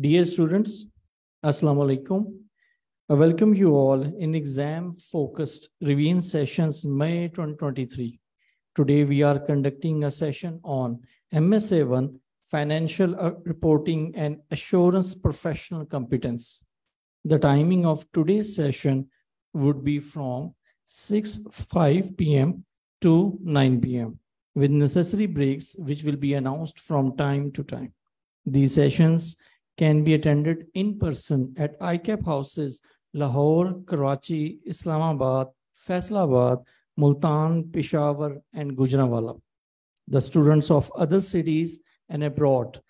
Dear students, Assalamu alaikum. I welcome you all in exam focused revision sessions May 2023. Today we are conducting a session on MSA1 Financial uh, Reporting and Assurance Professional Competence. The timing of today's session would be from 6 5 p.m. to 9 p.m. with necessary breaks which will be announced from time to time. These sessions can be attended in person at ICAP houses Lahore, Karachi, Islamabad, Faisalabad, Multan, Peshawar, and Gujranwala. The students of other cities and abroad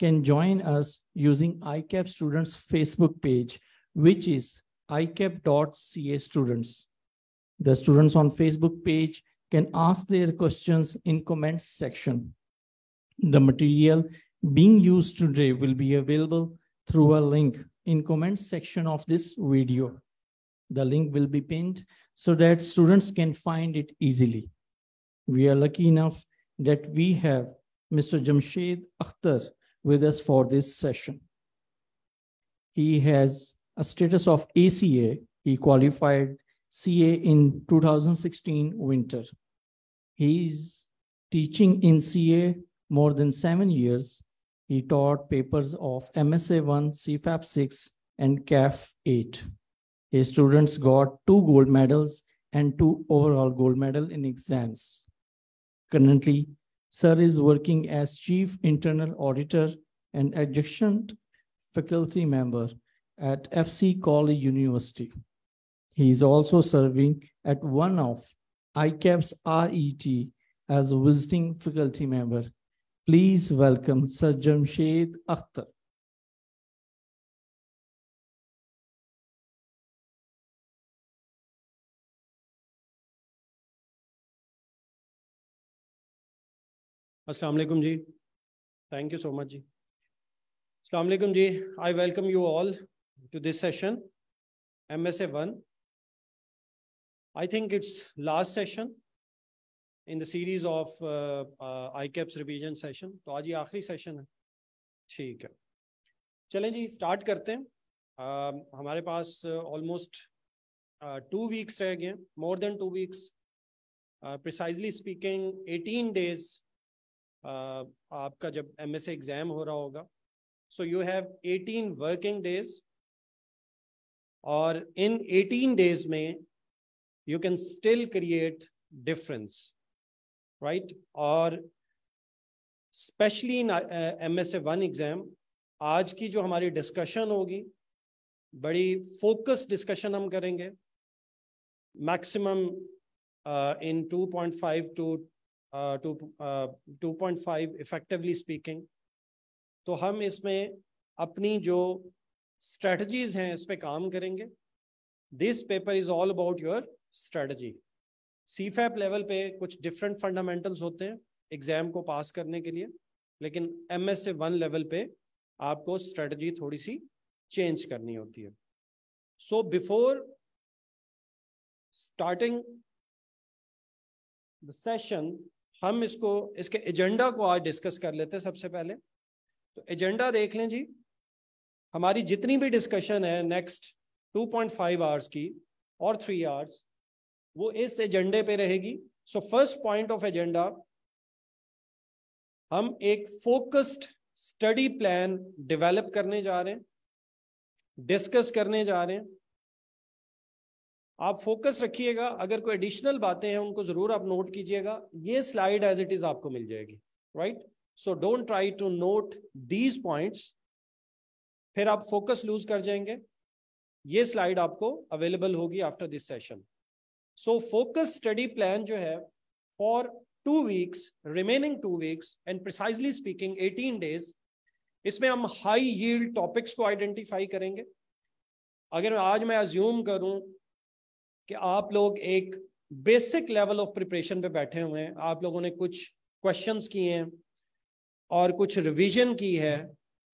can join us using ICAP students Facebook page, which is icap.ca students. The students on Facebook page can ask their questions in comments section. The material being used today will be available through a link in comment section of this video. The link will be pinned so that students can find it easily. We are lucky enough that we have Mr. Jamshed Akhtar with us for this session. He has a status of ACA. He qualified CA in 2016 winter. He is teaching in CA more than seven years he taught papers of MSA1, CFAP6, and CAF8. His students got two gold medals and two overall gold medal in exams. Currently, Sir is working as Chief Internal Auditor and Adjunct Faculty Member at FC College University. He is also serving at one of ICAP's RET as a visiting faculty member Please welcome Sir Jamshed Akhtar. Assalamualaikum ji. Thank you so much ji. Assalamualaikum ji. I welcome you all to this session, MSA 1. I think it's last session in the series of ICAP's revision session तो आज ये आखिरी session है ठीक है चलें जी start करते हैं uh, हमारे पास ऑलमोस्ट टू वीक्स रह गए more than two weeks precisely speaking eighteen days आपका जब एम एस एग्ज़ाम हो रहा होगा so you have eighteen working days और इन एटीन डेज में you can still create difference right और specially in M S A one exam आज की जो हमारी डिस्कशन होगी बड़ी फोकस डिस्कशन हम करेंगे maximum in two point two to two point five effectively speaking तो हम इसमें अपनी जो स्ट्रेटजीज हैं इस पर काम करेंगे this paper is all about your strategy CFAP level पे कुछ डिफरेंट फंडामेंटल्स होते हैं एग्जाम को पास करने के लिए लेकिन M S A one level पे आपको स्ट्रेटजी थोड़ी सी चेंज करनी होती है सो बिफोर स्टार्टिंग सेशन हम इसको इसके एजेंडा को आज डिस्कस कर लेते हैं सबसे पहले तो एजेंडा देख लें जी हमारी जितनी भी डिस्कशन है नेक्स्ट 2.5 आवर्स की और 3 आवर्स वो इस एजेंडे पे रहेगी so first point of agenda हम एक फोकस्ड स्टडी प्लान डेवलप करने जा रहे हैं डिस्कस करने जा रहे हैं आप फोकस रखिएगा अगर कोई एडिशनल बातें हैं उनको जरूर आप नोट कीजिएगा ये स्लाइड एज इट इज आपको मिल जाएगी right so don't try to note these points फिर आप फोकस लूज कर जाएंगे ये स्लाइड आपको अवेलेबल होगी after this session so focus study plan जो है for two weeks remaining two weeks and precisely speaking eighteen days इसमें हम हाई यील्ड टॉपिक्स को आइडेंटिफाई करेंगे अगर आज मैं अज्यूम करूं कि आप लोग एक बेसिक लेवल ऑफ प्रिपरेशन पे बैठे हुए हैं आप लोगों ने कुछ क्वेश्चंस किए हैं और कुछ रिवीजन की है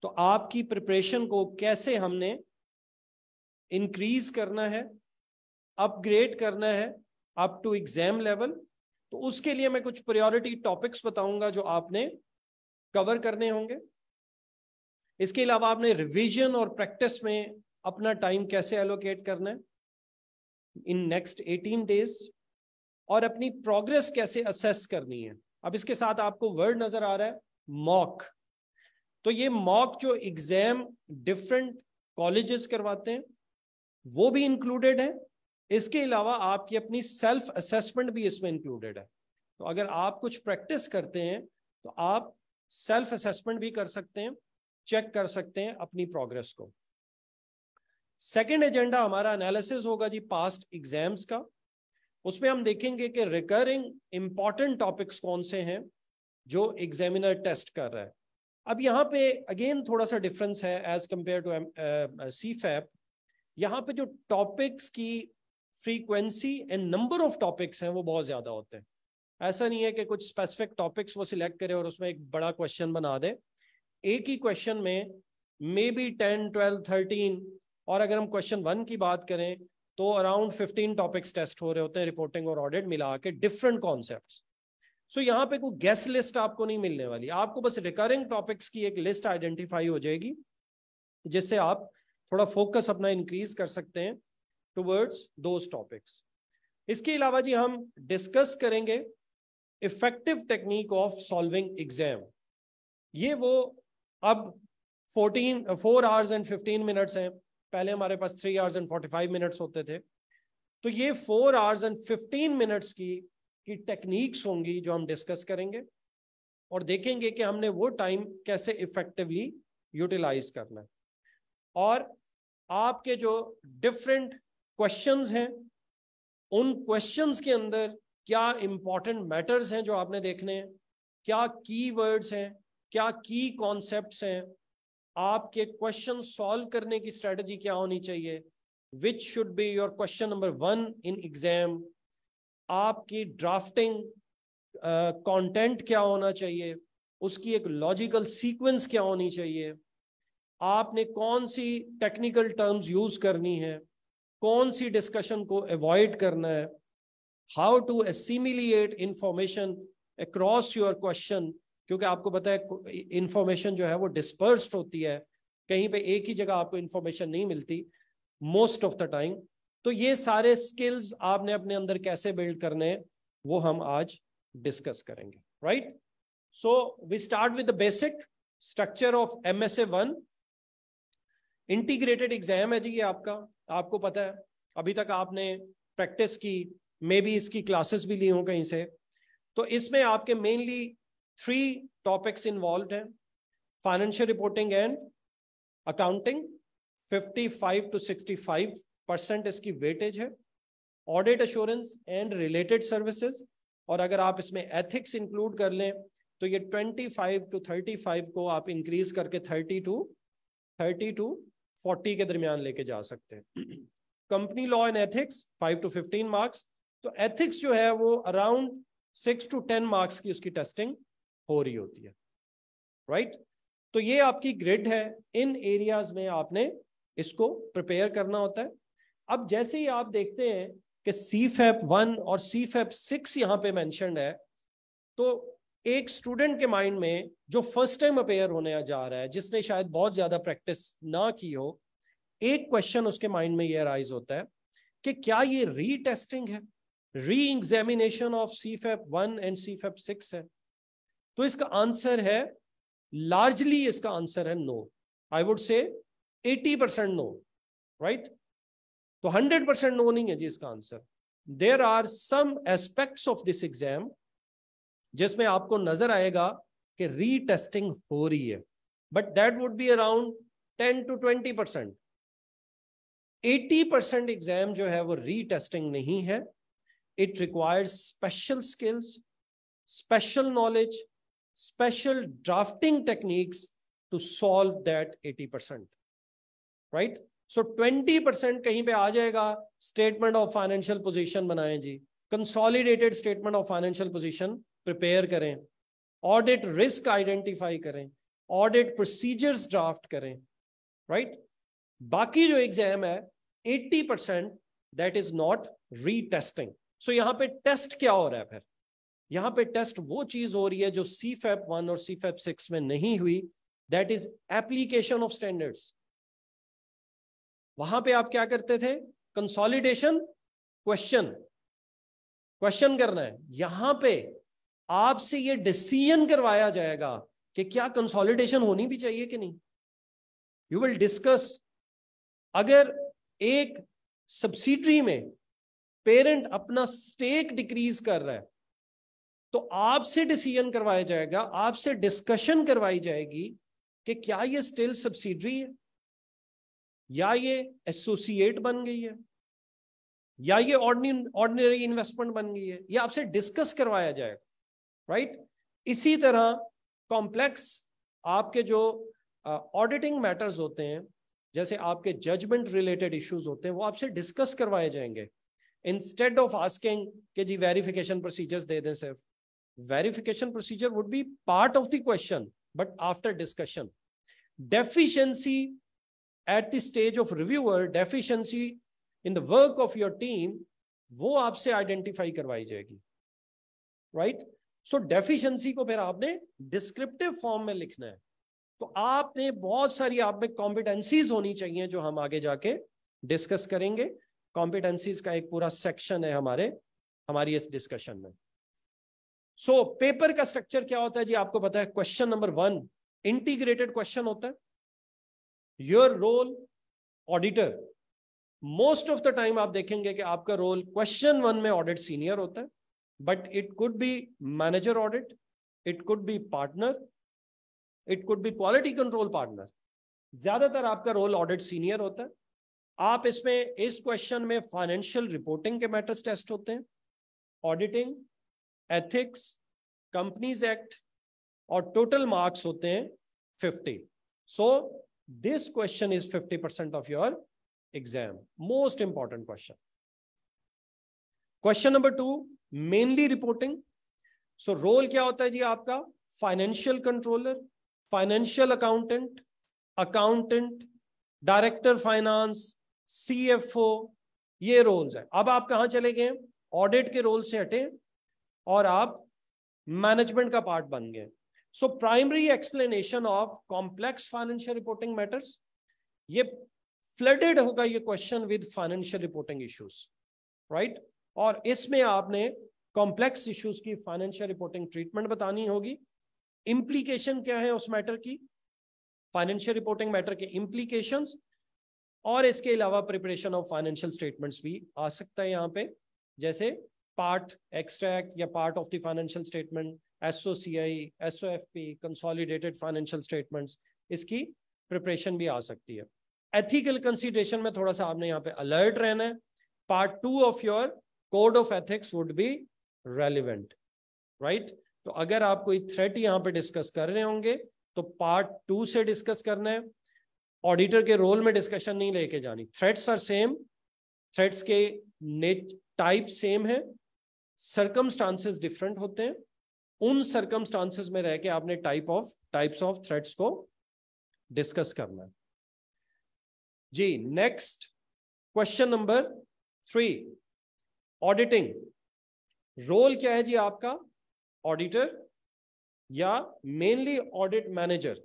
तो आपकी प्रिपरेशन को कैसे हमने इंक्रीज करना है अपग्रेड करना है अप टू एग्जाम लेवल तो उसके लिए मैं कुछ प्रायोरिटी टॉपिक्स बताऊंगा जो आपने कवर करने होंगे इसके अलावा आपने रिवीजन और प्रैक्टिस में अपना टाइम कैसे एलोकेट करना है इन नेक्स्ट एटीन डेज और अपनी प्रोग्रेस कैसे असेस करनी है अब इसके साथ आपको वर्ड नजर आ रहा है मॉक तो ये मॉक जो एग्जाम डिफरेंट कॉलेजेस करवाते हैं वो भी इंक्लूडेड है इसके अलावा आपकी अपनी सेल्फ असेसमेंट भी इसमें इंक्लूडेड है तो अगर आप कुछ प्रैक्टिस करते हैं तो आप सेल्फ असेसमेंट भी कर सकते हैं चेक कर सकते हैं अपनी प्रोग्रेस को सेकेंड एजेंडा हमारा एनालिसिस होगा जी पास्ट एग्जाम्स का उसमें हम देखेंगे कि रिकरिंग इंपॉर्टेंट टॉपिक्स कौन से हैं जो एग्जामिनर टेस्ट कर रहा है अब यहाँ पे अगेन थोड़ा सा डिफरेंस है as compared to CFAP यहाँ पे जो टॉपिक्स की frequency and number of topics हैं वो बहुत ज्यादा होते हैं ऐसा नहीं है कि कुछ स्पेसिफिक टॉपिक्स वो सिलेक्ट करें और उसमें एक बड़ा क्वेश्चन बना दे एक ही क्वेश्चन में maybe ten twelve thirteen और अगर हम क्वेश्चन वन की बात करें तो अराउंड फिफ्टीन टॉपिक्स टेस्ट हो रहे होते हैं रिपोर्टिंग और ऑडिट मिला के डिफरेंट कॉन्सेप्ट सो यहाँ पे कोई गेस्ट लिस्ट आपको नहीं मिलने वाली आपको बस रिकरिंग टॉपिक्स की एक लिस्ट आइडेंटिफाई हो जाएगी जिससे आप थोड़ा फोकस अपना इंक्रीज कर सकते हैं टूवर्ड्स दोज टॉपिक्स इसके अलावा जी हम डिस्कस करेंगे effective technique of solving exam ये वो अब 14 फोर आवर्स एंड 15 मिनट्स हैं पहले हमारे पास थ्री आवर्स एंड 45 मिनट्स होते थे तो ये फोर आवर्स एंड 15 मिनट्स की की टेक्निक्स होंगी जो हम डिस्कस करेंगे और देखेंगे कि हमने वो टाइम कैसे इफेक्टिवली यूटिलाइज करना है और आपके जो डिफरेंट क्वेश्चंस हैं उन क्वेश्चंस के अंदर क्या इंपॉर्टेंट मैटर्स हैं जो आपने देखने हैं क्या की वर्ड्स हैं क्या की कॉन्सेप्ट हैं आपके क्वेश्चन सॉल्व करने की स्ट्रेटजी क्या होनी चाहिए which should be your question number one in exam आपकी ड्राफ्टिंग कंटेंट uh, क्या होना चाहिए उसकी एक लॉजिकल सीक्वेंस क्या होनी चाहिए आपने कौन सी टेक्निकल टर्म्स यूज करनी है कौन सी डिस्कशन को अवॉइड करना है how to assimilate information across your question क्योंकि आपको पता है इंफॉर्मेशन जो है वो डिस्पर्स्ड होती है कहीं पे एक ही जगह आपको इंफॉर्मेशन नहीं मिलती मोस्ट ऑफ द टाइम तो ये सारे स्किल्स आपने अपने अंदर कैसे बिल्ड करने हैं वो हम आज डिस्कस करेंगे right so we start with the basic structure of M S A one integrated exam है जी ये आपका आपको पता है अभी तक आपने प्रैक्टिस की मे बी इसकी क्लासेस भी ली हों कहीं से तो इसमें आपके मेनली थ्री टॉपिक्स इन्वॉल्व हैं financial reporting and accounting 55 to 65 percent इसकी वेटेज है audit assurance and related services और अगर आप इसमें एथिक्स इंक्लूड कर लें तो ये 25 टू 35 को आप इंक्रीज करके 30 टू 30 टू फोर्टी के दरमियान लेके जा सकते हैं company law and ethics five to fifteen marks तो एथिक्स जो है वो around six to ten marks की उसकी टेस्टिंग हो रही होती है राइट right? तो ये आपकी ग्रिड है इन एरियाज में आपने इसको प्रिपेयर करना होता है अब जैसे ही आप देखते हैं कि सी फैप वन और सी फैप सिक्स यहां पे मैंशनड है तो एक स्टूडेंट के माइंड में जो फर्स्ट टाइम अपेयर होने जा रहा है जिसने शायद बहुत ज्यादा प्रैक्टिस ना की हो एक क्वेश्चन उसके माइंड में ये राइज होता है कि क्या ये रीटेस्टिंग है re examination of CFAP one and CFAP six है तो इसका आंसर है लार्जली इसका आंसर है no I would say eighty percent no right तो हंड्रेड परसेंट नो नहीं है जी इसका answer there are some aspects of this exam जिसमें आपको नजर आएगा कि रीटेस्टिंग हो रही है but that would be around ten to twenty percent eighty percent exam जो है वो रीटेस्टिंग नहीं है it requires special skills special knowledge special drafting techniques to solve that eighty percent right so twenty percent कहीं पे आ जाएगा statement of financial position बनाए जी consolidated statement of financial position prepare करें ऑडिट रिस्क आइडेंटिफाई करें audit procedures draft करें right बाकी जो एग्जाम है 80 percent that is not retesting so यहां पे टेस्ट क्या हो रहा है फिर यहां पे टेस्ट वो चीज हो रही है जो सी फैप वन और सी फैप सिक्स में नहीं हुई that is application of standards वहां पे आप क्या करते थे कंसोलिडेशन क्वेश्चन क्वेश्चन करना है यहां पे आपसे ये डिसीजन करवाया जाएगा कि क्या कंसोलिडेशन होनी भी चाहिए कि नहीं यू विल डिस्कस अगर एक सब्सिडरी में पेरेंट अपना स्टेक डिक्रीज कर रहा है तो आपसे डिसीजन करवाया जाएगा आपसे डिस्कशन करवाई जाएगी कि क्या ये स्टिल सब्सिडरी है या ये एसोसिएट बन गई है या ये ऑर्डिनरी इन्वेस्टमेंट बन गई है ये आपसे डिस्कस करवाया जाएगा राइट इसी तरह कॉम्प्लेक्स आपके जो ऑडिटिंग uh, मैटर्स होते हैं जैसे आपके जजमेंट रिलेटेड इश्यूज होते हैं वो आपसे डिस्कस करवाए जाएंगे इंस्टेड ऑफ आस्किंग के जी वेरिफिकेशन प्रोसीजर्स दे दें सिर्फ verification procedure would be part of the question but after discussion deficiency at the stage of reviewer deficiency in the work of your team वो आपसे आइडेंटिफाई करवाई जाएगी राइट right? सो deficiency को फिर आपने डिस्क्रिप्टिव फॉर्म में लिखना है तो आपने बहुत सारी आप में कॉम्पिटेंसीज होनी चाहिए जो हम आगे जाके डिस्कस करेंगे कॉम्पिटेंसीज का एक पूरा सेक्शन है हमारे हमारी इस डिस्कशन में सो so, पेपर का स्ट्रक्चर क्या होता है जी आपको पता है question number one integrated question होता है your role auditor most of the time आप देखेंगे कि आपका रोल क्वेश्चन वन में ऑडिट सीनियर होता है but it could be manager audit, it could be partner, it could be quality control partner. ज्यादातर आपका रोल ऑडिट सीनियर होता है आप इसमें इस क्वेश्चन में फाइनेंशियल रिपोर्टिंग के मैटर्स टेस्ट होते हैं ऑडिटिंग एथिक्स कंपनीज एक्ट और टोटल मार्क्स होते हैं 50 so this question is 50 percent of your exam most important question question number two mainly reporting so role क्या होता है जी आपका financial controller financial accountant accountant director finance CFO ये roles हैं अब आप कहां चले गए ऑडिट के रोल से हटे और आप मैनेजमेंट का पार्ट बन गए सो primary explanation of complex financial reporting matters ये फ्लडेड होगा ये question with financial reporting issues right और इसमें आपने कॉम्प्लेक्स इश्यूज की फाइनेंशियल रिपोर्टिंग ट्रीटमेंट बतानी होगी इम्प्लीकेशन क्या है उस मैटर की फाइनेंशियल रिपोर्टिंग मैटर के इम्प्लीकेशन और इसके अलावा प्रिपरेशन ऑफ फाइनेंशियल स्टेटमेंट्स भी आ सकता है यहाँ पे जैसे पार्ट एक्सट्रैक्ट या part of the financial statement SOCI SOFP consolidated financial statements इसकी प्रिपरेशन भी आ सकती है एथिकल कंसिडरेशन में थोड़ा सा आपने यहाँ पे अलर्ट रहना है part two of your code of ethics would be relevant right तो अगर आप कोई थ्रेट यहां पे डिस्कस कर रहे होंगे तो पार्ट टू से डिस्कस करना है ऑडिटर के रोल में डिस्कशन नहीं लेके जानी थ्रेट्स आर सेम थ्रेट्स के टाइप सेम है सर्कमस्टांसेस डिफरेंट होते हैं उन सर्कमस्टांसेस में रह के आपने type of types of threats को डिस्कस करना है जी next question number three auditing role क्या है जी आपका ऑडिटर या मेनली ऑडिट मैनेजर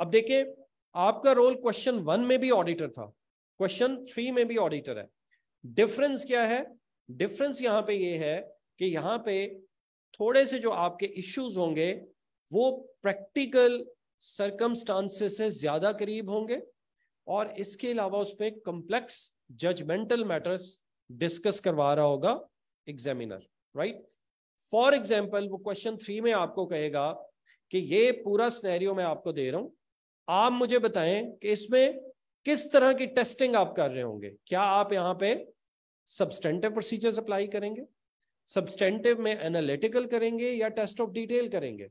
अब देखिए आपका रोल क्वेश्चन वन में भी ऑडिटर था क्वेश्चन थ्री में भी ऑडिटर है डिफरेंस क्या है डिफरेंस यहां पे ये यह है कि यहां पे थोड़े से जो आपके इश्यूज होंगे वो प्रैक्टिकल सरकमस्टांसेस से ज्यादा करीब होंगे और इसके अलावा उसमें कंप्लेक्स जजमेंटल मैटर्स डिस्कस करवा रहा होगा एग्जामिनर राइट फॉर एग्जाम्पल वो क्वेश्चन थ्री में आपको कहेगा कि ये पूरा स्नैरियो मैं आपको दे रहा हूं आप मुझे बताएं कि इसमें किस तरह की टेस्टिंग आप कर रहे होंगे क्या आप यहां पे सब्सटेंटिव प्रोसीजर्स अप्लाई करेंगे सब्सटेंटिव में एनालिटिकल करेंगे या टेस्ट ऑफ डिटेल करेंगे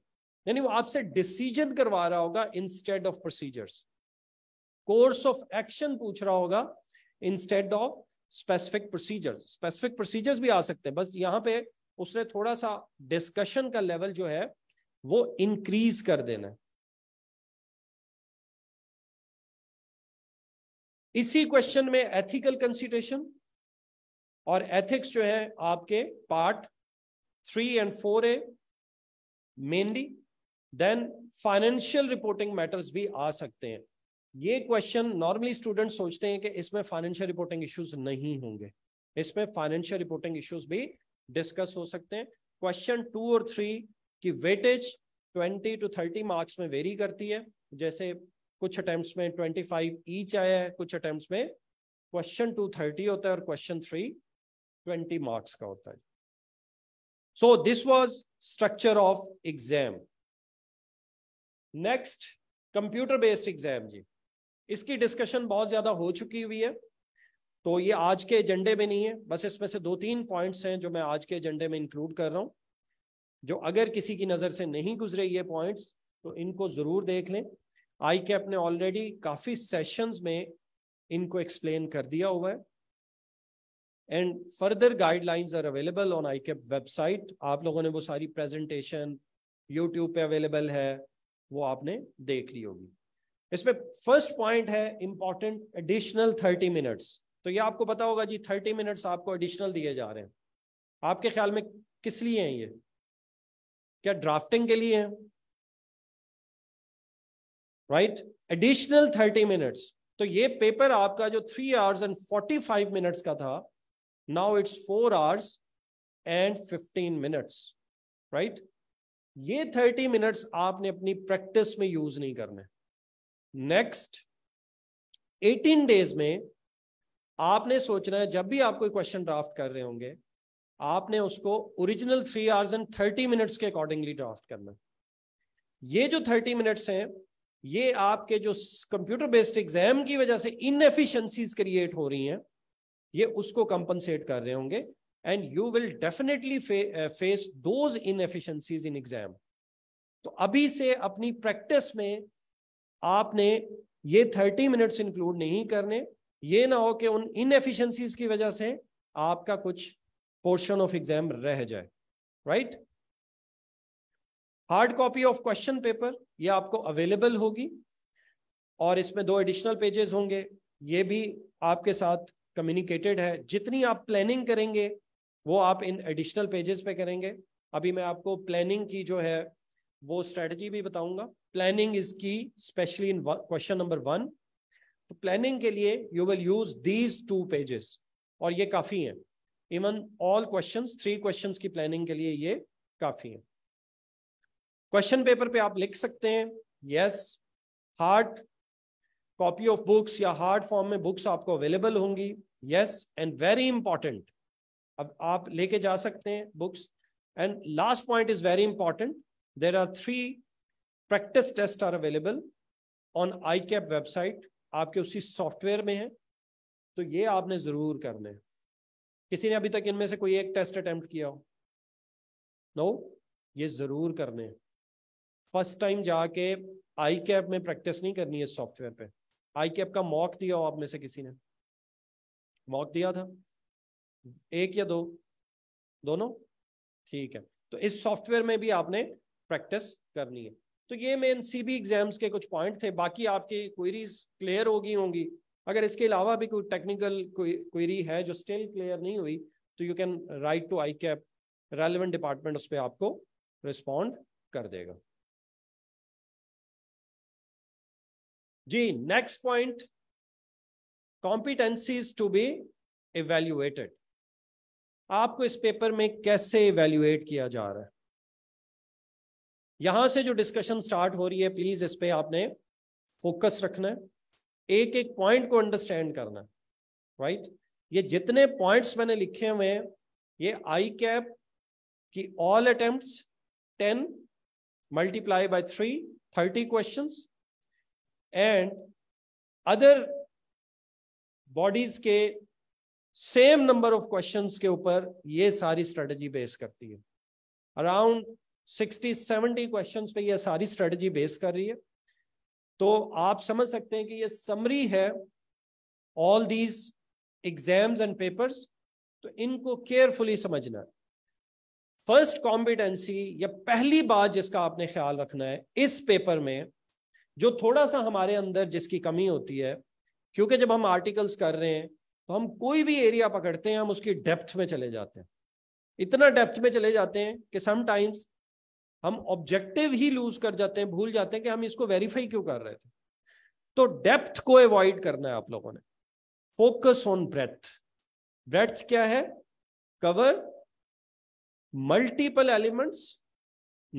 यानी वो आपसे डिसीजन करवा रहा होगा instead of procedures course of action पूछ रहा होगा instead of specific procedure specific procedures भी आ सकते हैं बस यहाँ पे उसने थोड़ा सा डिस्कशन का लेवल जो है वो इंक्रीज कर देना है इसी क्वेश्चन में एथिकल कंसीडरेशन और एथिक्स जो है आपके part three and four A mainly then financial reporting matters भी आ सकते हैं ये क्वेश्चन नॉर्मली स्टूडेंट सोचते हैं कि इसमें फाइनेंशियल रिपोर्टिंग इश्यूज नहीं होंगे इसमें फाइनेंशियल रिपोर्टिंग इश्यूज भी डिस्कस हो सकते हैं क्वेश्चन टू और थ्री की weightage twenty to thirty marks में वेरी करती है जैसे कुछ अटेम्प्ट्स में फाइव ईच आया है कुछ अटैम्प्ट में क्वेश्चन टू थर्टी होता है और क्वेश्चन थ्री ट्वेंटी मार्क्स का होता है so this was structure of exam next computer based exam जी इसकी डिस्कशन बहुत ज्यादा हो चुकी हुई है तो ये आज के एजेंडे में नहीं है बस इसमें से दो तीन पॉइंट्स हैं जो मैं आज के एजेंडे में इंक्लूड कर रहा हूँ जो अगर किसी की नज़र से नहीं गुजरे ये पॉइंट्स तो इनको ज़रूर देख लें आई कैप ने ऑलरेडी काफ़ी सेशंस में इनको एक्सप्लेन कर दिया हुआ है and further guidelines are available on ICAP website आप लोगों ने वो सारी प्रेजेंटेशन यूट्यूब पे अवेलेबल है वो आपने देख ली होगी इसमें फर्स्ट पॉइंट है इंपॉर्टेंट एडिशनल थर्टी मिनट्स तो ये आपको पता होगा जी थर्टी मिनट्स आपको एडिशनल दिए जा रहे हैं आपके ख्याल में किस लिए हैं ये क्या ड्राफ्टिंग के लिए हैं राइट एडिशनल थर्टी मिनट्स तो ये पेपर आपका जो three hours and forty five minutes का था now it's four hours and fifteen minutes right ये थर्टी मिनट्स आपने अपनी प्रैक्टिस में यूज नहीं करने नेक्स्ट 18 डेज में आपने सोचना है जब भी आप कोई क्वेश्चन ड्राफ्ट कर रहे होंगे आपने उसको original three hours and thirty minutes के अकॉर्डिंगली ड्राफ्ट करना ये जो थर्टी मिनट्स हैं ये आपके जो कंप्यूटर बेस्ड एग्जाम की वजह से इनएफिशंसीज क्रिएट हो रही हैं ये उसको कंपनसेट कर रहे होंगे and you will definitely face those inefficiencies in exam तो अभी से अपनी प्रैक्टिस में आपने ये थर्टी मिनट्स इंक्लूड नहीं करने ये ना हो कि उन एफिशंसीज की वजह से आपका कुछ पोर्शन ऑफ एग्जाम रह जाए right hard copy of question paper ये आपको अवेलेबल होगी और इसमें दो एडिशनल पेजेस होंगे ये भी आपके साथ कम्युनिकेटेड है जितनी आप प्लानिंग करेंगे वो आप इन एडिशनल पेजेस पे करेंगे अभी मैं आपको प्लानिंग की जो है वो स्ट्रेटजी भी बताऊंगा प्लानिंग इज की specially in question number one तो प्लानिंग के लिए you will use these two pages और ये काफी है even all question three question की प्लानिंग के लिए ये काफी है क्वेश्चन पेपर पे आप लिख सकते हैं yes hard copy of books या हार्ड फॉर्म में बुक्स आपको अवेलेबल होंगी यस एंड वेरी इंपॉर्टेंट अब आप लेके जा सकते हैं books and last point is very important there are three practice tests are available on iCap website आपके उसी सॉफ्टवेयर में है तो ये आपने जरूर करने किसी ने अभी तक इनमें से कोई एक टेस्ट अटेम्प्ट किया हो नो ये जरूर करने फर्स्ट टाइम जाके आई कैप में प्रैक्टिस नहीं करनी है सॉफ्टवेयर पे आई कैप का मॉक दिया हो आप में से किसी ने मॉक दिया था एक या दो दोनों ठीक है तो इस सॉफ्टवेयर में भी आपने प्रैक्टिस करनी है तो ये मेन सी बी एग्जाम्स के कुछ पॉइंट थे बाकी आपकी क्वेरीज क्लियर होगी होंगी अगर इसके अलावा भी कोई टेक्निकल क्वेरी है जो स्टिल क्लियर नहीं हुई तो you can write to ICAP relevant department उस पर आपको रिस्पॉन्ड कर देगा जी next point competencies to be evaluated आपको इस पेपर में कैसे इवेल्यूएट किया जा रहा है यहां से जो डिस्कशन स्टार्ट हो रही है प्लीज इस पर आपने फोकस रखना है एक एक पॉइंट को अंडरस्टैंड करना राइट ये जितने पॉइंट्स मैंने लिखे हुए हैं ये आई कैप की all attempt ten multiply by three thirty question and other bodies के सेम नंबर ऑफ क्वेश्चंस के ऊपर ये सारी स्ट्रेटजी बेस करती है अराउंड सिक्सटी सेवेंटी क्वेश्चन पे ये सारी स्ट्रेटजी बेस कर रही है तो आप समझ सकते हैं कि ये समरी है all these exams and papers तो इनको केयरफुली समझना है फर्स्ट कॉम्पिटेंसी या पहली बात जिसका आपने ख्याल रखना है इस पेपर में जो थोड़ा सा हमारे अंदर जिसकी कमी होती है क्योंकि जब हम आर्टिकल्स कर रहे हैं तो हम कोई भी एरिया पकड़ते हैं हम उसकी डेप्थ में चले जाते हैं इतना डेप्थ में चले जाते हैं कि समटाइम्स हम ऑब्जेक्टिव ही लूज कर जाते हैं भूल जाते हैं कि हम इसको वेरीफाई क्यों कर रहे थे तो डेप्थ को अवॉइड करना है आप लोगों ने फोकस ऑन ब्रेथ ब्रेथ क्या है cover multiple elements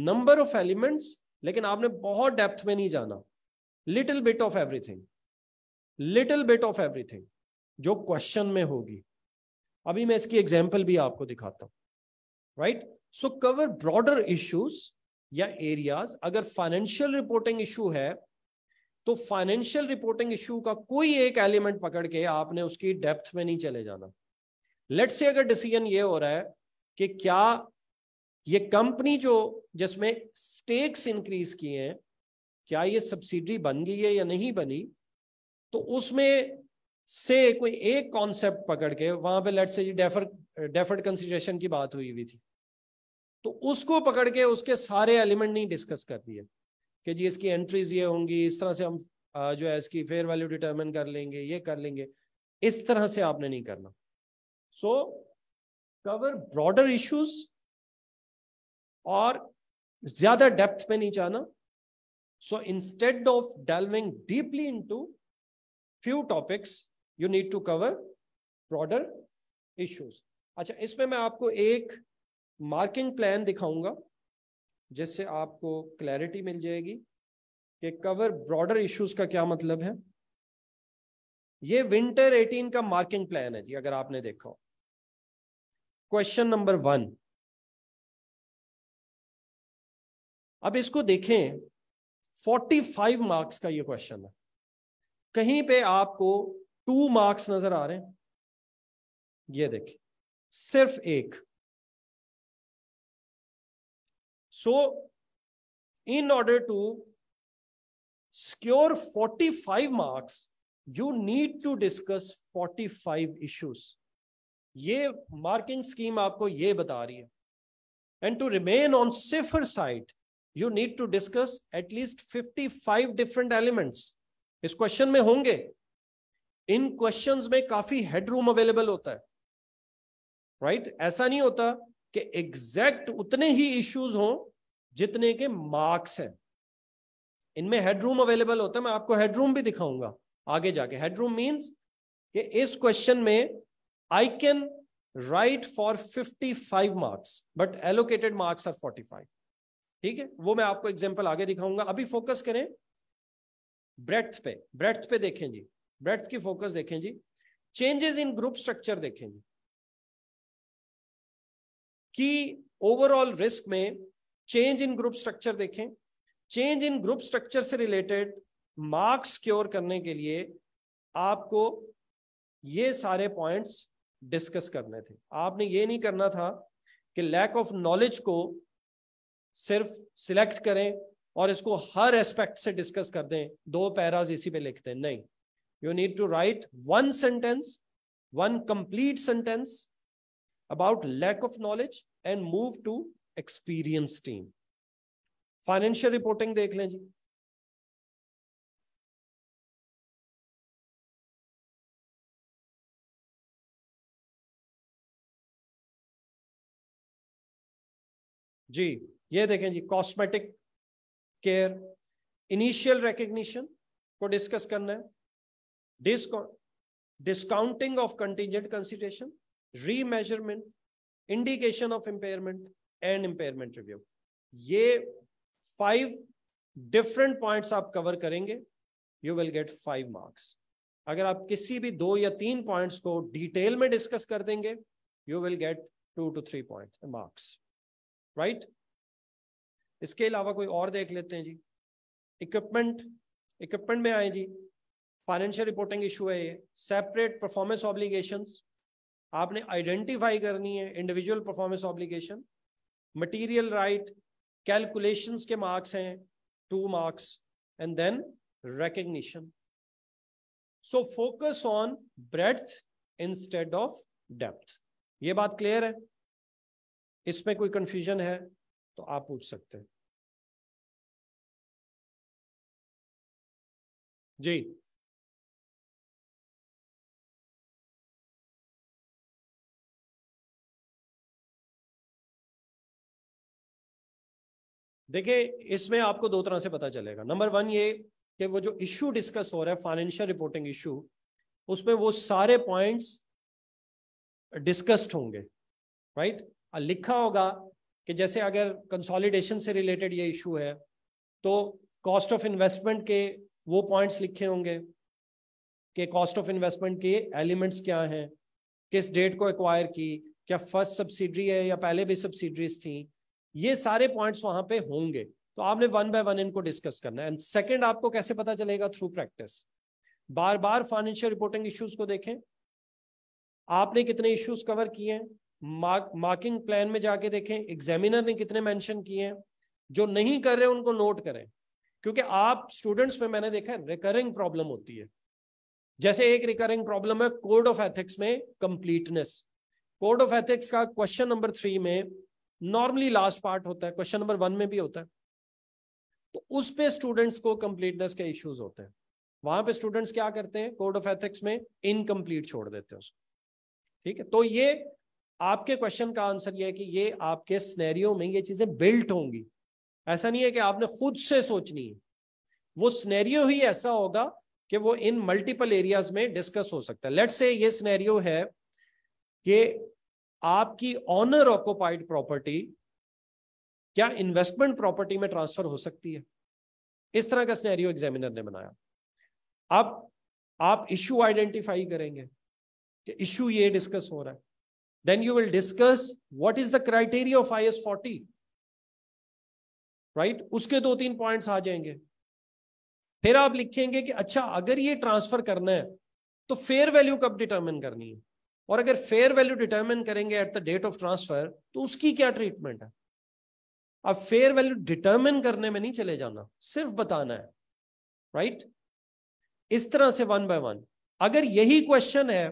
number of elements लेकिन आपने बहुत डेप्थ में नहीं जाना little bit of everything little bit of everything जो क्वेश्चन में होगी अभी मैं इसकी एग्जाम्पल भी आपको दिखाता हूं right right? So cover broader issues या एरियाज अगर फाइनेंशियल रिपोर्टिंग इशू है तो फाइनेंशियल रिपोर्टिंग इशू का कोई एक एलिमेंट पकड़ के आपने उसकी डेप्थ में नहीं चले जाना लेट से अगर डिसीजन ये हो रहा है कि क्या ये कंपनी जो जिसमें स्टेक्स इंक्रीज किए हैं क्या ये सब्सिडी बन गई है या नहीं बनी तो उसमें से कोई एक कॉन्सेप्ट पकड़ के वहां पे लेट से डेफर डेफर्ड कंसिडरेशन की बात हुई हुई थी तो उसको पकड़ के उसके सारे एलिमेंट नहीं डिस्कस कर दिए कि जी इसकी एंट्रीज ये होंगी इस तरह से हम जो है इसकी फेयर वैल्यू डिटरमिन कर लेंगे ये कर लेंगे इस तरह से आपने नहीं करना सो कवर ब्रॉडर इश्यूज और ज्यादा डेप्थ में नहीं जाना so instead of delving deeply into few topics you need to cover broader issues अच्छा इसमें मैं आपको एक मार्किंग प्लान दिखाऊंगा जिससे आपको क्लैरिटी मिल जाएगी कि कवर ब्रॉडर इश्यूज का क्या मतलब है ये विंटर 18 का मार्किंग प्लान है जी अगर आपने देखा हो क्वेश्चन नंबर वन अब इसको देखें 45 मार्क्स का ये क्वेश्चन है कहीं पे आपको टू मार्क्स नजर आ रहे हैं ये देखें सिर्फ एक So, in order to secure 45 marks, you need to discuss 45 issues. ये मार्किंग स्कीम आपको ये बता रही है and to remain on safer side you need to discuss at least 55 different elements इस क्वेश्चन में होंगे इन क्वेश्चंस में काफी हेडरूम अवेलेबल होता है राइट right? ऐसा नहीं होता कि एग्जैक्ट उतने ही इश्यूज हों जितने के मार्क्स हैं इनमें हेडरूम अवेलेबल होता है मैं आपको हेडरूम भी दिखाऊंगा आगे जाके हेडरूम मींस कि इस क्वेश्चन में I can write for 55 marks but allocated marks are 45 ठीक है वो मैं आपको एग्जांपल आगे दिखाऊंगा अभी फोकस करें ब्रेथ पे ब्रेथ पे देखें जी ब्रेथ की फोकस देखें जी चेंजेस इन ग्रुप स्ट्रक्चर देखें जी की ओवरऑल रिस्क में चेंज इन ग्रुप स्ट्रक्चर देखें चेंज इन ग्रुप स्ट्रक्चर से रिलेटेड मार्क्स क्योर करने के लिए आपको ये सारे पॉइंट्स डिस्कस करने थे आपने ये नहीं करना था कि लैक ऑफ नॉलेज को सिर्फ सिलेक्ट करें और इसको हर एस्पेक्ट से डिस्कस कर दें दो पैराज इसी पे लिख दें नहीं you need to write one sentence one complete sentence about lack of knowledge and move to experience team financial reporting देख लें जी जी ये देखें जी कॉस्मेटिक केयर इनिशियल रिकग्निशन को डिस्कस करना है discounting of contingent consideration remeasurement indication of impairment and impairment review ये फाइव डिफरेंट पॉइंट्स आप कवर करेंगे you will get five marks अगर आप किसी भी दो या तीन पॉइंट्स को डिटेल में डिस्कस कर देंगे you will get two to three point marks right इसके अलावा कोई और देख लेते हैं जी इक्विपमेंट इक्विपमेंट में आए जी फाइनेंशियल रिपोर्टिंग इशू है ये सेपरेट परफॉर्मेंस ऑब्लिगेशंस आपने आइडेंटिफाई करनी है individual performance obligation material right calculation के मार्क्स हैं two marks and then recognition so focus on breadth instead of depth ये बात क्लियर है इसमें कोई कंफ्यूजन है तो आप पूछ सकते हैं जी देखिए इसमें आपको दो तरह से पता चलेगा नंबर वन ये कि वो जो इशू डिस्कस हो रहा है फाइनेंशियल रिपोर्टिंग इशू उसमें वो सारे पॉइंट्स डिस्कस्ड होंगे राइट right? लिखा होगा कि जैसे अगर कंसोलिडेशन से रिलेटेड ये इशू है तो कॉस्ट ऑफ इन्वेस्टमेंट के वो पॉइंट्स लिखे होंगे कि कॉस्ट ऑफ इन्वेस्टमेंट के एलिमेंट्स क्या हैं किस डेट को एक्वायर की क्या फर्स्ट सब्सिडरी है या पहले भी सब्सिडरीज थी ये सारे पॉइंट्स वहां पे होंगे तो आपने वन बाय वन इनको डिस्कस करना है एंड सेकंड आपको कैसे पता चलेगा थ्रू प्रैक्टिस बार बार फाइनेंशियल रिपोर्टिंग इश्यूज को देखें आपने कितने इश्यूज कवर किए हैं मार्क मार्किंग प्लान में जाके देखें एग्जामिनर ने कितने मेंशन किए हैं जो नहीं कर रहे उनको नोट करें क्योंकि आप स्टूडेंट्स में मैंने देखा है रिकरिंग प्रॉब्लम होती है जैसे एक रिकरिंग प्रॉब्लम है कोड ऑफ एथिक्स में कंप्लीटनेस कोड ऑफ एथिक्स का क्वेश्चन नंबर थ्री में नॉर्मली लास्ट पार्ट होता है क्वेश्चन नंबर वन में भी होता है तो उस पे स्टूडेंट्स को कंप्लीटनेस के इश्यूज होते हैं वहां पे स्टूडेंट्स क्या करते हैं कोड ऑफ एथिक्स में इनकम्प्लीट छोड़ देते हैं उसको ठीक है तो ये आपके क्वेश्चन का आंसर ये है कि ये आपके स्नेरियो में ये चीजें बिल्ट होंगी ऐसा नहीं है कि आपने खुद से सोचनी है वो स्नेरियो ही ऐसा होगा कि वो इन मल्टीपल एरियाज में डिस्कस हो सकता है लेट से ये स्नेरियो है कि आपकी ऑनर ऑक्यूपाइड प्रॉपर्टी क्या इन्वेस्टमेंट प्रॉपर्टी में ट्रांसफर हो सकती है इस तरह का स्नैरियो एग्जामिनर ने बनाया अब आप इश्यू आइडेंटिफाई करेंगे कि इश्यू ये डिस्कस हो रहा है then you will discuss what is the criteria of I S forty right उसके दो तीन पॉइंट्स आ जाएंगे फिर आप लिखेंगे कि अच्छा अगर ये ट्रांसफर करना है तो फेयर वैल्यू कब डिटरमिन करनी है और अगर फेयर वैल्यू डिटरमिन करेंगे at the date of transfer तो उसकी क्या ट्रीटमेंट है अब फेयर वैल्यू डिटरमिन करने में नहीं चले जाना सिर्फ बताना है राइट right? इस तरह से वन बाय वन अगर यही क्वेश्चन है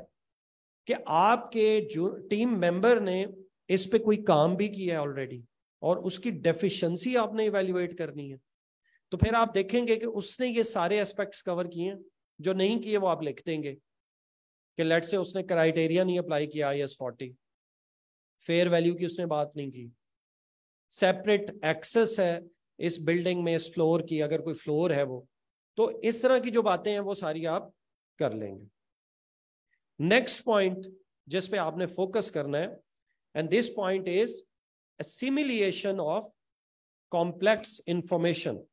कि आपके जो टीम मेंबर ने इस पे कोई काम भी किया है ऑलरेडी और उसकी डेफिशिएंसी आपने इवेल्युएट करनी है तो फिर आप देखेंगे कि उसने ये सारे एस्पेक्ट्स कवर किए जो नहीं किए वो आप लिख देंगे कि लेट से उसने क्राइटेरिया नहीं अप्लाई किया I S forty fair value की उसने बात नहीं की सेपरेट एक्सेस है इस बिल्डिंग में इस फ्लोर की अगर कोई फ्लोर है वो तो इस तरह की जो बातें हैं वो सारी आप कर लेंगे नेक्स्ट पॉइंट जिस पे आपने फोकस करना है and this point is assimilation of complex information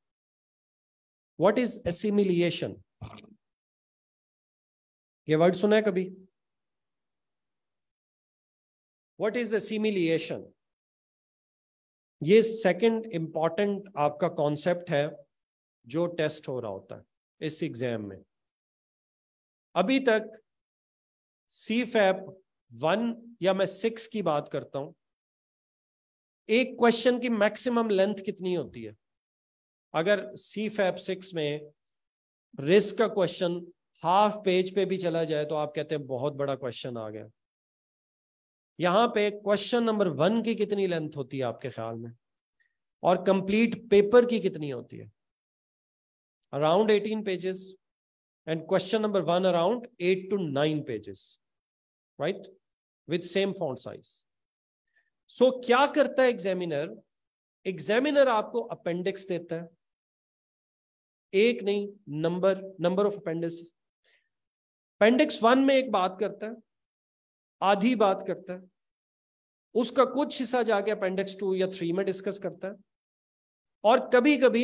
what is assimilation ये वर्ड सुना है कभी वट इज असीमिलिएशन ये सेकेंड इंपॉर्टेंट आपका कॉन्सेप्ट है जो टेस्ट हो रहा होता है इस एग्जाम में अभी तक सी फैप वन या मैं सिक्स की बात करता हूं एक क्वेश्चन की मैक्सिमम लेंथ कितनी होती है अगर सी फैप सिक्स में रिस्क का क्वेश्चन हाफ पेज पे भी चला जाए तो आप कहते हैं बहुत बड़ा क्वेश्चन आ गया यहां पे क्वेश्चन नंबर वन की कितनी लेंथ होती है आपके ख्याल में और कंप्लीट पेपर की कितनी होती है around eighteen pages and question number one around eight to nine pages right with same font size so क्या करता है एग्जामिनर एग्जामिनर आपको अपेंडिक्स देता है एक नहीं number number of appendix appendix one में एक बात करता है आधी बात करता है उसका कुछ हिस्सा जाके अपेंडिक्स टू या थ्री में डिस्कस करता है और कभी कभी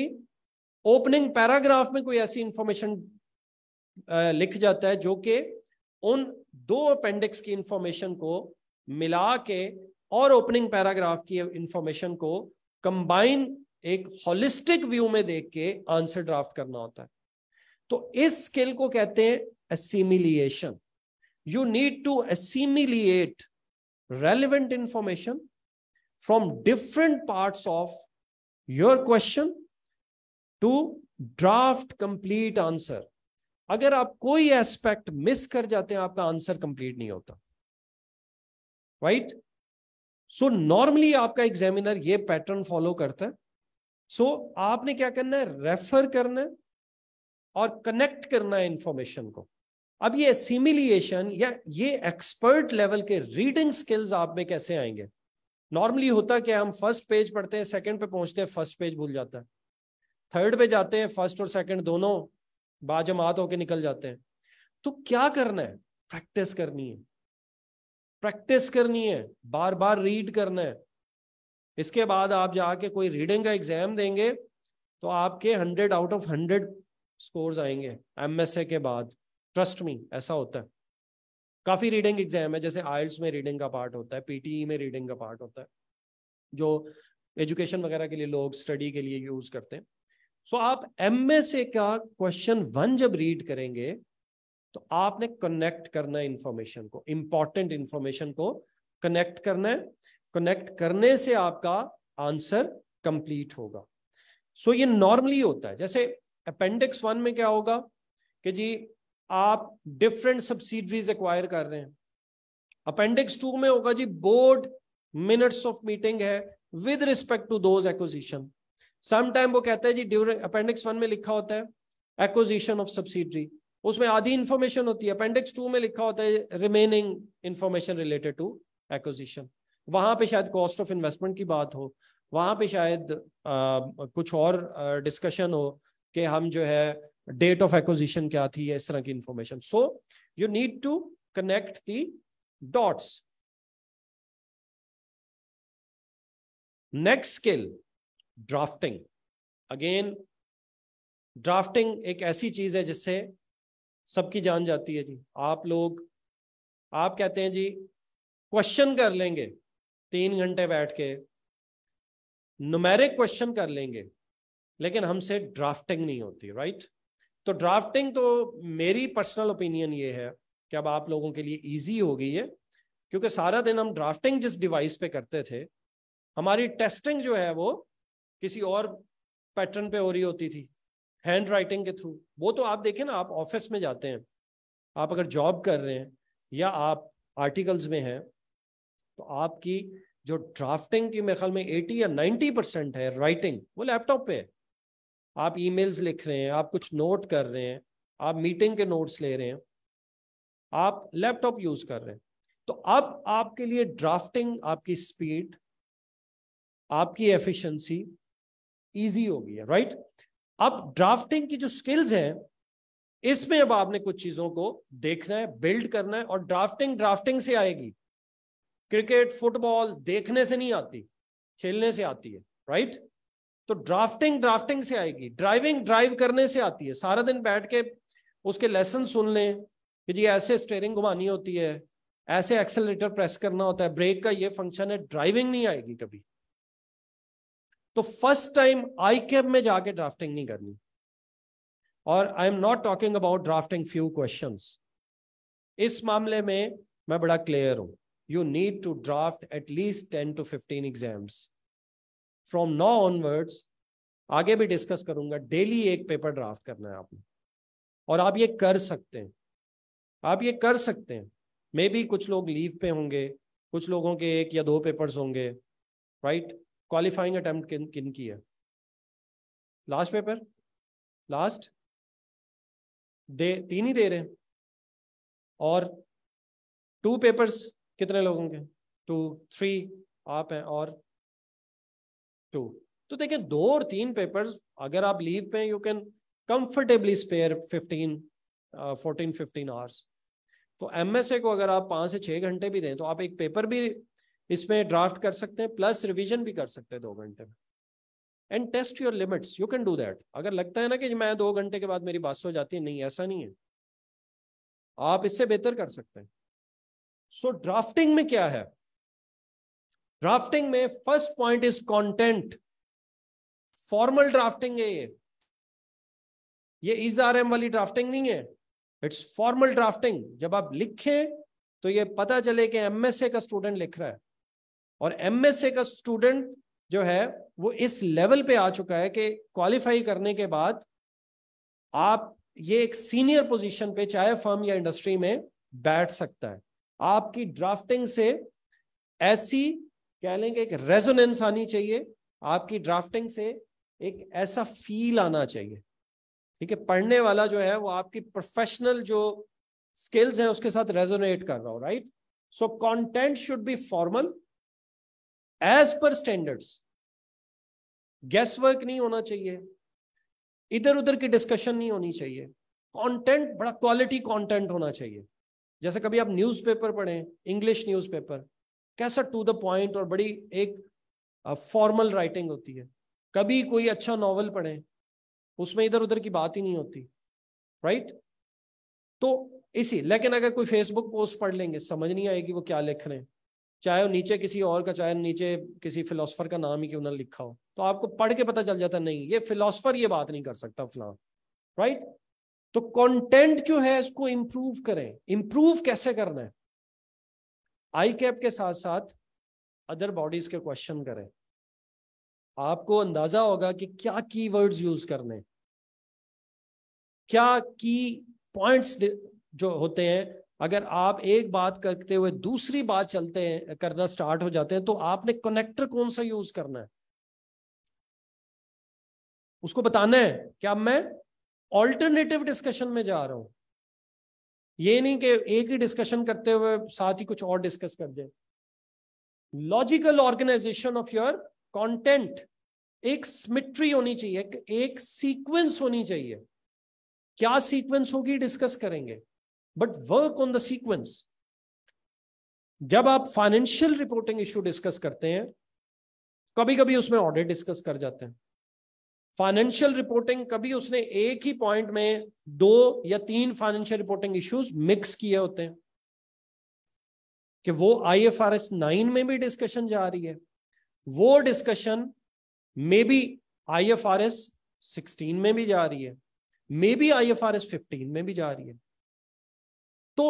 ओपनिंग पैराग्राफ में कोई ऐसी इंफॉर्मेशन लिख जाता है जो कि उन दो अपेंडिक्स की इंफॉर्मेशन को मिला के और ओपनिंग पैराग्राफ की इंफॉर्मेशन को कंबाइन एक होलिस्टिक व्यू में देख के आंसर ड्राफ्ट करना होता है तो इस स्किल को कहते हैं assimilation. You need to assimilate relevant information from different parts of your question to draft complete answer. agar aap koi aspect miss kar jate hain aapka answer complete nahi hota right so normally आपका examiner ये pattern follow करता है so so, आपने क्या करना है refer करना है और कनेक्ट करना है इंफॉर्मेशन को अब ये सिमिलिएशन या ये एक्सपर्ट लेवल के रीडिंग स्किल्स आप में कैसे आएंगे नॉर्मली होता क्या हम फर्स्ट पेज पढ़ते हैं सेकंड पे पहुंचते हैं फर्स्ट पेज भूल जाता है थर्ड पे जाते हैं फर्स्ट और सेकंड दोनों बाजमात होके निकल जाते हैं तो क्या करना है प्रैक्टिस करनी है प्रैक्टिस करनी है बार बार रीड करना है इसके बाद आप जाके कोई रीडिंग का एग्जाम देंगे तो आपके hundred out of hundred scores आएंगे एमएसए के बाद ट्रस्ट मी ऐसा होता है काफी रीडिंग एग्जाम है जैसे आयल्स में रीडिंग का पार्ट होता है पीटीई e में रीडिंग का पार्ट होता है जो एजुकेशन वगैरह के लिए लोग स्टडी के लिए यूज करते हैं सो so, आप एम ए का क्वेश्चन वन जब रीड करेंगे तो आपने कनेक्ट करना है इंफॉर्मेशन को इंपॉर्टेंट इंफॉर्मेशन को कनेक्ट करना है कनेक्ट करने से आपका आंसर कंप्लीट होगा सो so, ये नॉर्मली होता है जैसे अपेंडिक्स वन में क्या होगा कि जी आप डिफरेंट सब्सिडरीज एक्वायर कर रहे हैं अपेंडिक्स टू में होगा जी बोर्ड मिनट्स ऑफ मीटिंग है with respect to those acquisition sometime वो कहते हैं जी ड्यूरिंग अपेंडिक्स वन में लिखा होता है एक्विजिशन ऑफ सब्सिडरी उसमें आधी इंफॉर्मेशन होती है अपेंडिक्स टू में लिखा होता है remaining information related to acquisition वहां पे शायद कॉस्ट ऑफ इन्वेस्टमेंट की बात हो वहां पे शायद आ, कुछ और डिस्कशन हो कि हम जो है डेट ऑफ एक्विजिशन क्या थी इस तरह की information so you need to connect the dots next skill drafting again drafting एक ऐसी चीज है जिससे सबकी जान जाती है जी आप लोग आप कहते हैं जी क्वेश्चन कर लेंगे तीन घंटे बैठ के नुमेरिक क्वेश्चन कर लेंगे लेकिन हमसे ड्राफ्टिंग नहीं होती राइट right? तो ड्राफ्टिंग तो मेरी पर्सनल ओपिनियन ये है कि अब आप लोगों के लिए ईजी हो गई है क्योंकि सारा दिन हम ड्राफ्टिंग जिस डिवाइस पे करते थे हमारी टेस्टिंग जो है वो किसी और पैटर्न पे हो रही होती थी हैंड राइटिंग के थ्रू वो तो आप देखें ना आप ऑफिस में जाते हैं आप अगर जॉब कर रहे हैं या आप आर्टिकल्स में हैं तो आपकी जो ड्राफ्टिंग की मेरे ख्याल में 80 या 90 परसेंट है राइटिंग वो लैपटॉप पे है आप ईमेल्स लिख रहे हैं आप कुछ नोट कर रहे हैं आप मीटिंग के नोट्स ले रहे हैं आप लैपटॉप यूज कर रहे हैं तो अब आपके लिए ड्राफ्टिंग आपकी स्पीड आपकी एफिशिएंसी इजी हो गई है राइट अब ड्राफ्टिंग की जो स्किल्स हैं इसमें अब आपने कुछ चीजों को देखना है बिल्ड करना है और ड्राफ्टिंग ड्राफ्टिंग से आएगी क्रिकेट फुटबॉल देखने से नहीं आती खेलने से आती है राइट तो ड्राफ्टिंग ड्राफ्टिंग से आएगी ड्राइविंग ड्राइव करने से आती है सारा दिन बैठ के उसके लेसन सुन लें कि जी ऐसे स्टेयरिंग घुमानी होती है ऐसे एक्सेलेटर प्रेस करना होता है ब्रेक का ये फंक्शन है ड्राइविंग नहीं आएगी कभी तो फर्स्ट टाइम आई कैब में जाके ड्राफ्टिंग नहीं करनी और I am not talking about drafting few question इस मामले में मैं बड़ा क्लियर हूं you need to draft at least ten to fifteen exams from now onwards आगे भी डिस्कस करूंगा डेली एक पेपर ड्राफ्ट करना है आपने और आप ये कर सकते हैं आप ये कर सकते हैं मे बी कुछ लोग लीव पे होंगे कुछ लोगों के एक या दो पेपर्स होंगे राइट क्वालिफाइंग अटेम्प्ट किन किन की है लास्ट पेपर लास्ट दे तीन ही दे रहे हैं और टू पेपर्स कितने लोगों के टू थ्री आप हैं और टू तो देखिए दो और तीन पेपर्स अगर आप लीव पे you can comfortably spare fifteen fourteen fifteen hours तो एम को अगर आप पाँच से छः घंटे भी दें तो आप एक पेपर भी इसमें ड्राफ्ट कर सकते हैं प्लस रिविजन भी कर सकते हैं दो घंटे में and test your limits you can do that अगर लगता है ना कि मैं दो घंटे के बाद मेरी बात हो जाती है नहीं ऐसा नहीं है आप इससे बेहतर कर सकते हैं सो so, ड्राफ्टिंग में क्या है ड्राफ्टिंग में first point is content formal drafting है ये ये इज आर एम वाली ड्राफ्टिंग नहीं है इट्स फॉर्मल ड्राफ्टिंग जब आप लिखें तो ये पता चले कि एमएसए का स्टूडेंट लिख रहा है और एमएसए का स्टूडेंट जो है वो इस लेवल पे आ चुका है कि क्वालिफाई करने के बाद आप ये एक सीनियर पोजीशन पे चाहे फर्म या इंडस्ट्री में बैठ सकता है आपकी ड्राफ्टिंग से ऐसी कह लेंगे एक रेजोनेंस आनी चाहिए आपकी ड्राफ्टिंग से एक ऐसा फील आना चाहिए ठीक है पढ़ने वाला जो है वो आपकी प्रोफेशनल जो स्किल्स हैं उसके साथ रेजोनेट कर रहा हो right so content should be formal as per standards guess work नहीं होना चाहिए इधर उधर की डिस्कशन नहीं होनी चाहिए कंटेंट बड़ा क्वालिटी कंटेंट होना चाहिए जैसे कभी आप न्यूज़पेपर पढ़ें इंग्लिश न्यूज़पेपर कैसा टू द पॉइंट और बड़ी एक फॉर्मल राइटिंग होती है कभी कोई अच्छा नॉवल पढ़े उसमें इधर उधर की बात ही नहीं होती राइट तो इसी लेकिन अगर कोई फेसबुक पोस्ट पढ़ लेंगे समझ नहीं आएगी वो क्या लिख रहे हैं चाहे वो नीचे किसी और का चाहे नीचे किसी फिलोसफर का नाम ही क्यों ना लिखा हो तो आपको पढ़ के पता चल जाता है नहीं ये फिलोसफर ये बात नहीं कर सकता फिलहाल राइट तो कंटेंट जो है इसको इम्प्रूव करें इम्प्रूव कैसे करना है आई कैप के साथ साथ अदर बॉडीज के क्वेश्चन करें आपको अंदाजा होगा कि क्या की वर्ड्स यूज करने क्या की पॉइंट्स जो होते हैं अगर आप एक बात करते हुए दूसरी बात चलते हैं करना स्टार्ट हो जाते हैं तो आपने कनेक्टर कौन सा यूज करना है उसको बताना है क्या मैं ऑल्टरनेटिव डिस्कशन में जा रहा हूं ये नहीं कि एक ही डिस्कशन करते हुए साथ ही कुछ और डिस्कस कर दें logical organization of your content एक स्मिट्री होनी चाहिए एक सीक्वेंस होनी चाहिए क्या सीक्वेंस होगी डिस्कस करेंगे but work on the sequence जब आप फाइनेंशियल रिपोर्टिंग इश्यू डिस्कस करते हैं कभी कभी उसमें ऑडिट डिस्कस कर जाते हैं फाइनेंशियल रिपोर्टिंग कभी उसने एक ही पॉइंट में दो या तीन फाइनेंशियल रिपोर्टिंग इश्यूज मिक्स किए होते हैं कि वो I F R S nine में भी डिस्कशन जा रही है वो discussion maybe I F R S sixteen में भी जा रही है मे maybe I F R S fifteen में भी जा रही है तो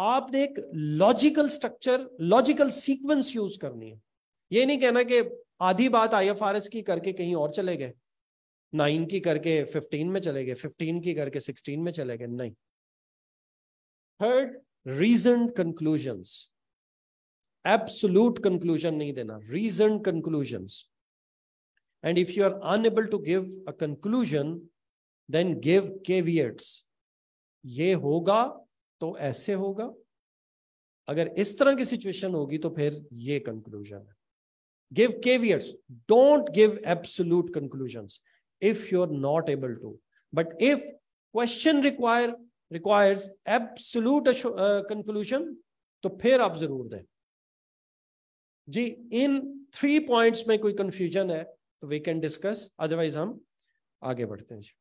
आपने एक logical structure logical sequence use करनी है ये नहीं कहना कि आधी बात आई एफ आर एस की करके कहीं और चले गए नाइन की करके फिफ्टीन में चले गए फिफ्टीन की करके सिक्सटीन में चले गए नहीं third reason conclusion absolute conclusion नहीं देना reason conclusion and if you are unable to give a conclusion then give caveats ये होगा तो ऐसे होगा अगर इस तरह की सिचुएशन होगी तो फिर ये कंक्लूजन है give caveats don't give absolute conclusions if you're not able to. But if question require requires absolute conclusion तो फिर आप जरूर दें जी इन थ्री पॉइंट्स में कोई कंफ्यूजन है तो वी कैन डिस्कस अदरवाइज हम आगे बढ़ते हैं जी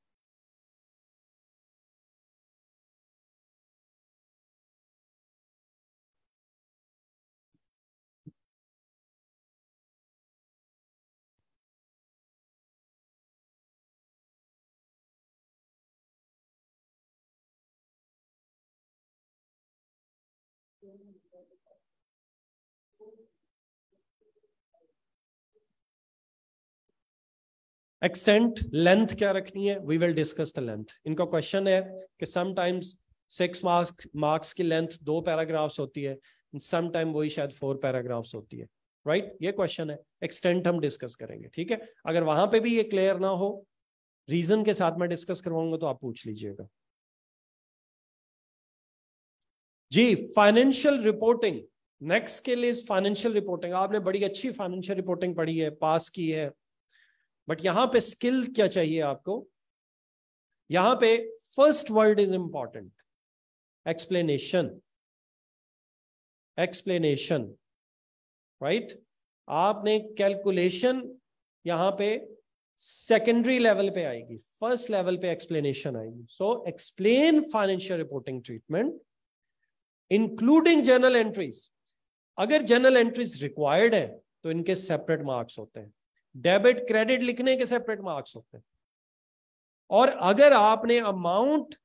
एक्सटेंट लेंथ क्या रखनी है we will discuss the length इनका क्वेश्चन है कि समटाइम्स सिक्स मार्क्स मार्क्स की लेंथ दो पैराग्राफ्स होती है समटाइम वही शायद फोर पैराग्राफ्स होती है राइट right? ये क्वेश्चन है एक्सटेंट हम डिस्कस करेंगे ठीक है अगर वहां पे भी ये क्लियर ना हो रीजन के साथ मैं डिस्कस करवाऊंगा तो आप पूछ लीजिएगा जी फाइनेंशियल रिपोर्टिंग नेक्स्ट के लिए फाइनेंशियल रिपोर्टिंग आपने बड़ी अच्छी फाइनेंशियल रिपोर्टिंग पढ़ी है पास की है बट यहां पे स्किल क्या चाहिए आपको यहां पे first word is important explanation explanation right आपने कैलकुलेशन यहां पे सेकेंडरी लेवल पे आएगी फर्स्ट लेवल पे एक्सप्लेनेशन आएगी so explain financial reporting treatment including journal entries अगर जर्नल एंट्रीज रिक्वायर्ड है तो इनके सेपरेट मार्क्स होते हैं डेबिट क्रेडिट लिखने के सेपरेट मार्क्स होते हैं और अगर आपने अमाउंट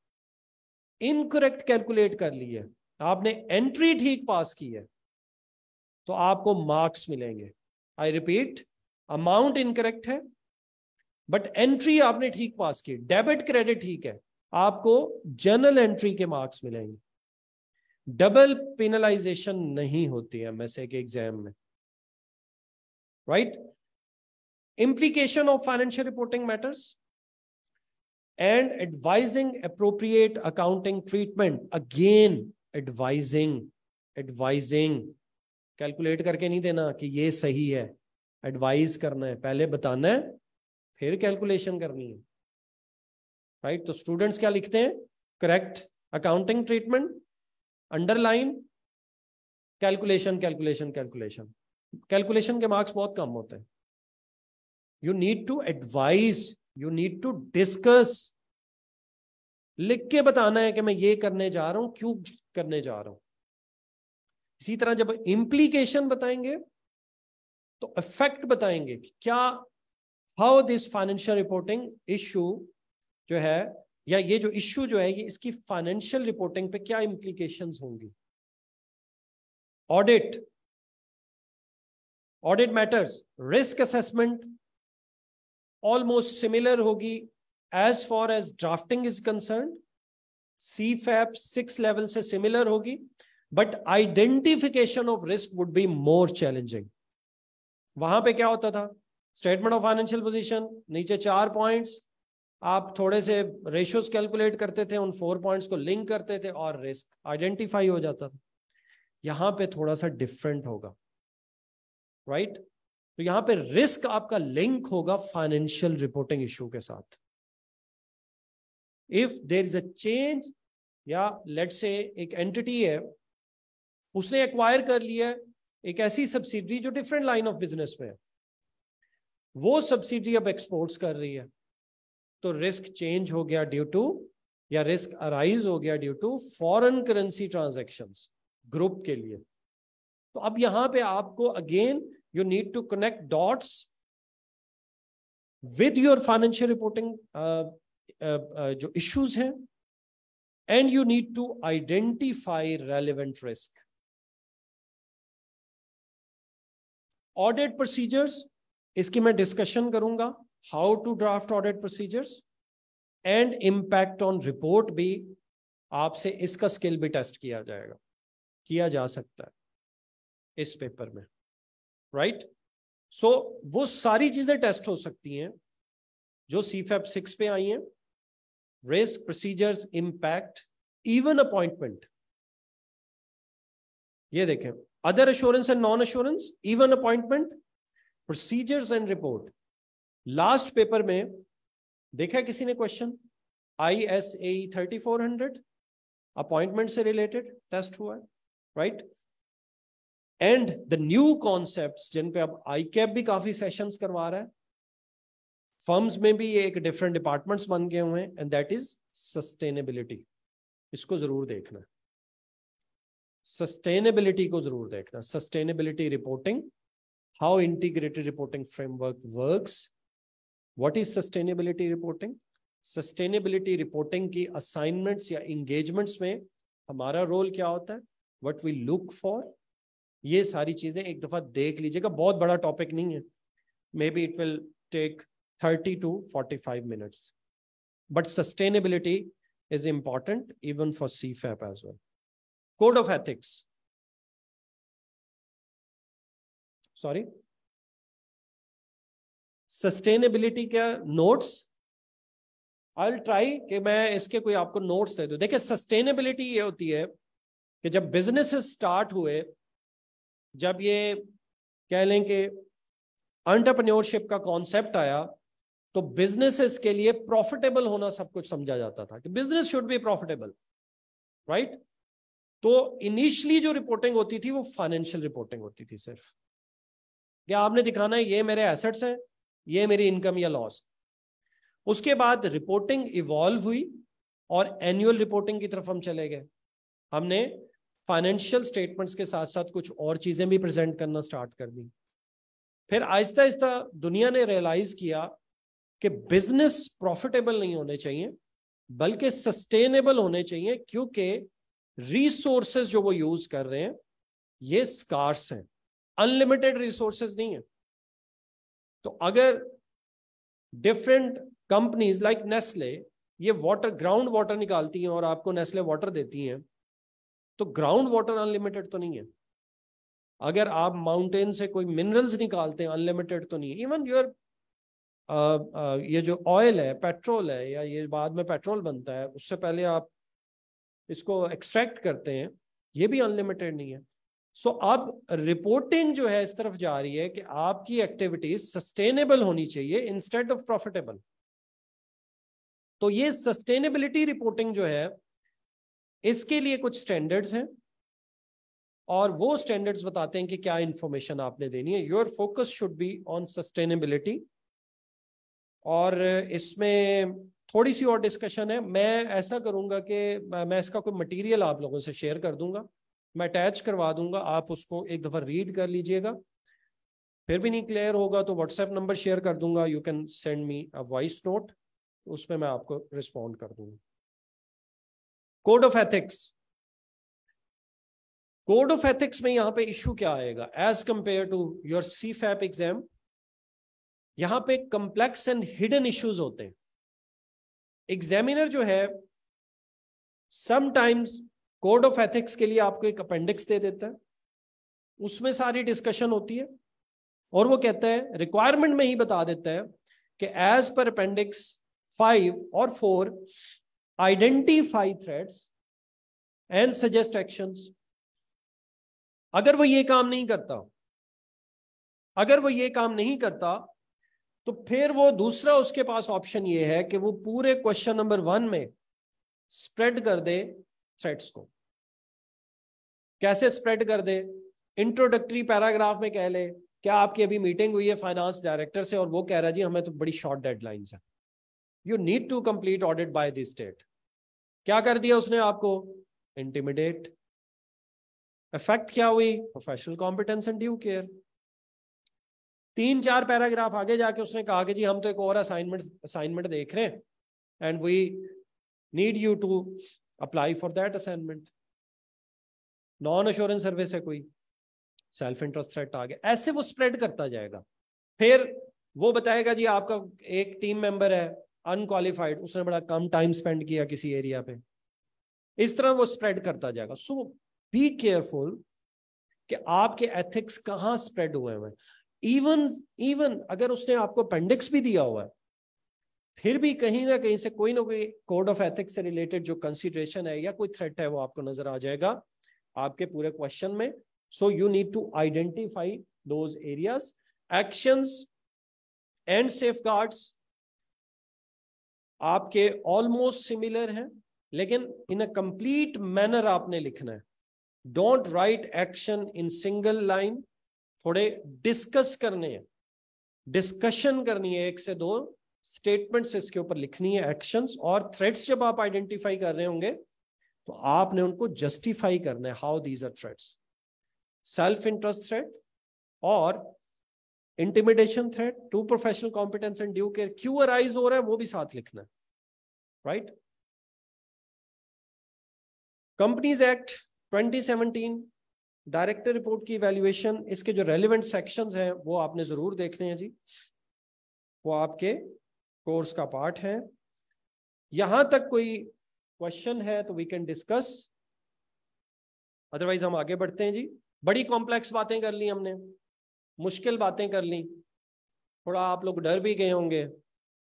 इनकरेक्ट कैलकुलेट कर ली है आपने एंट्री ठीक पास की है तो आपको मार्क्स मिलेंगे आई रिपीट अमाउंट इनकरेक्ट है बट एंट्री आपने ठीक पास की डेबिट क्रेडिट ठीक है आपको जनरल एंट्री के मार्क्स मिलेंगे डबल पेनलाइजेशन नहीं होती है मैसे के एग्जाम में right implication of financial reporting matters and advising appropriate accounting treatment again advising advising calculate करके नहीं देना कि ये सही है एडवाइज करना है पहले बताना है फिर कैलकुलेशन करनी है राइट right? तो स्टूडेंट्स क्या लिखते हैं correct accounting treatment underline calculation calculation calculation calculation के मार्क्स बहुत कम होते हैं you need to advise you need to discuss लिख के बताना है कि मैं ये करने जा रहा हूं क्यों करने जा रहा हूं इसी तरह जब इम्प्लीकेशन बताएंगे तो इफेक्ट बताएंगे कि क्या how this financial reporting issue जो है या ये जो इश्यू जो है ये इसकी फाइनेंशियल रिपोर्टिंग पे क्या इंप्लीकेशन होंगी audit audit matters risk assessment almost similar होगी as far as drafting is concern C fap six level से सिमिलर होगी but identification of risk would be more challenging वहां पे क्या होता था स्टेटमेंट ऑफ फाइनेंशियल पोजीशन नीचे चार पॉइंट्स आप थोड़े से रेशियोज कैलकुलेट करते थे उन फोर पॉइंट्स को लिंक करते थे और रिस्क आइडेंटिफाई हो जाता था यहां पे थोड़ा सा डिफरेंट होगा राइट right? तो यहां पे रिस्क आपका लिंक होगा फाइनेंशियल रिपोर्टिंग इशू के साथ if there is a change या लेट से एक एंटिटी है उसने एक्वायर कर लिया एक ऐसी सब्सिडी जो डिफरेंट लाइन ऑफ बिजनेस में है वो सब्सिडी अब एक्सपोर्ट्स कर रही है तो रिस्क चेंज हो गया ड्यू टू या रिस्क अराइज हो गया due to foreign currency transaction group के लिए तो अब यहां पे आपको again you need to connect dots with your financial reporting जो इश्यूज हैं and you need to identify relevant risk audit procedures इसकी मैं डिस्कशन करूंगा how to draft audit procedures and impact on report भी आपसे इसका स्किल भी test किया जाएगा किया जा सकता है इस पेपर में राइट right? सो so, वो सारी चीजें टेस्ट हो सकती हैं जो सी फैप सिक्स पे आई हैं risk procedures impact even appointment ये देखें other assurance and non assurance even appointment procedures and report last paper में देखा है किसी ने question I S A thirty four hundred appointment से रिलेटेड टेस्ट हुआ है right and the new concept जिनपे अब आई कैप भी काफी सेशन करवा रहा है फर्म्स में भी ये एक डिफरेंट डिपार्टमेंट्स बन गए हुए हैं एंड दैट इज सस्टेनेबिलिटी इसको जरूर देखना सस्टेनेबिलिटी को जरूर देखना sustainability reporting how integrated reporting framework works what is sustainability reporting sustainability reporting की असाइनमेंट्स या इंगेजमेंट्स में हमारा रोल क्या होता है व्हाट वी लुक फॉर ये सारी चीजें एक दफा देख लीजिएगा बहुत बड़ा टॉपिक नहीं है मे be it will take thirty to forty five minutes but sustainability important even for C FAP as well code of ethics sorry sustainability क्या नोट्स आई विल ट्राई कि मैं इसके कोई आपको नोट्स दे दू देखिए सस्टेनेबिलिटी ये होती है कि जब बिजनेस स्टार्ट हुए जब ये कह लें कि अंटरप्रन्योरशिप का कॉन्सेप्ट आया तो बिजनेसेस के लिए प्रॉफिटेबल होना सब कुछ समझा जाता था कि business should be profitable right तो इनिशियली जो रिपोर्टिंग होती थी वो फाइनेंशियल रिपोर्टिंग होती थी सिर्फ क्या आपने दिखाना है ये मेरे एसेट्स हैं ये मेरी इनकम या लॉस उसके बाद रिपोर्टिंग इवॉल्व हुई और एनुअल रिपोर्टिंग की तरफ हम चले गए हमने फाइनेंशियल स्टेटमेंट्स के साथ साथ कुछ और चीजें भी प्रेजेंट करना स्टार्ट कर दी फिर आहिस्ता आहिस्ता दुनिया ने रियलाइज किया कि बिजनेस प्रॉफिटेबल नहीं होने चाहिए बल्कि सस्टेनेबल होने चाहिए क्योंकि रिसोर्सेज जो वो यूज कर रहे हैं ये स्कार्स हैं अनलिमिटेड रिसोर्सेज नहीं है तो अगर डिफरेंट कंपनीज लाइक नेस्ले ये वाटर ग्राउंड वाटर निकालती हैं और आपको नेस्ले वाटर देती हैं तो ग्राउंड वाटर अनलिमिटेड तो नहीं है अगर आप माउंटेन से कोई मिनरल्स निकालते हैं अनलिमिटेड तो नहीं है इवन योर ये जो ऑयल है पेट्रोल है या ये बाद में पेट्रोल बनता है उससे पहले आप इसको एक्सट्रैक्ट करते हैं ये भी अनलिमिटेड नहीं है सो so, अब रिपोर्टिंग जो है इस तरफ जा रही है कि आपकी एक्टिविटीज सस्टेनेबल होनी चाहिए इंस्टेड ऑफ प्रॉफिटेबल तो ये सस्टेनेबिलिटी रिपोर्टिंग जो है इसके लिए कुछ स्टैंडर्ड्स हैं और वो स्टैंडर्ड्स बताते हैं कि क्या इंफॉर्मेशन आपने देनी है your focus should be on sustainability और इसमें थोड़ी सी और डिस्कशन है मैं ऐसा करूंगा कि मैं इसका कोई मटेरियल आप लोगों से शेयर कर दूंगा मैं अटैच करवा दूंगा आप उसको एक दफ़ा रीड कर लीजिएगा फिर भी नहीं क्लियर होगा तो व्हाट्सएप नंबर शेयर कर दूंगा you can send me a voice note उस पर मैं आपको रिस्पॉन्ड कर दूंगा code of ethics code of ethics में यहां पे इशू क्या आएगा as compare to your C FAP exam यहां पे कंप्लेक्स एंड हिडन इश्यूज होते हैं एग्जामिनर जो है समटाइम्स कोड ऑफ एथिक्स के लिए आपको एक अपेंडिक्स दे देता है उसमें सारी डिस्कशन होती है और वो कहता है रिक्वायरमेंट में ही बता देता है कि एज पर अपेंडिक्स फाइव और four identify threats and suggest action अगर वो ये काम नहीं करता अगर वो ये काम नहीं करता तो फिर वो दूसरा उसके पास ऑप्शन ये है कि वो पूरे क्वेश्चन नंबर वन में स्प्रेड कर दे थ्रेड्स को कैसे स्प्रेड कर दे इंट्रोडक्टरी पैराग्राफ में कह ले क्या आपकी अभी मीटिंग हुई है फाइनेंस डायरेक्टर से और वो कह रहा है जी हमें तो बड़ी शॉर्ट डेडलाइंस है you need to complete audit by this state क्या कर दिया उसने आपको इंटिमिडेट इफेक्ट क्या हुई professional competence and due care तीन चार पैराग्राफ आगे जाके उसने कहा कि जी हम तो एक और असाइनमेंट असाइनमेंट देख रहे हैं and we need you to apply for that assignment non assurance service है कोई सेल्फ इंटरेस्ट थ्रेट आ गया ऐसे वो स्प्रेड करता जाएगा फिर वो बताएगा जी आपका एक टीम मेंबर है अनक्वालिफाइड उसने बड़ा कम टाइम स्पेंड किया किसी एरिया पे इस तरह वो स्प्रेड करता जाएगा सो बी केयरफुल कि आपके एथिक्स कहाँ स्प्रेड हुए हुए इवन इवन अगर उसने आपको अपेंडिक्स भी दिया हुआ है फिर भी कहीं ना कहीं से कोई ना कोई कोड ऑफ एथिक्स से रिलेटेड जो कंसिडरेशन है या कोई थ्रेट है वो आपको नजर आ जाएगा आपके पूरे क्वेश्चन में so you need to identify those areas actions and safe आपके ऑलमोस्ट सिमिलर हैं लेकिन इन अ कंप्लीट मैनर आपने लिखना है don't write action in single line थोड़े डिस्कस करने हैं डिस्कशन करनी है एक से दो स्टेटमेंट्स इसके ऊपर लिखनी है एक्शंस और थ्रेड्स जब आप आइडेंटिफाई कर रहे होंगे तो आपने उनको जस्टिफाई करना है how these are threats self interest threat और intimidation threat to professional competence and due care क्यू अराइज हो रहा है वो भी साथ लिखना है right companies act 2017 director report की वैल्यूएशन इसके जो रेलिवेंट सेक्शंस हैं वो आपने जरूर देखने हैं जी वो आपके कोर्स का पार्ट है यहां तक कोई क्वेश्चन है तो वी कैन डिस्कस अदरवाइज हम आगे बढ़ते हैं जी बड़ी कॉम्प्लेक्स बातें कर ली हमने मुश्किल बातें कर ली थोड़ा आप लोग डर भी गए होंगे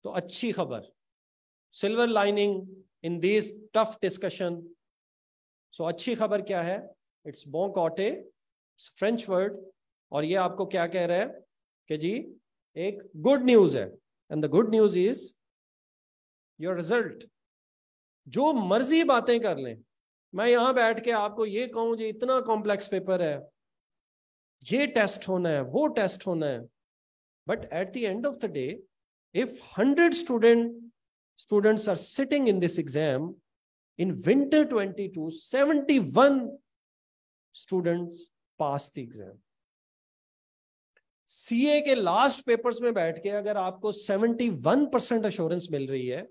तो अच्छी खबर silver lining in this tough discussion so अच्छी खबर क्या है इट्स बॉ कॉटे फ्रेंच वर्ड और ये आपको क्या कह रहा है कि जी एक गुड न्यूज है and the good news is your result जो मर्जी बातें कर लें मैं यहां बैठ के आपको ये कहूं जी इतना कॉम्प्लेक्स पेपर है ये टेस्ट होना है वो टेस्ट होना है but at the end of the day if hundred student students are sitting in this exam in winter twenty two seventy one students pass the exam CA के last papers में बैठ के अगर आपको सेवेंटी वन परसेंट अश्योरेंस मिल रही है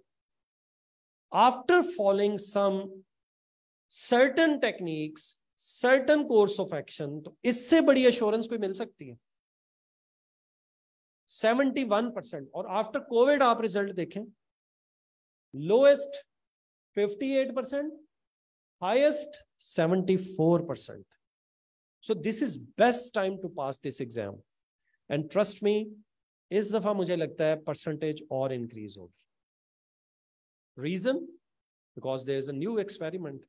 after following some certain techniques certain course of action तो इससे बड़ी assurance कोई मिल सकती है 71 परसेंट और आफ्टर कोविड आप रिजल्ट देखें lowest 58 percent highest 74 percent so this is best time to pass this exam and trust me इस दफा मुझे लगता है परसेंटेज और इंक्रीज होगी reason because there is a new experiment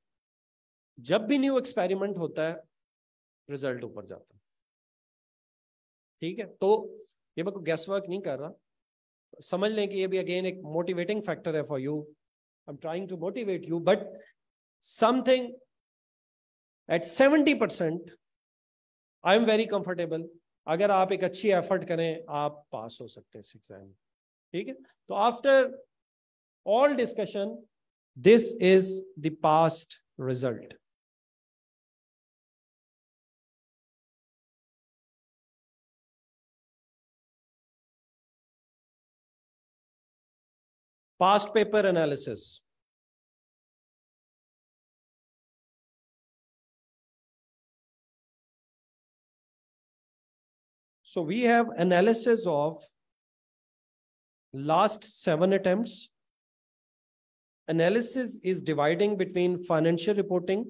जब भी न्यू एक्सपेरिमेंट होता है रिजल्ट ऊपर जाता है ठीक है तो ये मैं कोई गैस वर्क नहीं कर रहा समझ लें कि ये भी अगेन एक मोटिवेटिंग फैक्टर है for you I am trying to motivate you but something at seventy percent I am very comfortable अगर आप एक अच्छी एफर्ट करें आप पास हो सकते हैं इस एग्जाम ठीक है तो after all discussion, this is the past result. Past paper analysis. So we have analysis of last seven attempts, analysis is dividing between financial reporting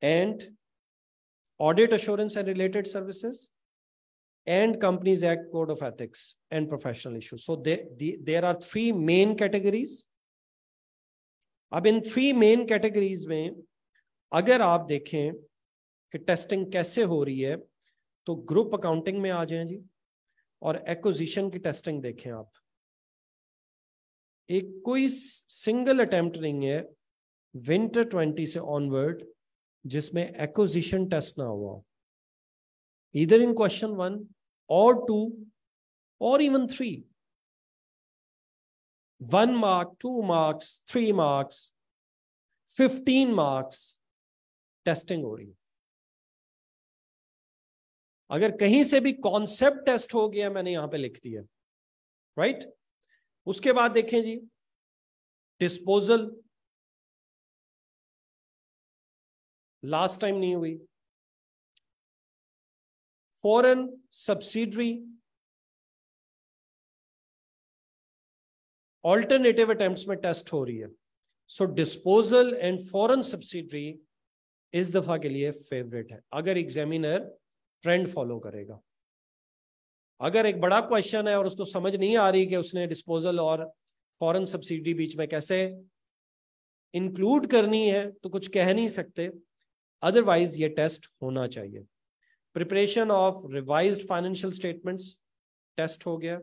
and audit assurance and related services and companies act code of ethics and professional issues so they, the, there are three main categories अब in three main categories में अगर आप देखें कि testing कैसे हो रही है तो ग्रुप अकाउंटिंग में आ जाए जी और एक्विजिशन की टेस्टिंग देखें आप एक कोई सिंगल अटेम्प्ट नहीं है विंटर ट्वेंटी से ऑनवर्ड जिसमें एक्विजिशन टेस्ट ना हुआ इधर इन क्वेश्चन वन और टू और even three one mark two marks three marks fifteen marks testing हो रही है अगर कहीं से भी कॉन्सेप्ट टेस्ट हो गया मैंने यहां पे लिख दिया राइट right? उसके बाद देखें जी डिस्पोजल लास्ट टाइम नहीं हुई फॉरेन सब्सिडरी ऑल्टरनेटिव अटेम्प्ट में टेस्ट हो रही है so disposal and foreign subsidiary इस दफा के लिए फेवरेट है अगर एग्जामिनर ट्रेंड फॉलो करेगा अगर एक बड़ा क्वेश्चन है और उसको समझ नहीं आ रही कि उसने डिस्पोजल और फॉरेन सब्सिडी बीच में कैसे इंक्लूड करनी है तो कुछ कह नहीं सकते अदरवाइज ये टेस्ट होना चाहिए preparation of revise financial statements test हो गया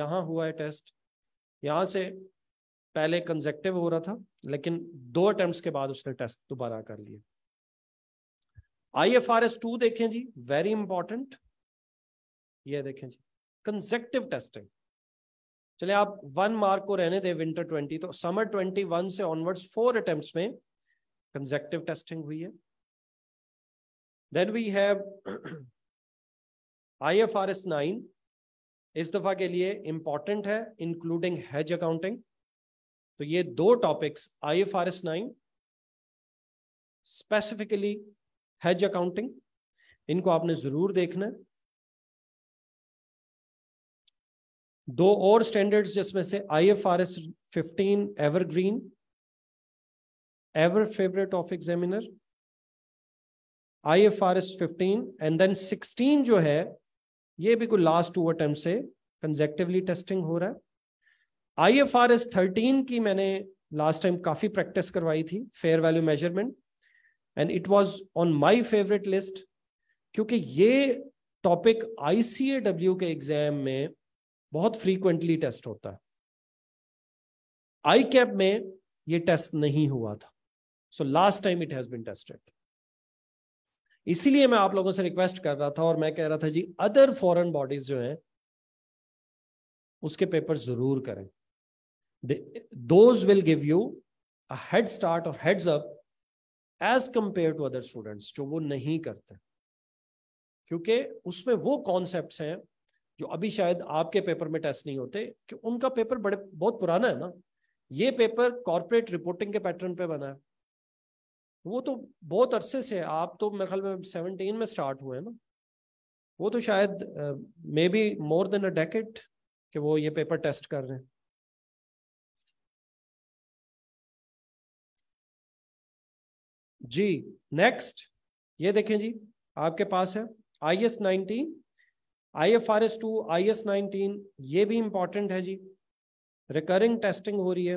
यहाँ हुआ है टेस्ट यहाँ से पहले कंजेक्टिव हो रहा था लेकिन दो अटेम्प्ट के बाद उसने टेस्ट दोबारा कर लिया I F R S two देखें जी वेरी इंपॉर्टेंट ये देखें जी कंजेक्टिव टेस्टिंग चले आप वन मार्क को रहने दें विंटर ट्वेंटी तो समर ट्वेंटी वन से ऑनवर्ड्स फोर अटेम्प्ट्स में कंजेक्टिव टेस्टिंग हुई है then we have I F R S nine इस दफा के लिए इंपॉर्टेंट है इंक्लूडिंग हेज अकाउंटिंग तो ये दो topics I F R S nine specifically hedge accounting इनको आपने जरूर देखना है दो और स्टैंडर्ड्स जिसमें से I F R S fifteen evergreen ever favourite of examiner I F R S fifteen and then sixteen जो है ये भी कोई लास्ट टू अटेम्प्ट से कंजेक्टिवली टेस्टिंग हो रहा है I F R S thirteen की मैंने लास्ट टाइम काफी प्रैक्टिस करवाई थी fair value measurement and it was on my favourite list क्योंकि ये टॉपिक आईसीएडब्ल्यू के एग्जाम में बहुत फ्रीक्वेंटली टेस्ट होता है आई कैप में ये टेस्ट नहीं हुआ था so last time it has been tested इसीलिए मैं आप लोगों से रिक्वेस्ट कर रहा था और मैं कह रहा था जी अदर फॉरेन बॉडीज जो हैं उसके पेपर जरूर करें those will give you a head start और heads up as compare to other students जो वो नहीं करते क्योंकि उसमें वो कॉन्सेप्ट हैं जो अभी शायद आपके पेपर में टेस्ट नहीं होते कि उनका पेपर बड़े बहुत पुराना है ना ये पेपर कॉरपोरेट रिपोर्टिंग के पैटर्न पे बना है वो तो बहुत अरसे से आप तो मेरे ख्याल में सेवनटीन में स्टार्ट हुए ना वो तो शायद may be more than a decade कि वो ये पेपर टेस्ट कर रहे हैं जी नेक्स्ट ये देखें जी आपके पास है I S nineteen I F R S two I S nineteen ये भी इंपॉर्टेंट है जी रिकरिंग टेस्टिंग हो रही है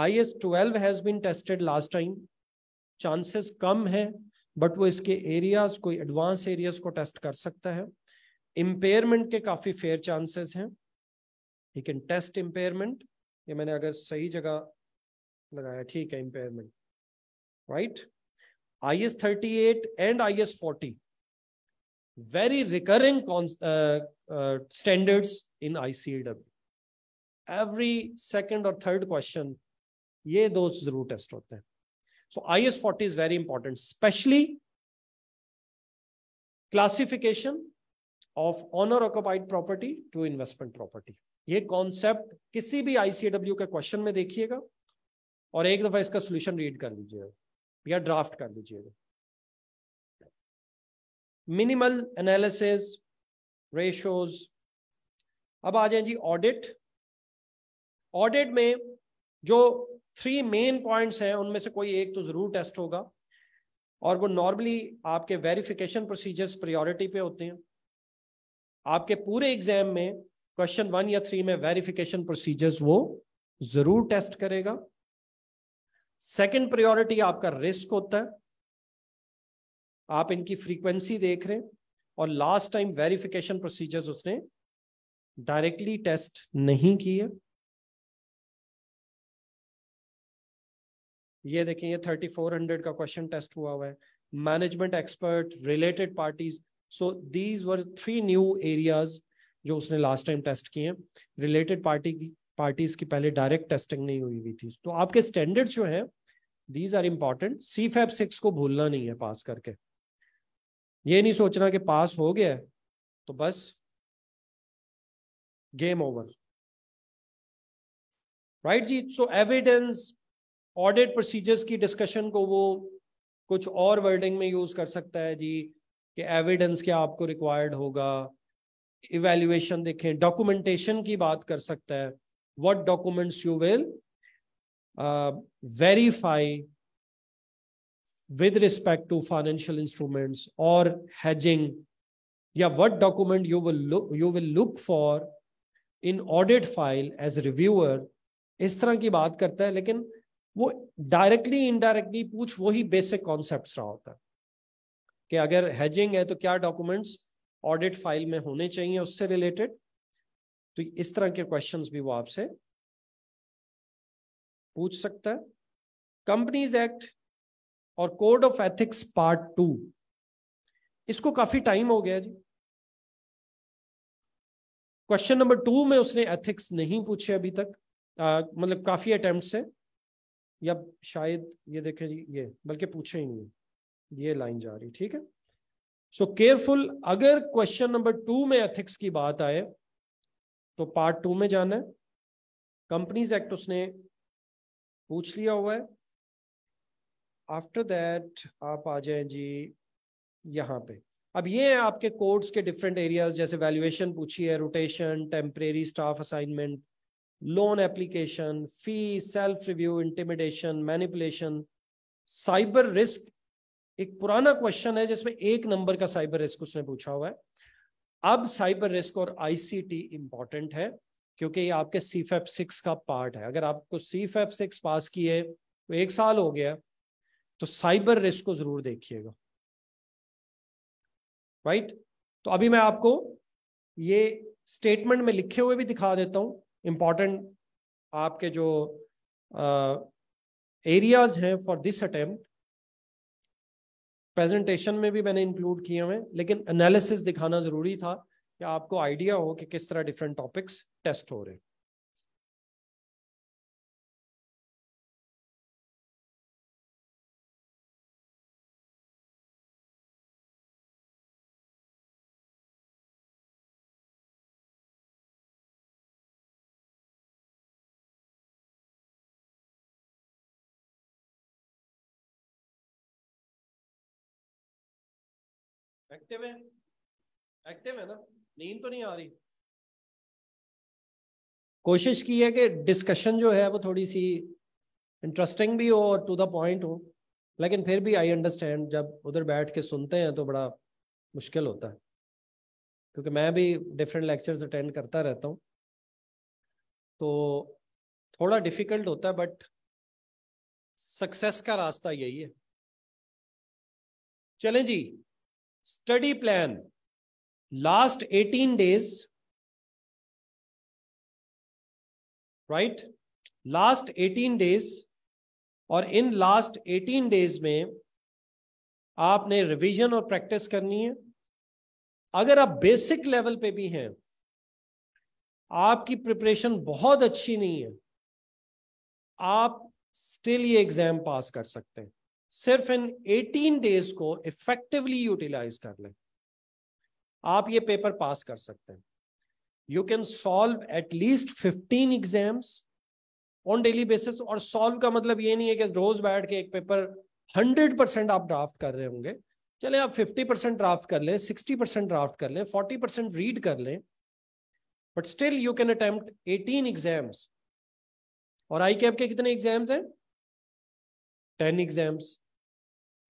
I S twelve has been tested last time chances कम है बट वो इसके एरियाज कोई एडवांस एरियाज को टेस्ट कर सकता है इम्पेयरमेंट के काफी फेयर चांसेस हैं यू कैन टेस्ट इम्पेयरमेंट ये मैंने अगर सही जगह लगाया ठीक है impairment right I S thirty eight and I S forty very recurring uh, uh, standards in ICAW. Every second or third question, ये दो जरूर टेस्ट होते हैं so I S forty is very important specially classification of owner occupied property to investment property ये concept किसी भी ICW के question में देखिएगा और एक दफा इसका सोल्यूशन रीड कर लीजिएगा या ड्राफ्ट कर लीजिएगा मिनिमल एनालिसिस रेशोज अब आ जाए जी ऑडिट ऑडिट में जो थ्री मेन पॉइंट्स हैं उनमें से कोई एक तो जरूर टेस्ट होगा और वो नॉर्मली आपके वेरिफिकेशन प्रोसीजर्स प्रायोरिटी पे होते हैं आपके पूरे एग्जाम में क्वेश्चन वन या थ्री में वेरिफिकेशन प्रोसीजर्स वो जरूर टेस्ट करेगा सेकंड प्रायोरिटी आपका रिस्क होता है आप इनकी फ्रीक्वेंसी देख रहे हैं और लास्ट टाइम वेरिफिकेशन प्रोसीजर्स उसने डायरेक्टली टेस्ट नहीं किए ये देखें ये 3400 का क्वेश्चन टेस्ट हुआ हुआ है management expert related parties so these were three new areas जो उसने लास्ट टाइम टेस्ट किए हैं रिलेटेड पार्टी की पार्टीज की पहले डायरेक्ट टेस्टिंग नहीं हुई हुई थी तो आपके स्टैंडर्ड जो है these are important C fap six को भूलना नहीं है पास करके ये नहीं सोचना कि पास हो गया तो बस गेम ओवर राइट जी सो एविडेंस ऑडिट प्रोसीजर्स की डिस्कशन को वो कुछ और वर्डिंग में यूज कर सकता है जी कि एविडेंस क्या आपको रिक्वायर्ड होगा इवेल्युएशन देखें डॉक्यूमेंटेशन की बात कर सकता है what documents you will verify with respect to financial instruments or hedging yeah what document you will look you will look for in audit file as reviewer इस तरह की बात करता है लेकिन वो डायरेक्टली इनडायरेक्टली पूछ वही बेसिक कॉन्सेप्ट रहा होता है कि अगर हेजिंग है तो क्या डॉक्यूमेंट्स ऑडिट फाइल में होने चाहिए उससे रिलेटेड तो इस तरह के क्वेश्चंस भी वो आपसे पूछ सकता है कंपनीज एक्ट और code of ethics part two इसको काफी टाइम हो गया जी क्वेश्चन नंबर टू में उसने एथिक्स नहीं पूछे अभी तक आ, मतलब काफी अटेम्प्ट है या शायद ये देखे जी ये बल्कि पूछे ही नहीं ये लाइन जा रही ठीक है सो so, केयरफुल अगर क्वेश्चन नंबर टू में एथिक्स की बात आए तो पार्ट टू में जाना है कंपनीज एक्ट उसने पूछ लिया हुआ है आफ्टर दैट आप आ जाए जी यहाँ पे अब ये है आपके कोर्ट्स के डिफरेंट एरियाज जैसे वैल्यूएशन पूछी है rotation temporary staff assignment loan application fee self review intimidation manipulation cyber risk एक पुराना क्वेश्चन है जिसमें एक नंबर का साइबर रिस्क उसने पूछा हुआ है अब साइबर रिस्क और आईसीटी इंपॉर्टेंट है क्योंकि ये आपके सी फैप सिक्स का पार्ट है अगर आपको सी फैप सिक्स पास किए तो एक साल हो गया तो साइबर रिस्क को जरूर देखिएगा राइट तो अभी मैं आपको ये स्टेटमेंट में लिखे हुए भी दिखा देता हूं इंपॉर्टेंट आपके जो एरियाज हैं फॉर दिस अटेम्प्ट प्रेजेंटेशन में भी मैंने इंक्लूड किए हुए लेकिन एनालिसिस दिखाना जरूरी था कि आपको आइडिया हो कि किस तरह डिफरेंट टॉपिक्स टेस्ट हो रहे हैं एक्टिव है एक्टिव है ना नींद तो नहीं आ रही कोशिश की है कि डिस्कशन जो है वो थोड़ी सी इंटरेस्टिंग भी हो और टू द पॉइंट हो लेकिन फिर भी आई अंडरस्टैंड जब उधर बैठ के सुनते हैं तो बड़ा मुश्किल होता है क्योंकि मैं भी डिफरेंट लेक्चर्स अटेंड करता रहता हूँ तो थोड़ा डिफिकल्ट होता है बट सक्सेस का रास्ता यही है चलें जी study plan last 18 days right last 18 days और इन लास्ट 18 डेज में आपने रिविजन और प्रैक्टिस करनी है अगर आप बेसिक लेवल पे भी हैं आपकी प्रिपरेशन बहुत अच्छी नहीं है आप स्टिल ये एग्जाम पास कर सकते हैं सिर्फ इन 18 डेज को इफेक्टिवली यूटिलाइज कर लें आप ये पेपर पास कर सकते हैं you can solve at least 15 exams on daily basis और सॉल्व का मतलब ये नहीं है कि रोज बैठ के एक पेपर 100 परसेंट आप ड्राफ्ट कर रहे होंगे चले आप 50 परसेंट ड्राफ्ट कर लें 60 परसेंट ड्राफ्ट कर लें 40 परसेंट रीड कर लें but still you can attempt 18 exams और आई के कितने एग्जाम्स हैं टेन एग्जाम्स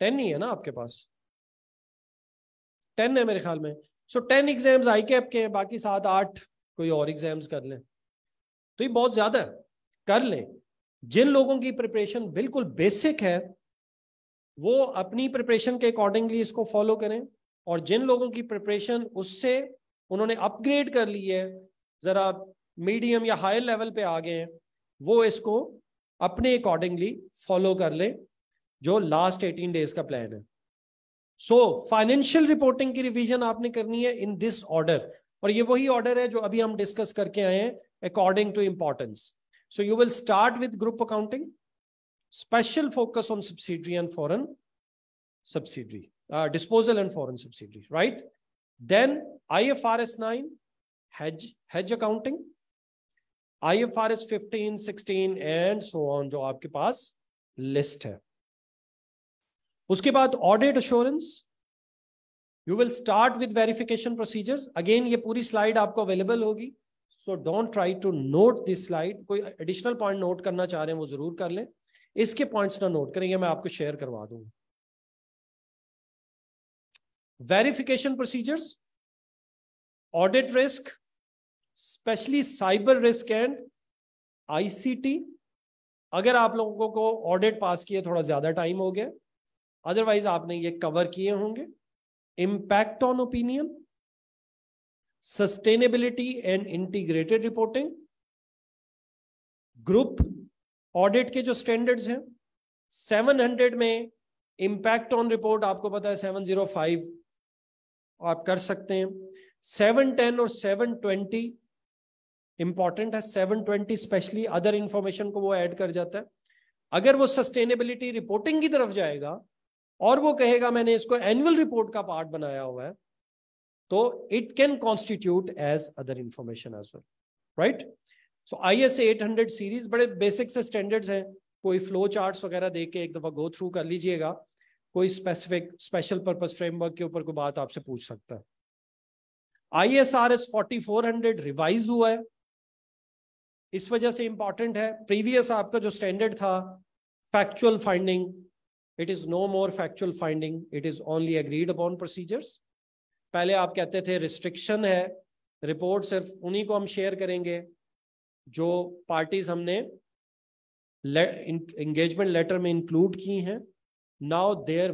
टेन ही है ना आपके पास टेन है मेरे ख्याल में so ten exams ICAP के बाकी सात आठ कोई और एग्जाम्स कर लें तो ये बहुत ज्यादा कर लें जिन लोगों की प्रिपरेशन बिल्कुल बेसिक है वो अपनी प्रिपरेशन के अकॉर्डिंगली इसको फॉलो करें और जिन लोगों की प्रिपरेशन उससे उन्होंने अपग्रेड कर ली है ज़रा मीडियम या हायर लेवल पे आ गए हैं वो इसको अपने अकॉर्डिंगली फॉलो कर लें जो लास्ट एटीन डेज का प्लान है सो फाइनेंशियल रिपोर्टिंग की रिवीजन आपने करनी है इन दिस ऑर्डर और ये वही ऑर्डर है जो अभी हम डिस्कस करके आए हैं according to importance so you will start with group accounting special focus on subsidiary and foreign and foreign disposal right then I F R S nine hedge hedge accounting I F R S fifteen sixteen and so on जो आपके पास list है उसके बाद audit assurance you will start with verification procedures again ये पूरी slide आपको available होगी so don't try to note this slide कोई एडिशनल पॉइंट नोट करना चाह रहे हैं वो जरूर कर लें इसके पॉइंट्स ना नोट करेंगे मैं आपको शेयर करवा दूंगा verification procedures audit risk specially cyber risk and ICT अगर आप लोगों को ऑडिट पास किए थोड़ा ज्यादा टाइम हो गया अदरवाइज आपने ये कवर किए होंगे impact on opinion sustainability and integrated reporting group audit के जो स्टैंडर्ड्स हैं 700 में इंपैक्ट ऑन रिपोर्ट आपको पता है 705 आप कर सकते हैं 710 और 720 इंपॉर्टेंट है 720 स्पेशली अदर इंफॉर्मेशन को वो ऐड कर जाता है अगर वो सस्टेनेबिलिटी रिपोर्टिंग की तरफ जाएगा और वो कहेगा मैंने इसको एनुअल रिपोर्ट का पार्ट बनाया हुआ है तो it can constitute as other information as well right so I S eight hundred series बड़े बेसिक से स्टैंडर्ड्स हैं कोई फ्लो चार्ट्स वगैरह देख के एक दफा गो थ्रू कर लीजिएगा कोई स्पेसिफिक स्पेशल पर्पज फ्रेमवर्क के ऊपर कोई बात आपसे पूछ सकता है I S R S forty four hundred revise हुआ है इस वजह से इंपॉर्टेंट है प्रीवियस आपका जो स्टैंडर्ड था factual finding it is no more factual finding it is only agreed upon procedures पहले आप कहते थे रिस्ट्रिक्शन है रिपोर्ट सिर्फ उन्हीं को हम शेयर करेंगे जो पार्टीज हमने एंगेजमेंट लेटर में इंक्लूड की हैं now there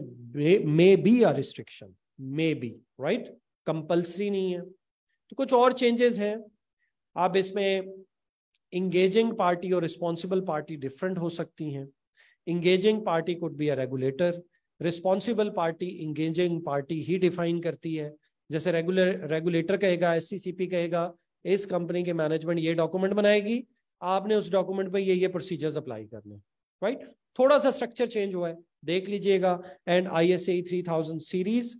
may be a restriction may be right compulsory नहीं है तो कुछ और चेंजेस हैं आप इसमें इंगेजिंग पार्टी और रिस्पॉन्सिबल पार्टी डिफरेंट हो सकती हैं engaging party could be a regulator responsible party engaging party ही डिफाइन करती है जैसे रेगुलर रेगुलेटर कहेगा एस कहेगा इस कंपनी के मैनेजमेंट ये डॉक्यूमेंट बनाएगी आपने उस डॉक्यूमेंट में ये ये प्रोसीजर्स अप्लाई करने राइट right? थोड़ा सा स्ट्रक्चर चेंज हुआ है देख लीजिएगा and I S A three thousand series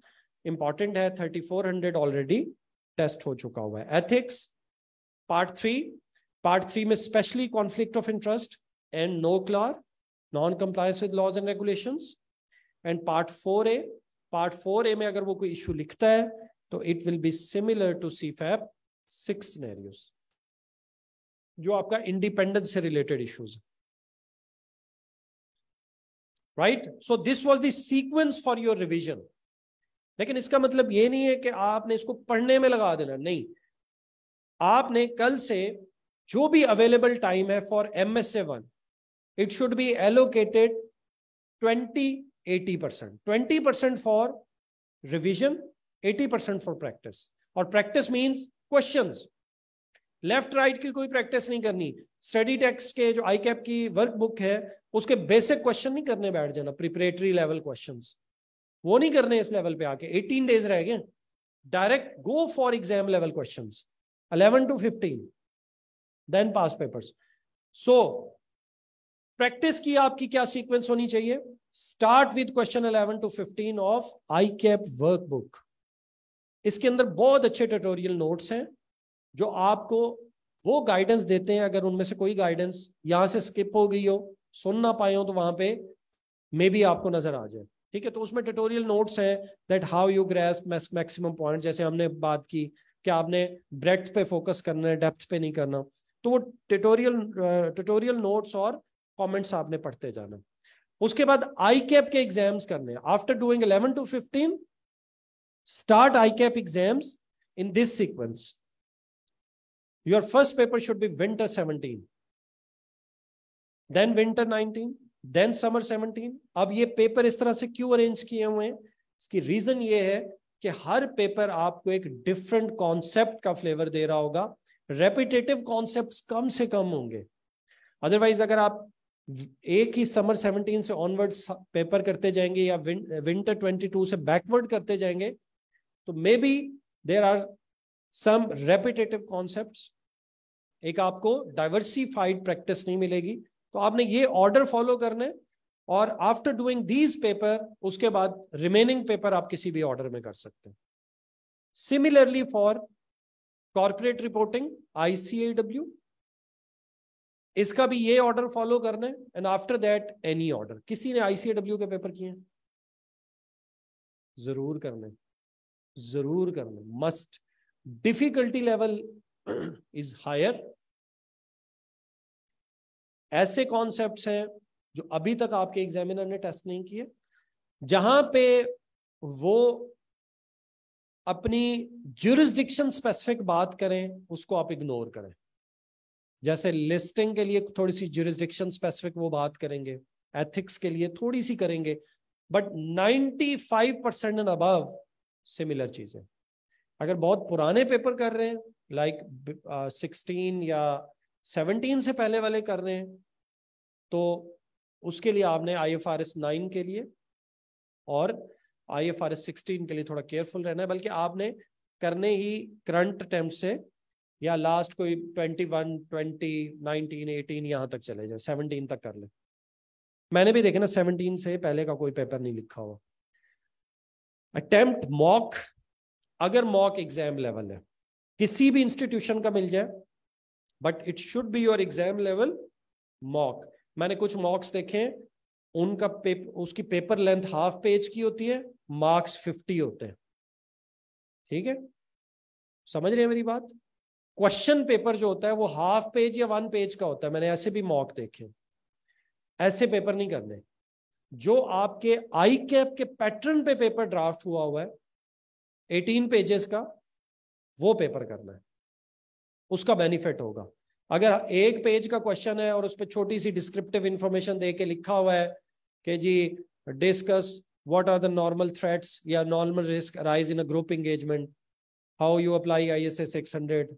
important है thirty four hundred already test हो चुका हुआ है ethics part three part three में specially conflict of interest and NOCLAR non compliance with laws and regulation and part four A part four A में अगर वो कोई इश्यू लिखता है तो it will be similar to C fap six जो आपका इंडिपेंडेंस से रिलेटेड इश्यूज है right so this was the sequence for your revision लेकिन इसका मतलब ये नहीं है कि आपने इसको पढ़ने में लगा देना नहीं आपने कल से जो भी अवेलेबल टाइम है for M S A one it should be allocated twenty eighty percent twenty percent for revision eighty percent for practice और practice means question left right की कोई प्रैक्टिस नहीं करनी स्टडी टेक्स के जो आई कैप की work book है उसके बेसिक क्वेश्चन नहीं करने बैठ जाना प्रिपरेटरी लेवल क्वेश्चन वो नहीं करने इस लेवल पे आके एटीन डेज रह गए direct go for exam level question eleven to fifteen then past papers so practice की आपकी क्या सीक्वेंस होनी चाहिए start with question 11 to 15 of ICAP work book इसके अंदर बहुत अच्छे ट्यूटोरियल नोट्स हैं जो आपको वो गाइडेंस देते हैं अगर उनमें से कोई गाइडेंस यहां से स्किप हो गई हो सुन ना पाए हो तो वहां पे मे भी आपको नजर आ जाए ठीक है तो उसमें ट्यूटोरियल नोट्स हैं that how you grace maximum point जैसे हमने बात की कि आपने ब्रेथ पे फोकस करना है डेप्थ पे नहीं करना तो वो ट्यूटोरियल ट्यूटोरियल नोट्स और कमेंट्स आपने पढ़ते जाना उसके बाद आई कैप के एग्जाम्स करने after doing 11 to 15 ICAP exams in this sequence your first paper should be winter 17, then winter 19, then summer 17. अब ये पेपर इस तरह से क्यों अरेंज किए हुए हैं इसकी रीजन ये है कि हर पेपर आपको एक डिफरेंट कॉन्सेप्ट का फ्लेवर दे रहा होगा रेपिटेटिव कॉन्सेप्ट कम से कम होंगे अदरवाइज अगर आप एक ही समर सेवनटीन से ऑनवर्ड पेपर करते जाएंगे या विंटर ट्वेंटी टू से बैकवर्ड करते जाएंगे तो may be there are some repetitive concept एक आपको डाइवर्सिफाइड प्रैक्टिस नहीं मिलेगी तो आपने ये ऑर्डर फॉलो करने और आफ्टर डूइंग दीज पेपर उसके बाद रिमेनिंग पेपर आप किसी भी ऑर्डर में कर सकते हैं similarly for corporate reporting ICAEW इसका भी ये ऑर्डर फॉलो करना है and after that any order किसी ने आईसीएडब्ल्यू के पेपर किए जरूर करने जरूर करने must difficulty level is higher ऐसे कॉन्सेप्ट हैं जो अभी तक आपके एग्जामिनर ने टेस्ट नहीं किए जहां पे वो अपनी जुरिस्डिक्शन स्पेसिफिक बात करें उसको आप इग्नोर करें जैसे लिस्टिंग के लिए थोड़ी सी जुरिस्डिक्शन स्पेसिफिक वो बात करेंगे एथिक्स के लिए थोड़ी सी करेंगे but 95 percent and above similar चीजें अगर बहुत पुराने पेपर कर रहे हैं लाइक सिक्सटीन uh, या सेवनटीन से पहले वाले कर रहे हैं तो उसके लिए आपने I F R S nine के लिए और I F R S sixteen के लिए थोड़ा केयरफुल रहना है बल्कि आपने करने ही करंट अटेम्प्ट से या लास्ट कोई twenty one twenty nineteen eighteen यहाँ तक चले जाए सेवनटीन तक कर ले मैंने भी देखे ना सेवनटीन से पहले का कोई पेपर नहीं लिखा हुआ अटेम्प्ट मॉक अगर मॉक एग्जाम लेवल है किसी भी इंस्टीट्यूशन का मिल जाए but it should be your exam level mock मैंने कुछ मॉक्स देखे उनका पेप, उसकी पेपर लेंथ हाफ पेज की होती है मार्क्स फिफ्टी होते हैं ठीक है समझ रहे हैं मेरी बात क्वेश्चन पेपर जो होता है वो हाफ पेज या वन पेज का होता है मैंने ऐसे भी मॉक देखे ऐसे पेपर नहीं करने जो आपके आई कैप के पैटर्न पे पेपर ड्राफ्ट हुआ हुआ है एटीन पेजेस का वो पेपर करना है उसका बेनिफिट होगा अगर एक पेज का क्वेश्चन है और उस पर छोटी सी डिस्क्रिप्टिव इंफॉर्मेशन दे के लिखा हुआ है कि जी discuss what are the normal threats yeah normal risk arise in a group engagement how you apply isa 600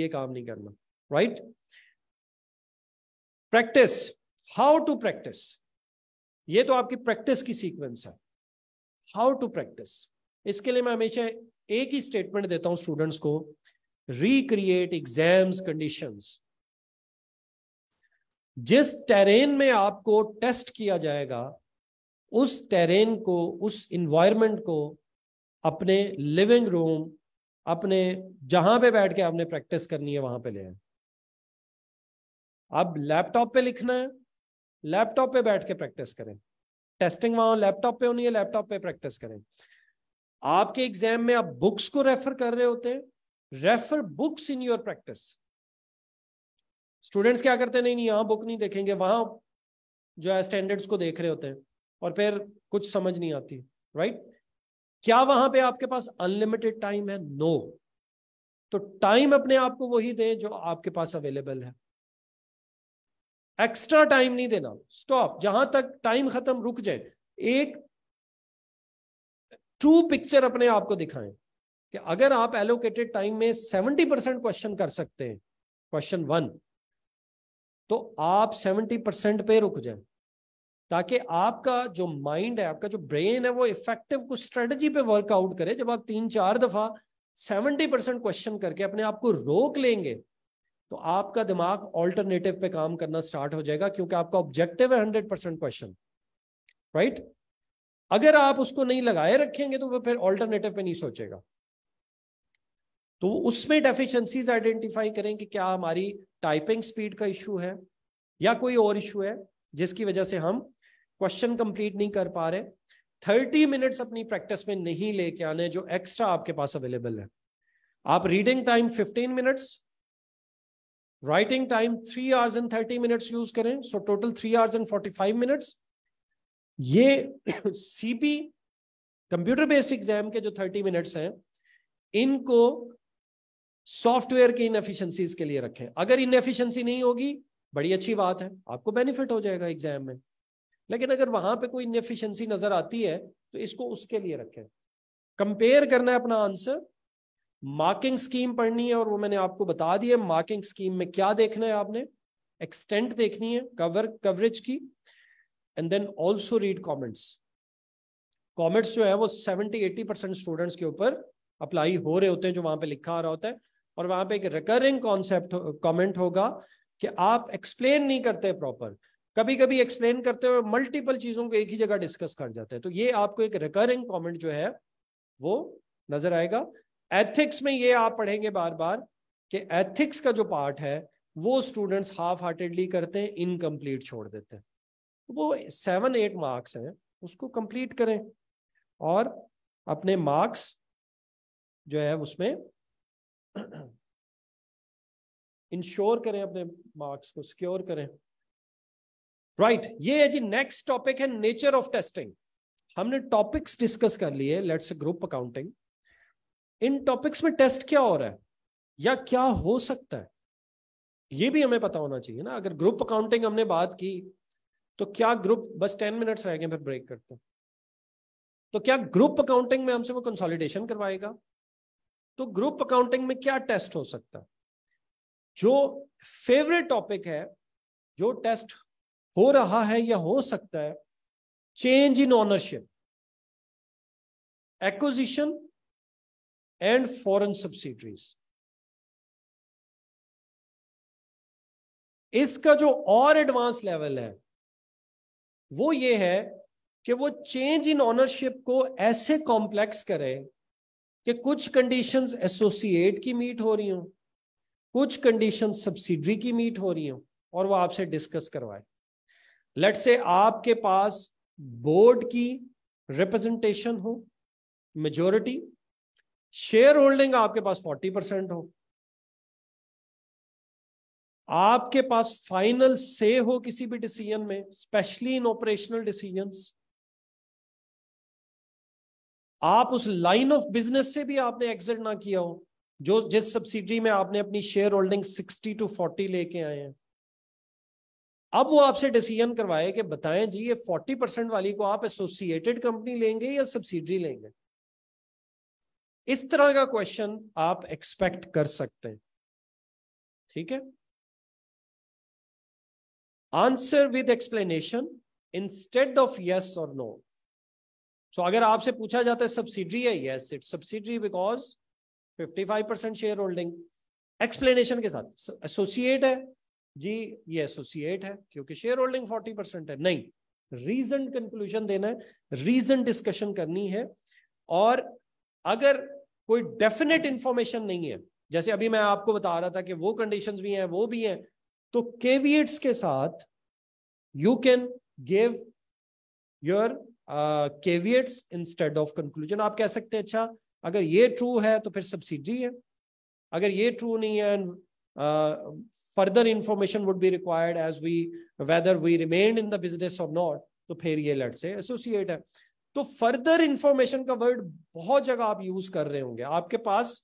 ye kaam nahi karna right practice how to practice ये तो आपकी प्रैक्टिस की सीक्वेंस है हाउ टू प्रैक्टिस इसके लिए मैं हमेशा एक ही स्टेटमेंट देता हूं स्टूडेंट्स को रिक्रिएट एग्जाम्स कंडीशंस जिस टेरेन में आपको टेस्ट किया जाएगा उस टेरेन को उस इन्वायरमेंट को अपने लिविंग रूम अपने जहां पे बैठ के आपने प्रैक्टिस करनी है वहां पे ले आए अब लैपटॉप पे लिखना है लैपटॉप पे बैठ के प्रैक्टिस करें टेस्टिंग वहां लैपटॉप पे होनी है लैपटॉप पे प्रैक्टिस करें आपके एग्जाम में आप बुक्स को रेफर कर रहे होते हैं refer books in your practice students क्या करते हैं नहीं नहीं यहां बुक नहीं देखेंगे वहां जो है स्टैंडर्ड्स को देख रहे होते हैं और फिर कुछ समझ नहीं आती राइट right? क्या वहां पे आपके पास अनलिमिटेड टाइम है नो no. तो टाइम अपने आप को वही दें जो आपके पास अवेलेबल है एक्स्ट्रा टाइम नहीं देना स्टॉप जहां तक टाइम खत्म रुक जाए एक ट्रू पिक्चर अपने आप को दिखाएं कि अगर आप एलोकेटेड टाइम में सेवेंटी परसेंट क्वेश्चन कर सकते हैं क्वेश्चन वन तो आप सेवेंटी परसेंट पे रुक जाए ताकि आपका जो माइंड है आपका जो ब्रेन है वो इफेक्टिव कुछ स्ट्रेटजी पे वर्कआउट करे जब आप तीन चार दफा सेवेंटी परसेंट क्वेश्चन करके अपने आप को रोक लेंगे तो आपका दिमाग ऑल्टरनेटिव पे काम करना स्टार्ट हो जाएगा क्योंकि आपका ऑब्जेक्टिव है हंड्रेड परसेंट क्वेश्चन राइट अगर आप उसको नहीं लगाए रखेंगे तो वह फिर ऑल्टरनेटिव पे नहीं सोचेगा तो उसमें डेफिशिएंसीज आइडेंटिफाई करें कि क्या हमारी टाइपिंग स्पीड का इशू है या कोई और इशू है जिसकी वजह से हम क्वेश्चन कंप्लीट नहीं कर पा रहे थर्टी मिनट्स अपनी प्रैक्टिस में नहीं लेके आने जो एक्स्ट्रा आपके पास अवेलेबल है आप reading time fifteen minutes writing time three hours and thirty minutes use करें so total three hours and forty five minutes ये सीपी कंप्यूटर बेस्ड एग्जाम के जो थर्टी मिनट्स हैं इनको सॉफ्टवेयर की इनएफिशिएंसीज के लिए रखें अगर इनएफिशिएंसी नहीं होगी बड़ी अच्छी बात है आपको बेनिफिट हो जाएगा एग्जाम में लेकिन अगर वहां पे कोई इनएफिशिएंसी नजर आती है तो इसको उसके लिए रखें कंपेयर करना है अपना आंसर मार्किंग स्कीम पढ़नी है और वो मैंने आपको बता दिया है मार्किंग स्कीम में क्या देखना है आपने एक्सटेंट देखनी है कवर कवरेज की and then also read comments comments जो है वो सेवेंटी एटी परसेंट स्टूडेंट्स के ऊपर अप्लाई हो रहे होते हैं जो वहां पे लिखा आ रहा होता है और वहां पे एक रिकरिंग कॉन्सेप्ट कॉमेंट होगा कि आप एक्सप्लेन नहीं करते प्रॉपर कभी कभी एक्सप्लेन करते हुए मल्टीपल चीजों को एक ही जगह डिस्कस कर जाते हैं तो ये आपको एक रिकरिंग कॉमेंट जो है वो नजर आएगा एथिक्स में ये आप पढ़ेंगे बार बार कि एथिक्स का जो पार्ट है वो स्टूडेंट्स हाफ हार्टेडली करते हैं इनकम्प्लीट छोड़ देते हैं वो सेवन एट मार्क्स हैं उसको कंप्लीट करें और अपने मार्क्स जो है उसमें इंश्योर करें अपने मार्क्स को सिक्योर करें राइट right, ये है जी नेक्स्ट टॉपिक है नेचर ऑफ टेस्टिंग हमने टॉपिक्स डिस्कस कर लिए let's group accounting in topics में टेस्ट क्या हो रहा है या क्या हो सकता है ये भी हमें पता होना चाहिए ना अगर ग्रुप अकाउंटिंग हमने बात की तो क्या ग्रुप बस टेन मिनट्स रह गए फिर ब्रेक करते हैं तो क्या ग्रुप अकाउंटिंग में हमसे वो कंसोलिडेशन करवाएगा तो ग्रुप अकाउंटिंग में क्या टेस्ट हो सकता है जो फेवरेट टॉपिक है जो टेस्ट हो रहा है या हो सकता है change in ownership acquisition and foreign subsidiaries इसका जो और एडवांस लेवल है वो ये है कि वो चेंज इन ऑनरशिप को ऐसे कॉम्प्लेक्स करें कि कुछ कंडीशंस एसोसिएट की मीट हो रही हो कुछ कंडीशन सब्सिडरी की मीट हो रही हो और वो आपसे डिस्कस करवाए लेट से आपके पास बोर्ड की रिप्रेजेंटेशन हो मेजोरिटी शेयर होल्डिंग आपके पास 40 परसेंट हो आपके पास फाइनल से हो किसी भी डिसीजन में स्पेशली इन ऑपरेशनल डिसीजंस आप उस लाइन ऑफ बिजनेस से भी आपने एग्जिट ना किया हो जो जिस सब्सिडी में आपने अपनी शेयर होल्डिंग 60 टू 40 लेके आए हैं अब वो आपसे डिसीजन करवाए कि बताएं जी ये फोर्टी परसेंट वाली को आप एसोसिएटेड कंपनी लेंगे या सब्सिडी लेंगे इस तरह का क्वेश्चन आप एक्सपेक्ट कर सकते हैं ठीक है answer with explanation instead of yes और नो सो अगर आपसे पूछा जाता है सब्सिडी है yes it subsidy because 55 percent share holding explanation के साथ एसोसिएट है जी ये एसोसिएट है क्योंकि शेयर होल्डिंग फोर्टी परसेंट है नहीं रीजन कंक्लूजन देना है रीजन डिस्कशन करनी है और अगर कोई डेफिनेट इंफॉर्मेशन नहीं है जैसे अभी मैं आपको बता रहा था कि वो कंडीशन भी हैं वो भी हैं तो केवीएट्स के साथ you can give your caveats instead of conclusion आप कह सकते हैं अच्छा अगर ये ट्रू है तो फिर सब्सिडी है अगर ये ट्रू नहीं है further information would be required as we whether we remain in the business और नॉट तो फिर ये लट से एसोसिएट है तो फर्दर इंफॉर्मेशन का वर्ड बहुत जगह आप यूज कर रहे होंगे आपके पास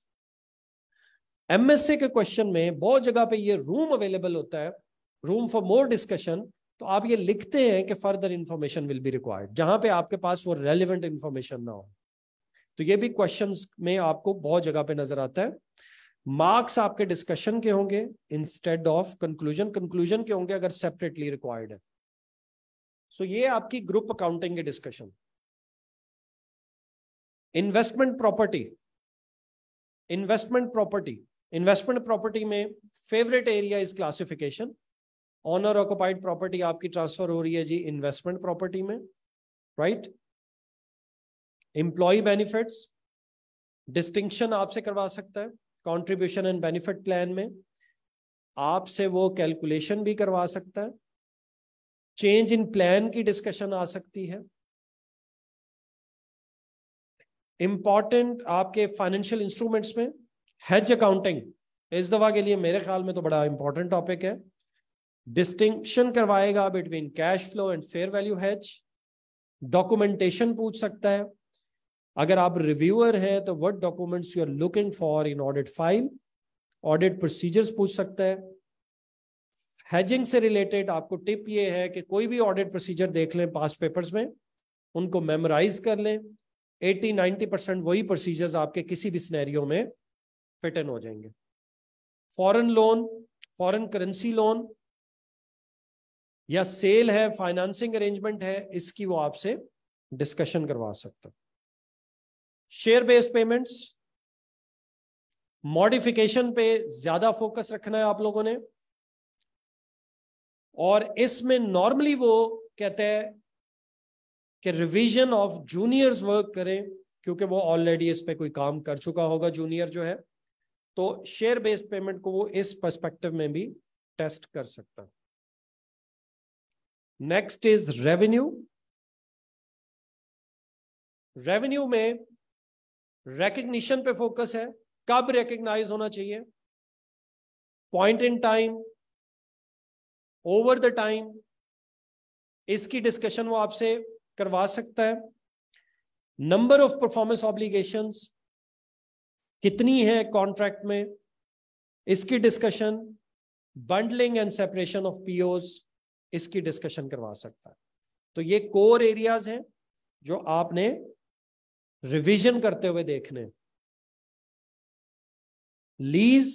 एमएससी के क्वेश्चन में बहुत जगह पे ये रूम अवेलेबल होता है रूम फॉर मोर डिस्कशन तो आप ये लिखते हैं कि further information will be required जहां पे आपके पास वो रेलिवेंट इंफॉर्मेशन ना हो तो ये भी क्वेश्चन में आपको बहुत जगह पे नजर आता है मार्क्स आपके डिस्कशन के होंगे इंस्टेड ऑफ कंक्लूजन कंक्लूजन के होंगे अगर सेपरेटली रिक्वायर्ड है सो so, ये आपकी ग्रुप अकाउंटिंग के discussion investment property investment property investment property में favourite area is classification owner occupied property आपकी ट्रांसफर हो रही है जी इन्वेस्टमेंट प्रॉपर्टी में राइट एम्प्लॉय बेनिफिट्स डिस्टिंक्शन आपसे करवा सकता है कंट्रीब्यूशन एंड बेनिफिट प्लान में आपसे वो कैलकुलेशन भी करवा सकता है चेंज इन प्लान की डिस्कशन आ सकती है इंपॉर्टेंट आपके फाइनेंशियल इंस्ट्रूमेंट्स में हेज अकाउंटिंग इस दवा के लिए मेरे ख्याल में तो बड़ा इंपॉर्टेंट टॉपिक है डिस्टिंक्शन करवाएगा between cash flow and fair value hedge documentation पूछ सकता है अगर आप रिव्यूअर है तो what documents you are looking for in audit file audit procedures पूछ सकता है हैजिंग से रिलेटेड आपको टिप ये है कि कोई भी ऑडिट प्रोसीजर देख लें पास्ट पेपर्स में उनको मेमोराइज कर लें 80-90 परसेंट वही प्रोसीजर्स आपके किसी भी सिनेरियो में फिट इन हो जाएंगे foreign loan foreign currency loan या सेल है फाइनेंसिंग अरेंजमेंट है इसकी वो आपसे डिस्कशन करवा सकते है शेयर बेस्ड पेमेंट्स मॉडिफिकेशन पे ज्यादा फोकस रखना है आप लोगों ने और इसमें नॉर्मली वो कहते हैं कि रिवीजन ऑफ जूनियर्स वर्क करें क्योंकि वो ऑलरेडी इस पे कोई काम कर चुका होगा जूनियर जो है तो शेयर बेस्ड पेमेंट को वो इस पर्सपेक्टिव में भी टेस्ट कर सकता है नेक्स्ट इज रेवेन्यू रेवेन्यू में रेकग्निशन पे फोकस है कब रेकग्नाइज होना चाहिए point in time over the time इसकी डिस्कशन वो आपसे करवा सकता है नंबर ऑफ परफॉर्मेंस ऑब्लिगेशन कितनी है कॉन्ट्रैक्ट में इसकी discussion bundling and separation of PO इसकी डिस्कशन करवा सकता है तो ये कोर एरियाज हैं जो आपने रिवीजन करते हुए देखने lease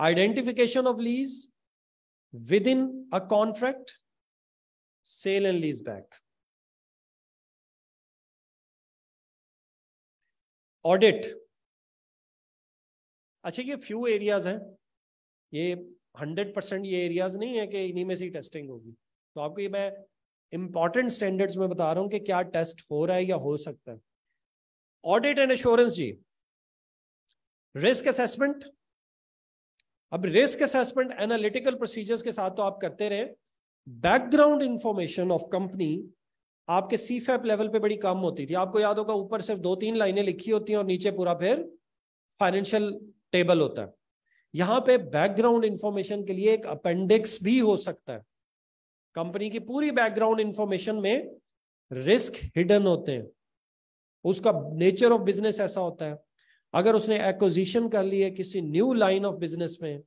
identification of lease within a contract sale and lease back audit अच्छा ये फ्यू एरियाज हैं ये हंड्रेड परसेंट ये एरियाज नहीं है कि इन्हीं में से टेस्टिंग होगी तो आपको ये मैं इंपॉर्टेंट स्टैंडर्ड्स में बता रहा हूं कि क्या टेस्ट हो रहा है या हो सकता है ऑडिट एंड एश्योरेंस जी रिस्क असेसमेंट अब रिस्क असेसमेंट एनालिटिकल प्रोसीजर्स के साथ तो आप करते रहे बैकग्राउंड इंफॉर्मेशन ऑफ कंपनी आपके सी लेवल पे बड़ी कम होती थी आपको याद होगा ऊपर सिर्फ दो तीन लाइनें लिखी होती हैं और नीचे पूरा फिर फाइनेंशियल टेबल होता है यहां पे बैकग्राउंड इंफॉर्मेशन के लिए एक अपेंडिक्स भी हो सकता है कंपनी की पूरी बैकग्राउंड इंफॉर्मेशन में रिस्क हिडन होते हैं उसका नेचर ऑफ बिजनेस ऐसा होता है अगर उसने एक्विजिशन कर ली है किसी न्यू लाइन ऑफ बिजनेस में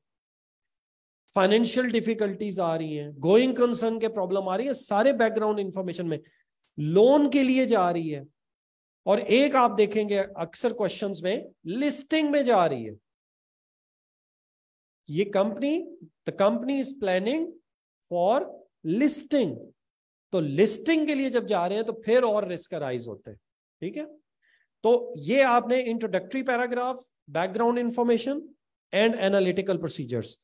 फाइनेंशियल डिफिकल्टीज आ रही हैं गोइंग कंसर्न के प्रॉब्लम आ रही है सारे बैकग्राउंड इंफॉर्मेशन में लोन के लिए जा रही है और एक आप देखेंगे अक्सर क्वेश्चंस में लिस्टिंग में जा रही है ये company the company is planning for listing तो लिस्टिंग के लिए जब जा रहे हैं तो फिर और रिस्क राइज होते हैं ठीक है तो ये आपने introductory paragraph background information and analytical procedures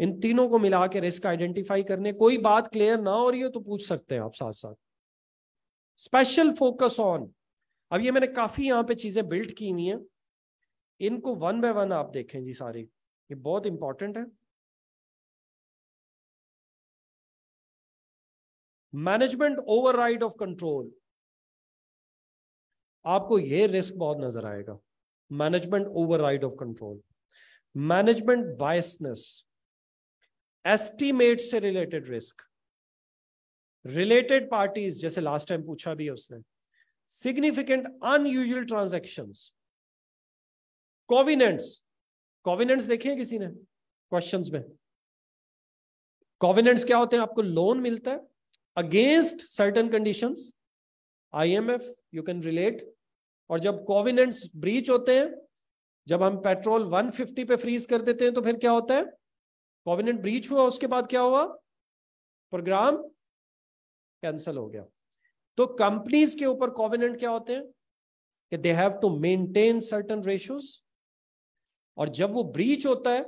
इन तीनों को मिला के रिस्क आइडेंटिफाई करने कोई बात क्लियर ना हो रही हो तो पूछ सकते हैं आप साथ साथ स्पेशल फोकस ऑन अब ये मैंने काफी यहां पे चीजें बिल्ड की हुई हैं इनको वन बाय वन आप देखें जी सारी ये बहुत इंपॉर्टेंट है मैनेजमेंट ओवरराइड ऑफ कंट्रोल आपको ये रिस्क बहुत नजर आएगा management over of control management biasness estimate से रिलेटेड रिस्क रिलेटेड पार्टीज जैसे लास्ट टाइम पूछा भी है उसने significant unusual transaction covenants covenants देखे हैं किसी ने क्वेश्चन में कॉविनेंट्स क्या होते हैं आपको लोन मिलता है against certain condition I M F you can relate और जब कोविनेंट्स ब्रीच होते हैं जब हम पेट्रोल 150 पे फ्रीज कर देते हैं तो फिर क्या होता है कोविनेंट ब्रीच हुआ उसके बाद क्या हुआ प्रोग्राम कैंसिल हो गया तो कंपनीज के ऊपर कोविनेंट क्या होते हैं कि they have to maintain certain ratios और जब वो ब्रीच होता है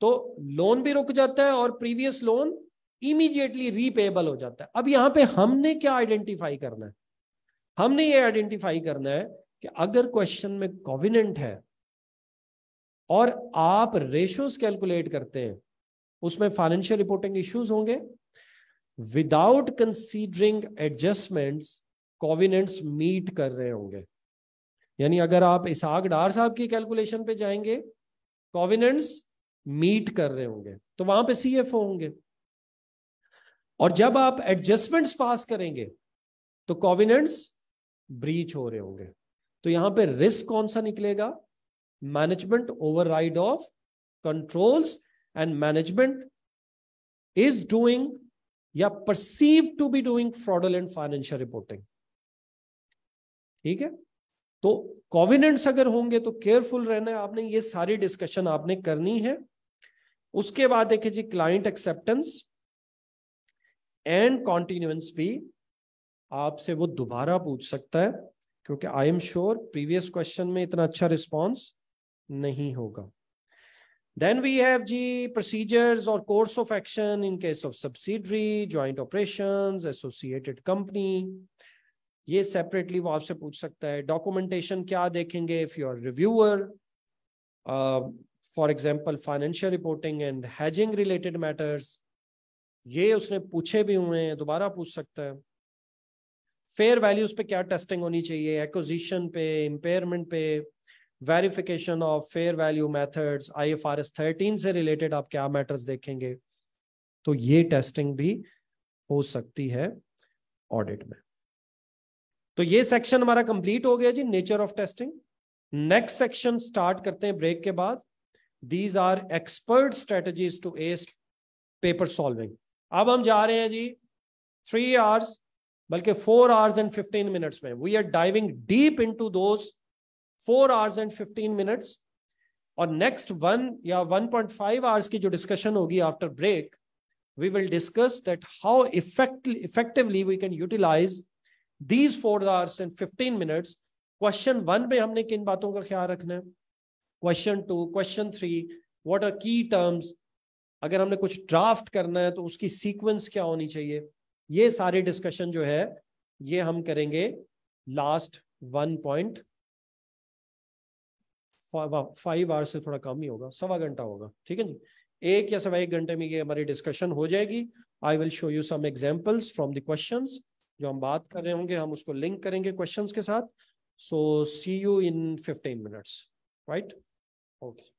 तो लोन भी रुक जाता है और प्रीवियस लोन इमीडिएटली रीपेबल हो जाता है अब यहां पे हमने क्या आइडेंटिफाई करना है हमने ये आइडेंटिफाई करना है कि अगर क्वेश्चन में कॉविनेंट है और आप रेशोस कैलकुलेट करते हैं उसमें फाइनेंशियल रिपोर्टिंग इश्यूज होंगे without considering adjustments covenants meet कर रहे होंगे यानी अगर आप इसहाक डार साहब की कैलकुलेशन पे जाएंगे कॉविनेंट्स मीट कर रहे होंगे तो वहां पे सीएफओ होंगे और जब आप एडजस्टमेंट्स पास करेंगे तो कॉविनेंट्स ब्रीच हो रहे होंगे तो यहां पे रिस्क कौन सा निकलेगा management override of controls and management is doing या perceive to be doing fraudulent and financial reporting ठीक है तो कॉविनेंट्स अगर होंगे तो केयरफुल रहना है आपने ये सारी डिस्कशन आपने करनी है उसके बाद देखिए जी क्लाइंट एक्सेप्टेंस एंड कॉन्टिन्यूएंस भी आपसे वो दोबारा पूछ सकता है क्योंकि I am sure previous question में इतना अच्छा रिस्पॉन्स नहीं होगा देन वी हैव जी प्रोसीजर्स और course of action in case of subsidiary joint operation associated company ये सेपरेटली वो आपसे पूछ सकता है डॉक्यूमेंटेशन क्या देखेंगे if you are reviewer for example financial reporting and hedging related matters ये उसने पूछे भी हुए हैं दोबारा पूछ सकता है फेयर वैल्यूज पे क्या टेस्टिंग होनी चाहिए एक्विजिशन पे इम्पेयरमेंट पे verification of fair value methods I F R S thirteen से रिलेटेड आप क्या मैटर्स देखेंगे तो ये टेस्टिंग भी हो सकती है ऑडिट में तो ये सेक्शन हमारा कंप्लीट हो गया जी nature of testing next section start करते हैं ब्रेक के बाद these are expert strategies to ace paper solving अब हम जा रहे हैं जी थ्री आवर्स बल्कि four hours and fifteen minutes में we are diving deep into those four hours and fifteen minutes और नेक्स्ट वन या वन पॉइंट फाइव आवर्स की जो डिस्कशन होगी after break we will discuss that how effectively we can utilise these four hours and fifteen minutes question one पे हमने किन बातों का ख्याल रखना है question to question three what are की टर्म्स अगर हमने कुछ ड्राफ्ट करना है तो उसकी सीक्वेंस क्या होनी चाहिए ये सारे डिस्कशन जो है ये हम करेंगे last one point five hours से थोड़ा कम ही होगा सवा घंटा होगा ठीक है नहीं एक या सवा एक घंटे में ये हमारी डिस्कशन हो जाएगी I will show you some examples from the questions जो हम बात कर रहे होंगे हम उसको लिंक करेंगे क्वेश्चंस के साथ so see you in fifteen minutes right okay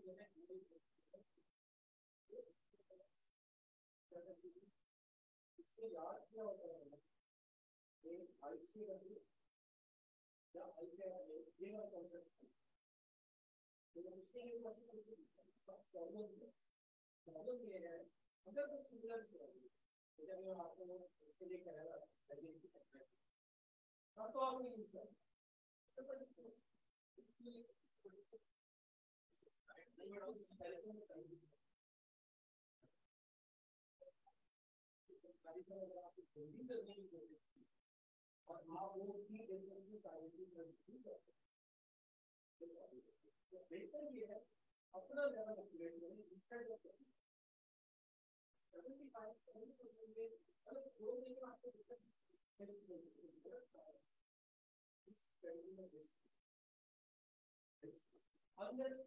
इससे याद क्या होता है एक आईसी वैल्यू या आईसी ये वाला कांसेप्ट है तो उससे ये क्वेश्चन उससे प्रॉब्लम है प्रॉब्लम ये है अगर कुछ सिमिलर से है जब मैं आपको इसके लिए कह रहा था आइडेंटिटी करना है तो आप यूज करें और आप वो की एकदम से कार्यक्रम कर सकते हैं बेहतर ये है अपना लेवल अपग्रेड करें instead of seventy five seventy percent में मतलब जो लेकिन आपको दिक्कत इस कैटेगरी में risk risk unless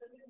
Thank you.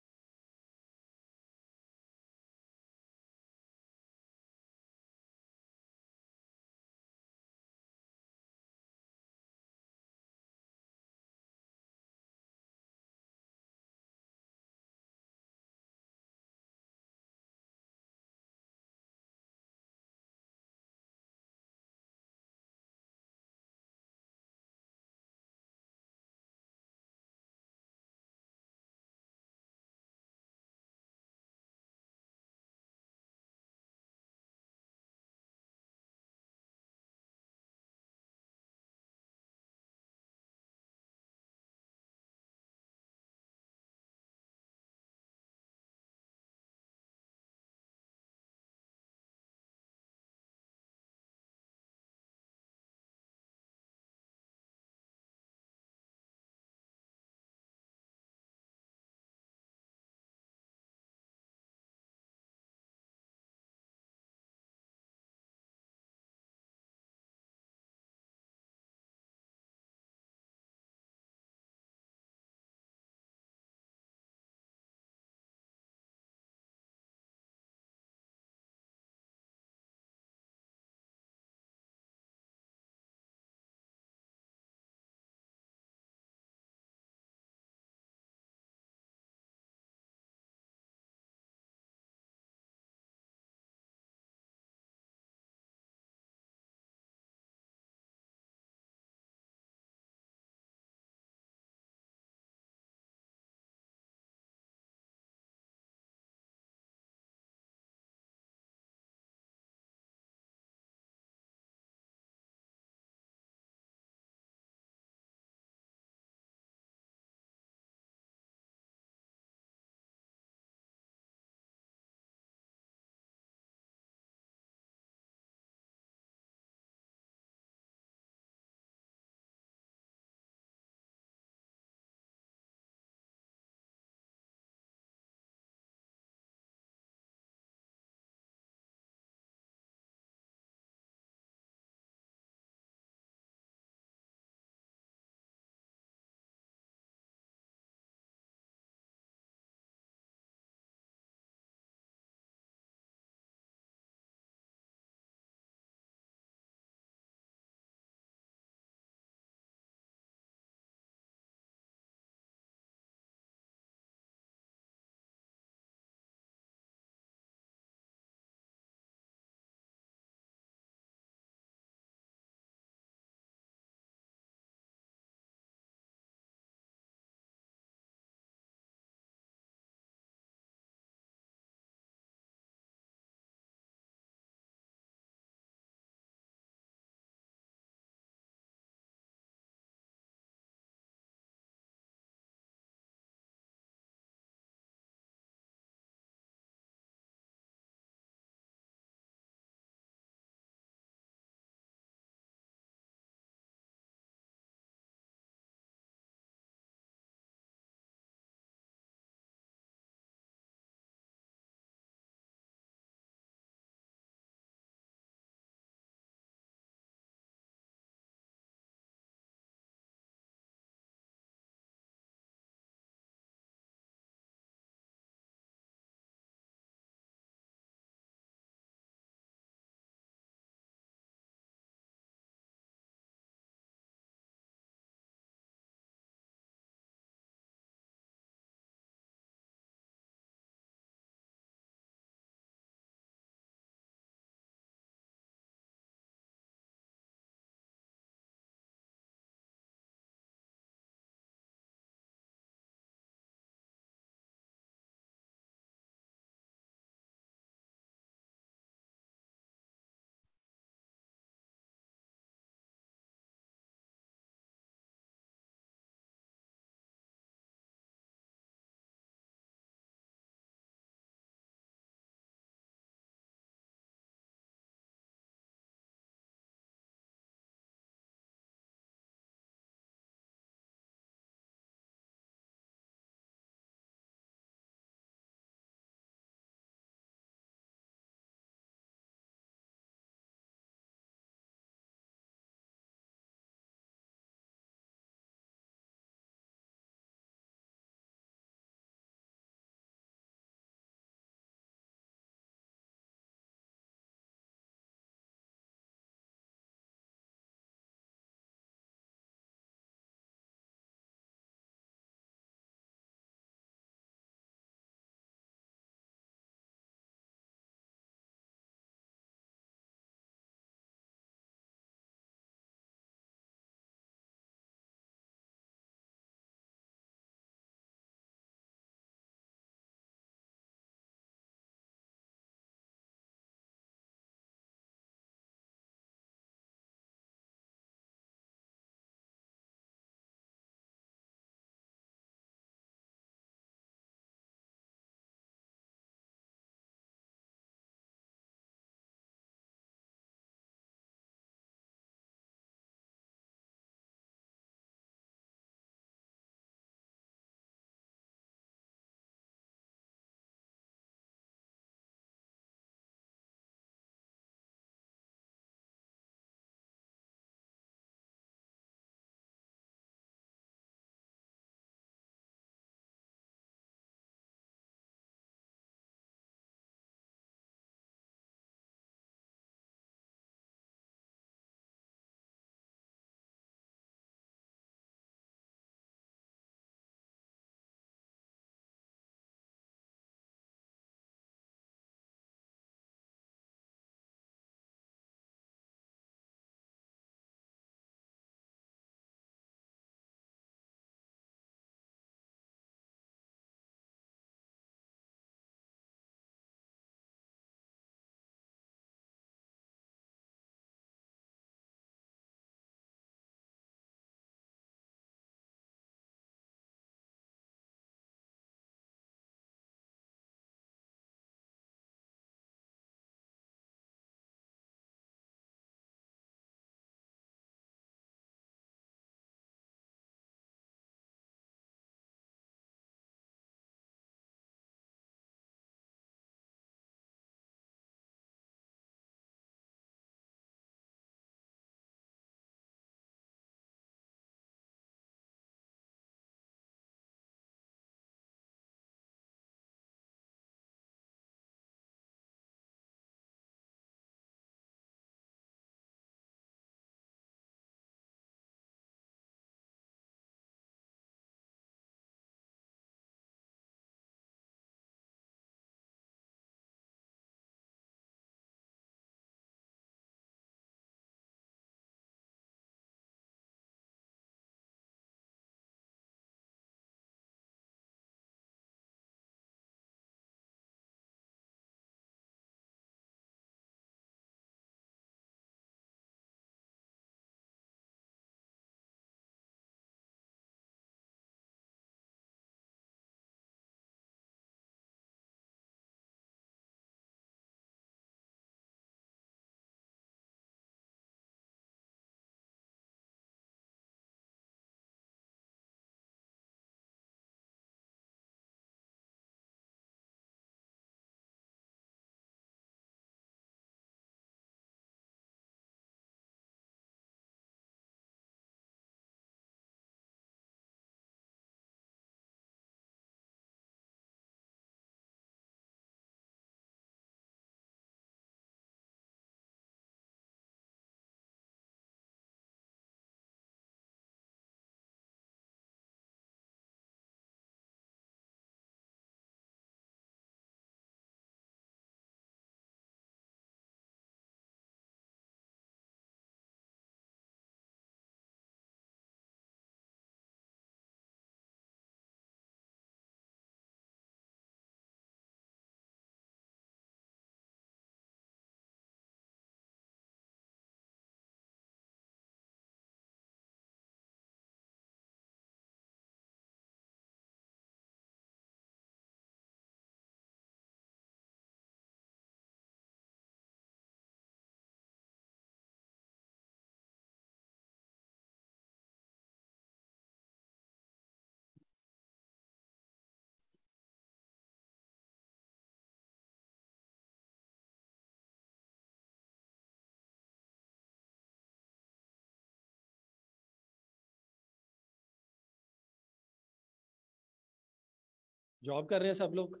Job कर रहे हैं सब लोग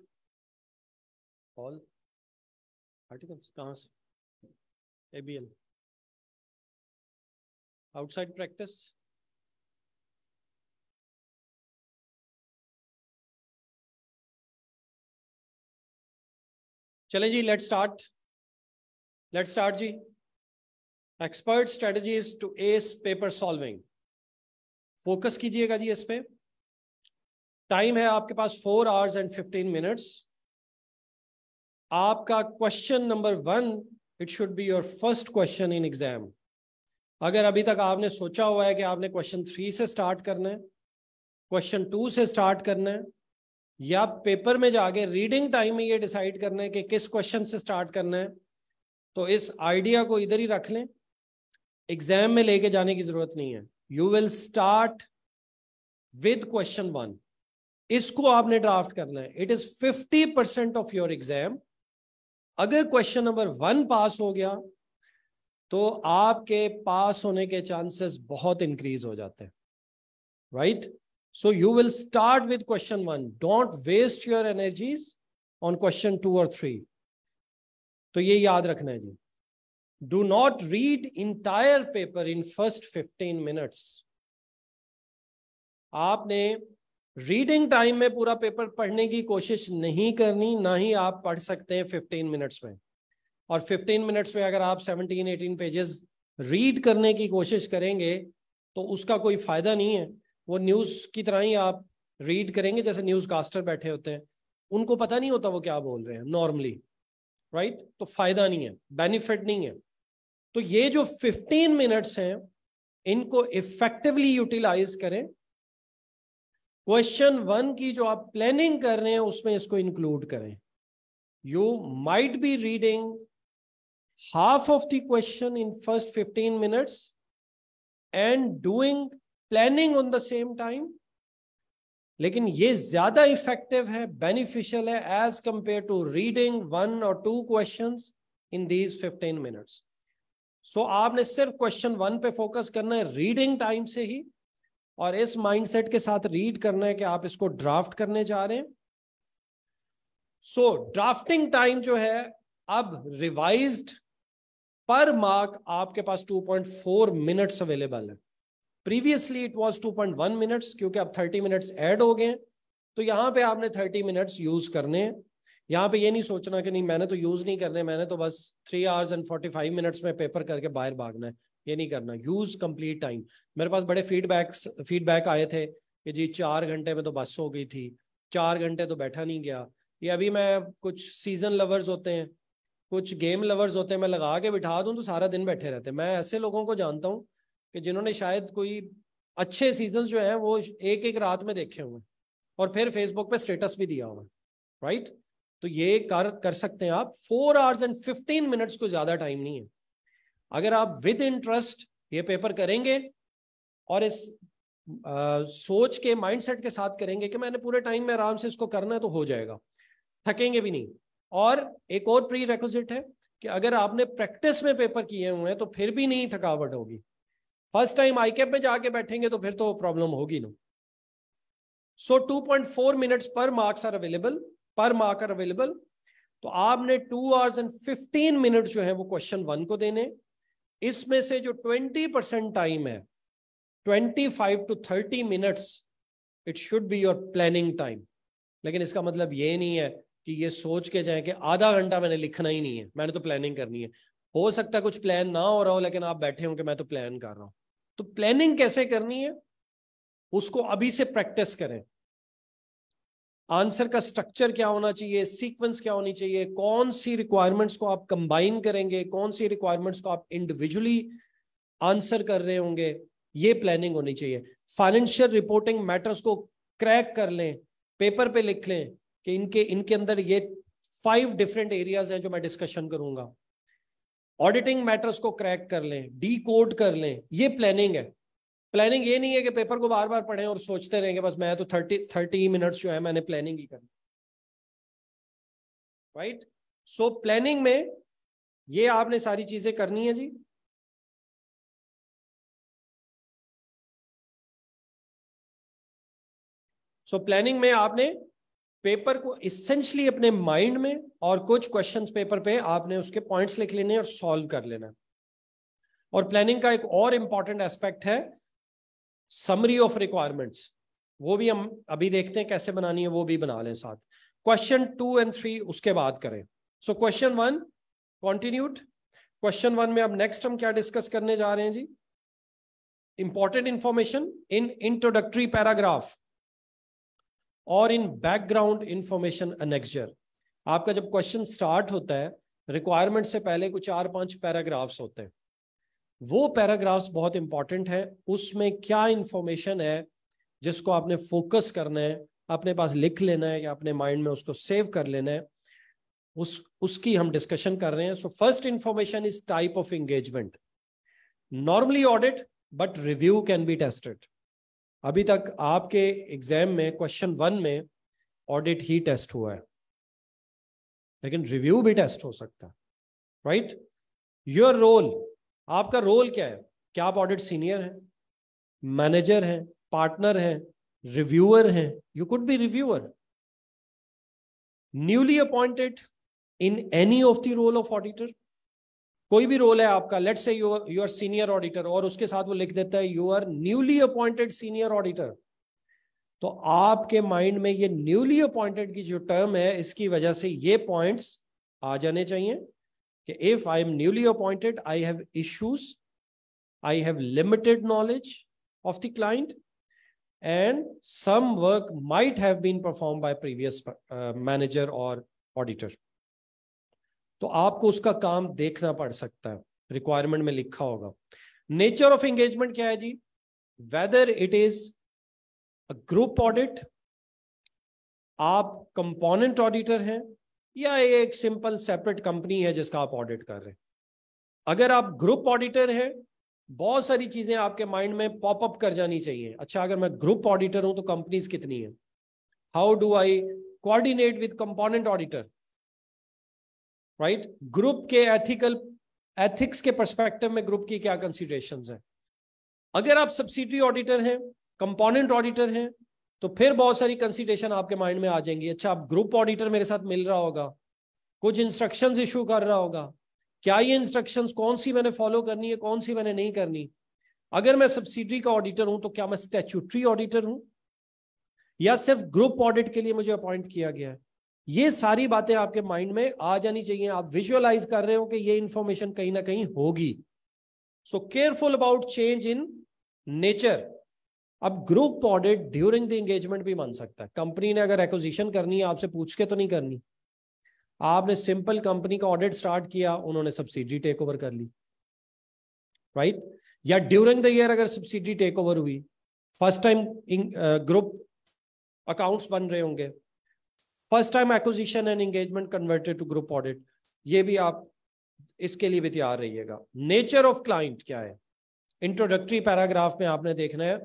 ऑल आर्टिकल्स कहाँ से A B L outside practice चले जी लेट स्टार्ट लेट स्टार्ट जी expert strategies to ace paper solving focus कीजिएगा जी इस पे टाइम है आपके पास four hours and fifteen minutes आपका question number one it should be your first question in exam अगर अभी तक आपने सोचा हुआ है कि आपने क्वेश्चन थ्री से स्टार्ट करना है क्वेश्चन टू से स्टार्ट करना है या पेपर में जाके रीडिंग टाइम में ये डिसाइड करना है कि किस क्वेश्चन से स्टार्ट करना है तो इस आइडिया को इधर ही रख लें एग्जाम में लेके जाने की जरूरत नहीं है you will start with question one इसको आपने ड्राफ्ट करना है it is fifty percent of your exam अगर क्वेश्चन नंबर वन पास हो गया तो आपके पास होने के चांसेस बहुत इंक्रीज हो जाते हैं right so you will start with question one don't waste your energies on question two और थ्री तो ये याद रखना है जी do not read entire paper in first fifteen minutes आपने रीडिंग टाइम में पूरा पेपर पढ़ने की कोशिश नहीं करनी ना ही आप पढ़ सकते हैं फिफ्टीन मिनट्स में और फिफ्टीन मिनट्स में अगर आप सेवनटीन एटीन पेजेस रीड करने की कोशिश करेंगे तो उसका कोई फायदा नहीं है वो न्यूज़ की तरह ही आप रीड करेंगे जैसे न्यूज़ कास्टर बैठे होते हैं उनको पता नहीं होता वो क्या बोल रहे हैं नॉर्मली राइट right? तो फायदा नहीं है बेनिफिट नहीं है तो ये जो 15 मिनट्स हैं इनको इफेक्टिवली यूटिलाइज करें क्वेश्चन वन की जो आप प्लानिंग कर रहे हैं उसमें इसको इंक्लूड करें you might be reading half of the question in first fifteen minutes and doing planning on the same time लेकिन ये ज्यादा इफेक्टिव है बेनिफिशियल है as compare to reading one और two question in these fifteen minutes so आपने सिर्फ question one पे focus करना है रीडिंग टाइम से ही और इस माइंडसेट के साथ रीड करना है कि आप इसको ड्राफ्ट करने जा रहे हैं सो ड्राफ्टिंग टाइम जो है अब रिवाइज्ड पर मार्क आपके पास 2.4 मिनट्स अवेलेबल है प्रीवियसली इट वाज 2.1 मिनट्स क्योंकि अब 30 मिनट्स ऐड हो गए तो यहां पे आपने 30 मिनट्स यूज करने हैं यहाँ पे ये नहीं सोचना कि नहीं मैंने तो यूज नहीं करने मैंने तो बस three hours and forty five minutes में पेपर करके बाहर भागना है ये नहीं करना यूज कंप्लीट टाइम मेरे पास बड़े फीडबैक्स फीडबैक आए थे कि जी चार घंटे में तो बस हो गई थी चार घंटे तो बैठा नहीं गया ये अभी मैं कुछ सीजन लवर्स होते हैं कुछ गेम लवर्स होते हैं मैं लगा के बिठा दूं तो सारा दिन बैठे रहते हैं मैं ऐसे लोगों को जानता हूँ कि जिन्होंने शायद कोई अच्छे सीजन जो है वो एक एक रात में देखे हुए और फिर फेसबुक पे स्टेटस भी दिया हुआ राइट तो ये कर कर सकते हैं आप four hours and fifteen minutes को ज्यादा टाइम नहीं है अगर आप विद इंटरेस्ट ये पेपर करेंगे और इस आ, सोच के माइंडसेट के साथ करेंगे कि मैंने पूरे टाइम में आराम से इसको करना है तो हो जाएगा थकेंगे भी नहीं और एक और प्री रेकोजिट है कि अगर आपने प्रैक्टिस में पेपर किए हुए हैं तो फिर भी नहीं थकावट होगी फर्स्ट टाइम आई कैप में जाके बैठेंगे तो फिर तो प्रॉब्लम होगी ना so two point four minutes per marks are available per mark are available तो आपने two hours and fifteen minute जो है वो क्वेश्चन वन को देने इसमें से जो 20 परसेंट टाइम है 25 to 30 minutes it should be your planning time लेकिन इसका मतलब ये नहीं है कि ये सोच के जाए कि आधा घंटा मैंने लिखना ही नहीं है मैंने तो प्लानिंग करनी है हो सकता है कुछ प्लान ना हो रहा हो लेकिन आप बैठे हो कि मैं तो प्लान कर रहा हूं तो प्लानिंग कैसे करनी है उसको अभी से प्रैक्टिस करें आंसर का स्ट्रक्चर क्या होना चाहिए सीक्वेंस क्या होनी चाहिए कौन सी रिक्वायरमेंट्स को आप कंबाइन करेंगे कौन सी रिक्वायरमेंट्स को आप इंडिविजुअली आंसर कर रहे होंगे ये प्लानिंग होनी चाहिए फाइनेंशियल रिपोर्टिंग मैटर्स को क्रैक कर लें पेपर पे लिख लें कि इनके इनके अंदर ये फाइव डिफरेंट एरियाज हैं जो मैं डिस्कशन करूंगा ऑडिटिंग मैटर्स को क्रैक कर लें डी कोड कर लें ये प्लानिंग है प्लानिंग ये नहीं है कि पेपर को बार बार पढ़ें और सोचते रहेंगे बस मैं तो थर्टी थर्टी मिनट्स जो है मैंने प्लानिंग ही करनी राइट सो प्लानिंग में ये आपने सारी चीजें करनी है जी सो so, प्लानिंग में आपने पेपर को इसेंशली अपने माइंड में और कुछ क्वेश्चंस पेपर पे आपने उसके पॉइंट्स लिख लेने और सॉल्व कर लेना और प्लानिंग का एक और इंपॉर्टेंट एस्पेक्ट है समरी ऑफ रिक्वायरमेंट्स वो भी हम अभी देखते हैं कैसे बनानी है वो भी बना लें साथ क्वेश्चन टू एंड थ्री उसके बाद करें सो question one continued question one में अब नेक्स्ट हम क्या डिस्कस करने जा रहे हैं जी important information in introductory paragraph और इन बैकग्राउंड इंफॉर्मेशन अनेक्सर आपका जब क्वेश्चन स्टार्ट होता है रिक्वायरमेंट से पहले कुछ चार पांच पैराग्राफ्स होते हैं वो पैराग्राफ्स बहुत इंपॉर्टेंट है उसमें क्या इंफॉर्मेशन है जिसको आपने फोकस करना है अपने पास लिख लेना है या अपने माइंड में उसको सेव कर लेना है उस उसकी हम डिस्कशन कर रहे हैं so first information is type of engagement normally audit but review can be tested अभी तक आपके एग्जाम में क्वेश्चन वन में ऑडिट ही टेस्ट हुआ है लेकिन रिव्यू भी टेस्ट हो सकता है राइट योर रोल आपका रोल क्या है क्या आप ऑडिट सीनियर हैं मैनेजर हैं पार्टनर हैं रिव्यूअर हैं you could be reviewer newly appointed in any of the role of auditor कोई भी रोल है आपका लेट से यू आर सीनियर ऑडिटर और उसके साथ वो लिख देता है you are newly appointed senior auditor तो आपके माइंड में ये न्यूली अपॉइंटेड की जो टर्म है इसकी वजह से ये पॉइंट्स आ जाने चाहिए कि if I am newly appointed I have issues I have limited knowledge of the client and some work might have been perform by previous manager और ऑडिटर तो आपको उसका काम देखना पड़ सकता है रिक्वायरमेंट में लिखा होगा नेचर ऑफ एंगेजमेंट क्या है जी whether it is a group audit आप कंपोनेंट ऑडिटर हैं या एक सिंपल सेपरेट कंपनी है जिसका आप ऑडिट कर रहे हैं अगर आप ग्रुप ऑडिटर हैं बहुत सारी चीजें आपके माइंड में पॉपअप कर जानी चाहिए अच्छा अगर मैं ग्रुप ऑडिटर हूं तो कंपनीज कितनी है how do I coordinate with component auditor right group के एथिकल एथिक्स के परस्पेक्टिव में ग्रुप की क्या कंसिडरेशन है अगर आप सब्सिडी ऑडिटर हैं कंपोनेंट ऑडिटर हैं तो फिर बहुत सारी कंसिडेशन आपके माइंड में आ जाएंगी अच्छा आप ग्रुप ऑडिटर मेरे साथ मिल रहा होगा कुछ इंस्ट्रक्शंस इशू कर रहा होगा क्या ये इंस्ट्रक्शंस कौन सी मैंने फॉलो करनी है कौन सी मैंने नहीं करनी अगर मैं सब्सिडी का ऑडिटर हूं तो क्या मैं स्टेचुटरी ऑडिटर हूं या सिर्फ ग्रुप ऑडिट के लिए मुझे अपॉइंट किया गया है ये सारी बातें आपके माइंड में आ जानी चाहिए आप विजुअलाइज कर रहे हो कि ये इंफॉर्मेशन कहीं ना कहीं होगी so careful about change in nature अब group audit during the engagement भी मान सकता है कंपनी ने अगर एक्विजिशन करनी है आपसे पूछ के तो नहीं करनी आपने सिंपल कंपनी का ऑडिट स्टार्ट किया उन्होंने सब्सिडी टेक ओवर कर ली राइट right? या ड्यूरिंग द ईयर अगर सब्सिडी टेक ओवर हुई फर्स्ट टाइम ग्रुप अकाउंट्स बन रहे होंगे first time acquisition and engagement converted to group audit ये भी आप इसके लिए भी तैयार रहिएगा नेचर ऑफ क्लाइंट क्या है इंट्रोडक्टरी पैराग्राफ में आपने देखना है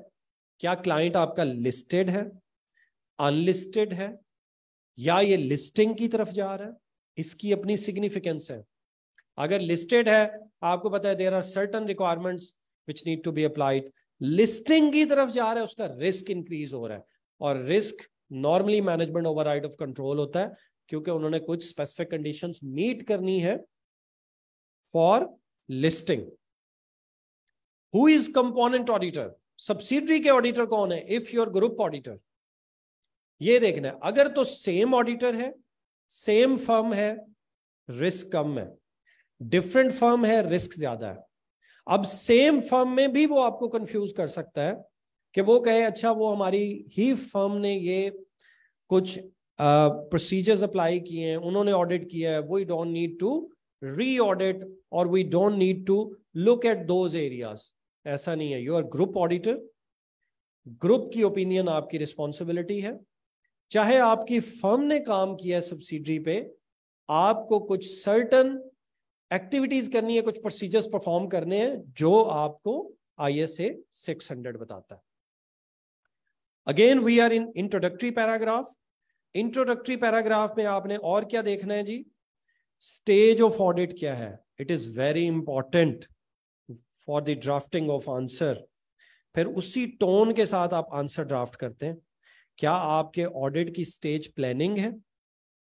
क्या क्लाइंट आपका लिस्टेड है अनलिस्टेड है या ये लिस्टिंग की तरफ जा रहा है इसकी अपनी सिग्निफिकेंस है अगर लिस्टेड है आपको पता है there are certain requirements which need to be applied listing की तरफ जा रहा है उसका रिस्क इंक्रीज हो रहा है और risk normally management over of control होता है क्योंकि उन्होंने कुछ स्पेसिफिक कंडीशन मीट करनी है for listing who is component auditor subsidiary के ऑडिटर कौन है इफ योर ग्रुप ऑडिटर ये देखना है अगर तो सेम ऑडिटर है सेम फर्म है रिस्क कम है डिफरेंट फर्म है रिस्क ज्यादा है अब सेम फर्म में भी वो आपको कंफ्यूज कर सकता है कि वो कहे अच्छा वो हमारी ही फर्म ने ये कुछ प्रोसीजर्स अप्लाई किए हैं उन्होंने ऑडिट किया है we don't need to reaudit और we don't need to look at those areas ऐसा नहीं है you are group auditor group की ओपिनियन आपकी रिस्पॉन्सिबिलिटी है चाहे आपकी फर्म ने काम किया है पे आपको कुछ सर्टन एक्टिविटीज करनी है कुछ प्रोसीजर्स परफॉर्म करने हैं जो आपको I S A six hundred बताता है again we are in introductory paragraph introductory paragraph में आपने और क्या देखना है जी स्टेज ऑफ ऑडिट क्या है it is very important for the drafting of answer फिर उसी टोन के साथ आप आंसर ड्राफ्ट करते हैं क्या आपके ऑडिट की स्टेज प्लानिंग है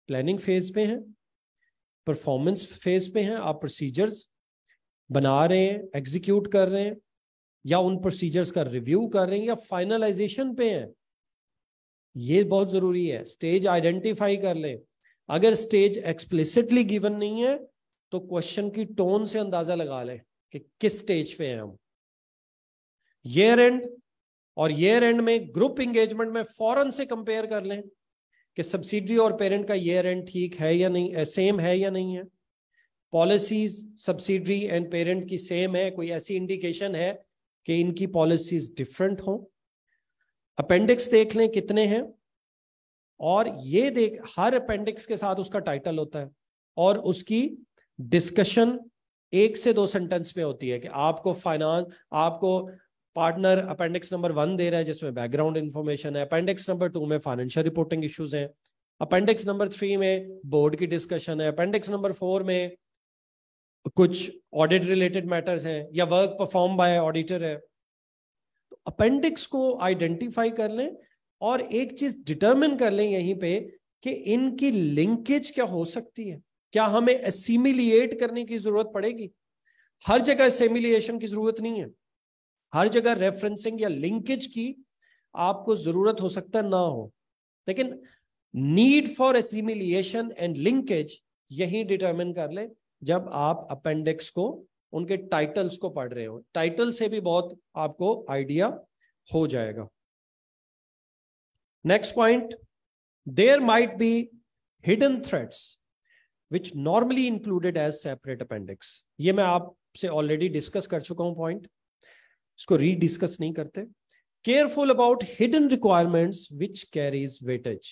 प्लानिंग फेज पे है परफॉर्मेंस फेज पे हैं आप प्रोसीजर्स बना रहे हैं एग्जीक्यूट कर रहे हैं या उन प्रोसीजर्स का रिव्यू कर रहे हैं या फाइनलाइजेशन पे हैं ये बहुत जरूरी है स्टेज आइडेंटिफाई कर लें अगर स्टेज एक्सप्लिसिटली गिवन नहीं है तो क्वेश्चन की टोन से अंदाजा लगा लें कि किस स्टेज पे हैं हम ईयर एंड और ईयर एंड में ग्रुप एंगेजमेंट में फॉरन से कंपेयर कर लें कि सब्सिडी और पेरेंट का ईयर एंड ठीक है या नहीं है, सेम है या नहीं है पॉलिसीज सब्सिडी एंड पेरेंट की सेम है कोई ऐसी इंडिकेशन है कि इनकी पॉलिसीज डिफरेंट हो अपेंडिक्स देख लें कितने हैं और ये देख हर अपेंडिक्स के साथ उसका टाइटल होता है और उसकी डिस्कशन एक से दो सेंटेंस में होती है कि आपको फाइनेंस आपको पार्टनर अपेंडिक्स नंबर वन दे रहा है जिसमें बैकग्राउंड इन्फॉर्मेशन है अपेंडिक्स नंबर टू में फाइनेंशियल रिपोर्टिंग इश्यूज हैं अपेंडिक्स नंबर थ्री में बोर्ड की डिस्कशन है अपेंडिक्स नंबर फोर में कुछ ऑडिट रिलेटेड मैटर्स हैं या वर्क परफॉर्म बाय ऑडिटर है तो अपेंडिक्स को आइडेंटिफाई कर लें और एक चीज डिटरमिन कर लें यहीं पे कि इनकी लिंकेज क्या हो सकती है क्या हमें असिमिलिएट करने की जरूरत पड़ेगी हर जगह असिमिलिएशन की जरूरत नहीं है हर जगह रेफरेंसिंग या लिंकेज की आपको जरूरत हो सकता ना हो लेकिन need for assimilation and linkage यही डिटरमिन कर ले जब आप अपेंडिक्स को उनके टाइटल्स को पढ़ रहे हो टाइटल से भी बहुत आपको आइडिया हो जाएगा next point there might be hidden threads which normally included as separate appendix ये मैं आपसे ऑलरेडी डिस्कस कर चुका हूं पॉइंट इसको रीडिस्कस नहीं करते careful about hidden requirements which carries weightage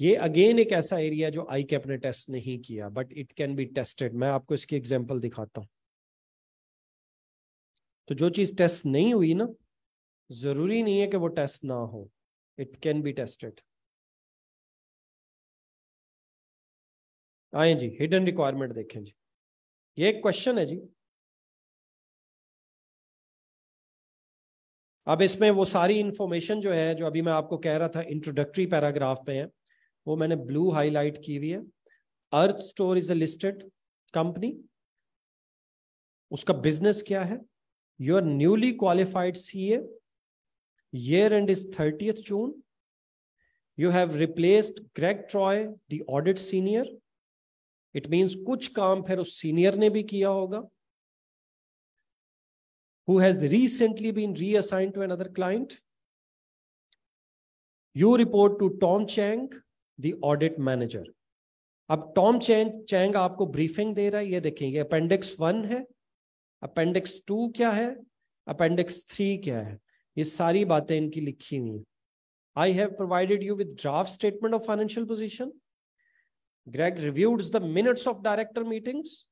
ये अगेन एक ऐसा एरिया जो आई कैप ने टेस्ट नहीं किया but it can be tested मैं आपको इसकी एग्जाम्पल दिखाता हूं तो जो चीज टेस्ट नहीं हुई ना जरूरी नहीं है कि वो टेस्ट ना हो इट कैन बी टेस्टेड आए जी हिडन रिक्वायरमेंट देखें जी ये एक क्वेश्चन है जी अब इसमें वो सारी इंफॉर्मेशन जो है जो अभी मैं आपको कह रहा था इंट्रोडक्टरी पैराग्राफ में है वो मैंने ब्लू हाईलाइट की हुई है Earth store is a listed company उसका बिजनेस क्या है you are newly qualified see year end is thirty June you have replaced Greg Troy the audit senior it means कुछ काम फिर उस सीनियर ने भी किया होगा who been recently been reassigned to another client you report to Tom Chang the audit manager अब Tom Chang Chang आपको ब्रीफिंग दे रहा है ये देखेंगे अपेंडिक्स वन है अपेंडिक्स टू क्या है अपेंडिक्स थ्री क्या है ये सारी बातें इनकी लिखी हुई है I have provided you with draft statement of financial position Greg reviewed the minutes of director meetings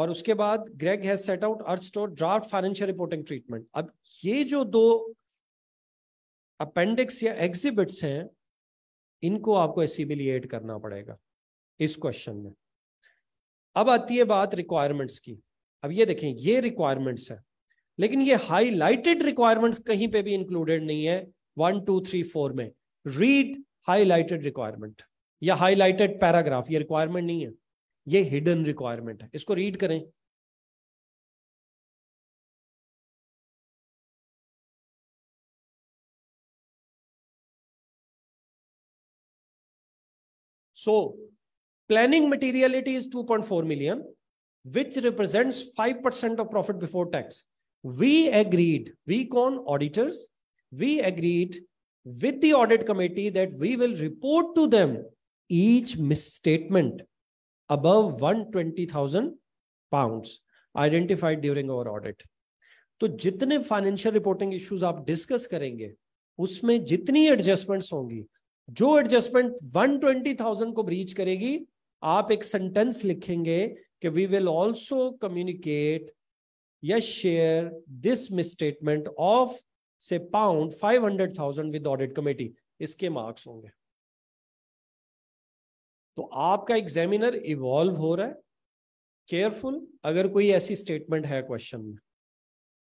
और उसके बाद Greg has set out Earth to draft financial reporting treatment अब ये जो दो अपेंडिक्स या एग्जिबिट्स हैं इनको आपको एसिबिलिएट e करना पड़ेगा इस क्वेश्चन में अब आती है बात रिक्वायरमेंट्स की अब ये देखें ये रिक्वायरमेंट्स है लेकिन ये हाईलाइटेड रिक्वायरमेंट्स कहीं पे भी इंक्लूडेड नहीं है वन टू थ्री फोर में रीड हाईलाइटेड रिक्वायरमेंट या हाईलाइटेड पैराग्राफ ये रिक्वायरमेंट नहीं है ये हिडन रिक्वायरमेंट है इसको रीड करें so planning materiality is two point four million which represent five percent of profit before tax we agreed we con auditors we agreed with the audit committee that we will report to them each misstatement above 120,000 pounds identified during our audit. तो जितने financial reporting issues आप discuss करेंगे उसमें जितनी adjustments होंगी जो adjustment 120,000 को breach करेगी आप एक सेंटेंस लिखेंगे कि वी विल आल्सो कम्युनिकेट या शेयर दिस मिसस्टेटमेंट ऑफ से पाउंड 500,000 विद ऑडिट कमेटी इसके मार्क्स होंगे तो आपका एग्जामिनर इवॉल्व हो रहा है केयरफुल अगर कोई ऐसी स्टेटमेंट है क्वेश्चन में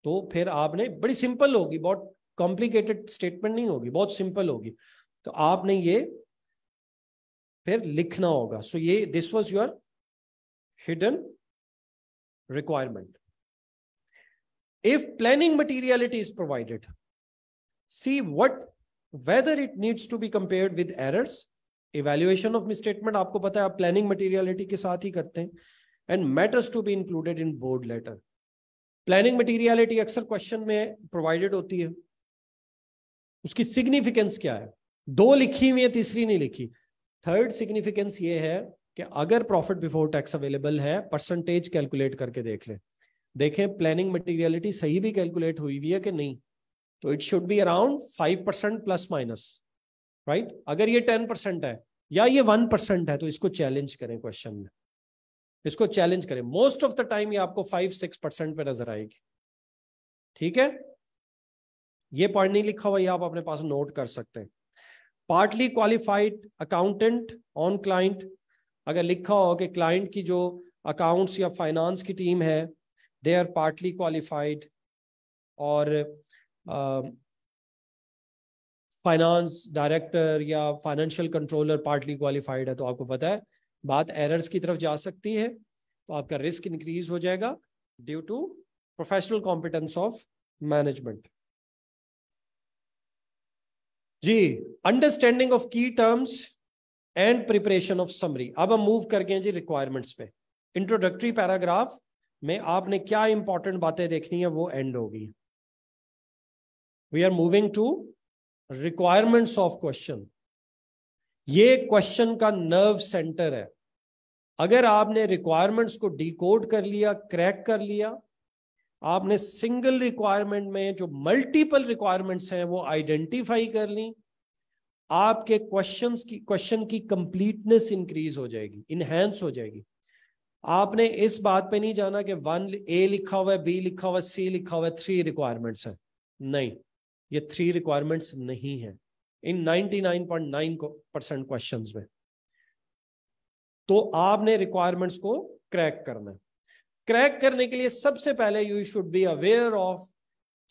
तो फिर आपने बड़ी सिंपल होगी बहुत कॉम्प्लिकेटेड स्टेटमेंट नहीं होगी बहुत सिंपल होगी तो आपने ये फिर लिखना होगा सो so ये this was your hidden requirement if planning materiality is provided see what whether it needs to be compare with errors evaluation of statement आपको पता है आप प्लानिंग मटेरियलिटी के साथ ही करते हैं and matters to be included in board letter planning materiality अक्सर क्वेश्चन में प्रोवाइडेड होती है उसकी सिग्निफिकेंस क्या है दो लिखी हुई है तीसरी नहीं लिखी थर्ड सिग्निफिकेंस ये है कि अगर प्रॉफिट बिफोर टैक्स अवेलेबल है परसेंटेज कैलकुलेट करके देख ले देखें प्लानिंग मटेरियलिटी सही भी कैलकुलेट हुई हुई है कि नहीं तो it should be around five percent plus minus right right? अगर ये टेन परसेंट है या ये वन परसेंट है तो इसको चैलेंज करें क्वेश्चन में इसको चैलेंज करें मोस्ट ऑफ द टाइम ये आपको फाइव सिक्स परसेंट पर नजर आएगी ठीक है ये पॉइंट नहीं लिखा हुआ ये आप अपने पास नोट कर सकते हैं partly qualified accountant on client अगर लिखा हो कि क्लाइंट की जो अकाउंट्स या फाइनेंस की टीम है दे आर पार्टली क्वालिफाइड और फाइनेंस डायरेक्टर या फाइनेंशियल कंट्रोलर पार्टली क्वालिफाइड है तो आपको पता है बात एरर्स की तरफ जा सकती है तो आपका रिस्क इंक्रीज हो जाएगा due to professional competence of management जी understanding of key terms and preparation of summary अब हम मूव करके हैं जी रिक्वायरमेंट्स पे इंट्रोडक्टरी पैराग्राफ में आपने क्या इंपॉर्टेंट बातें देखनी है वो एंड होगी we are moving to requirements of question ये क्वेश्चन का नर्व सेंटर है अगर आपने रिक्वायरमेंट्स को डिकोड कर लिया क्रैक कर लिया आपने सिंगल रिक्वायरमेंट में जो मल्टीपल रिक्वायरमेंट्स हैं वो आइडेंटिफाई कर ली आपके क्वेश्चंस की क्वेश्चन की कंप्लीटनेस इंक्रीज हो जाएगी इनहेंस हो जाएगी आपने इस बात पे नहीं जाना कि वन ए लिखा हुआ है बी लिखा हुआ है सी लिखा हुआ है थ्री रिक्वायरमेंट्स है नहीं ये थ्री रिक्वायरमेंट्स नहीं है इन 99.9 परसेंट क्वेश्चन में तो आपने रिक्वायरमेंट्स को क्रैक करना है क्रैक करने के लिए सबसे पहले you should be aware of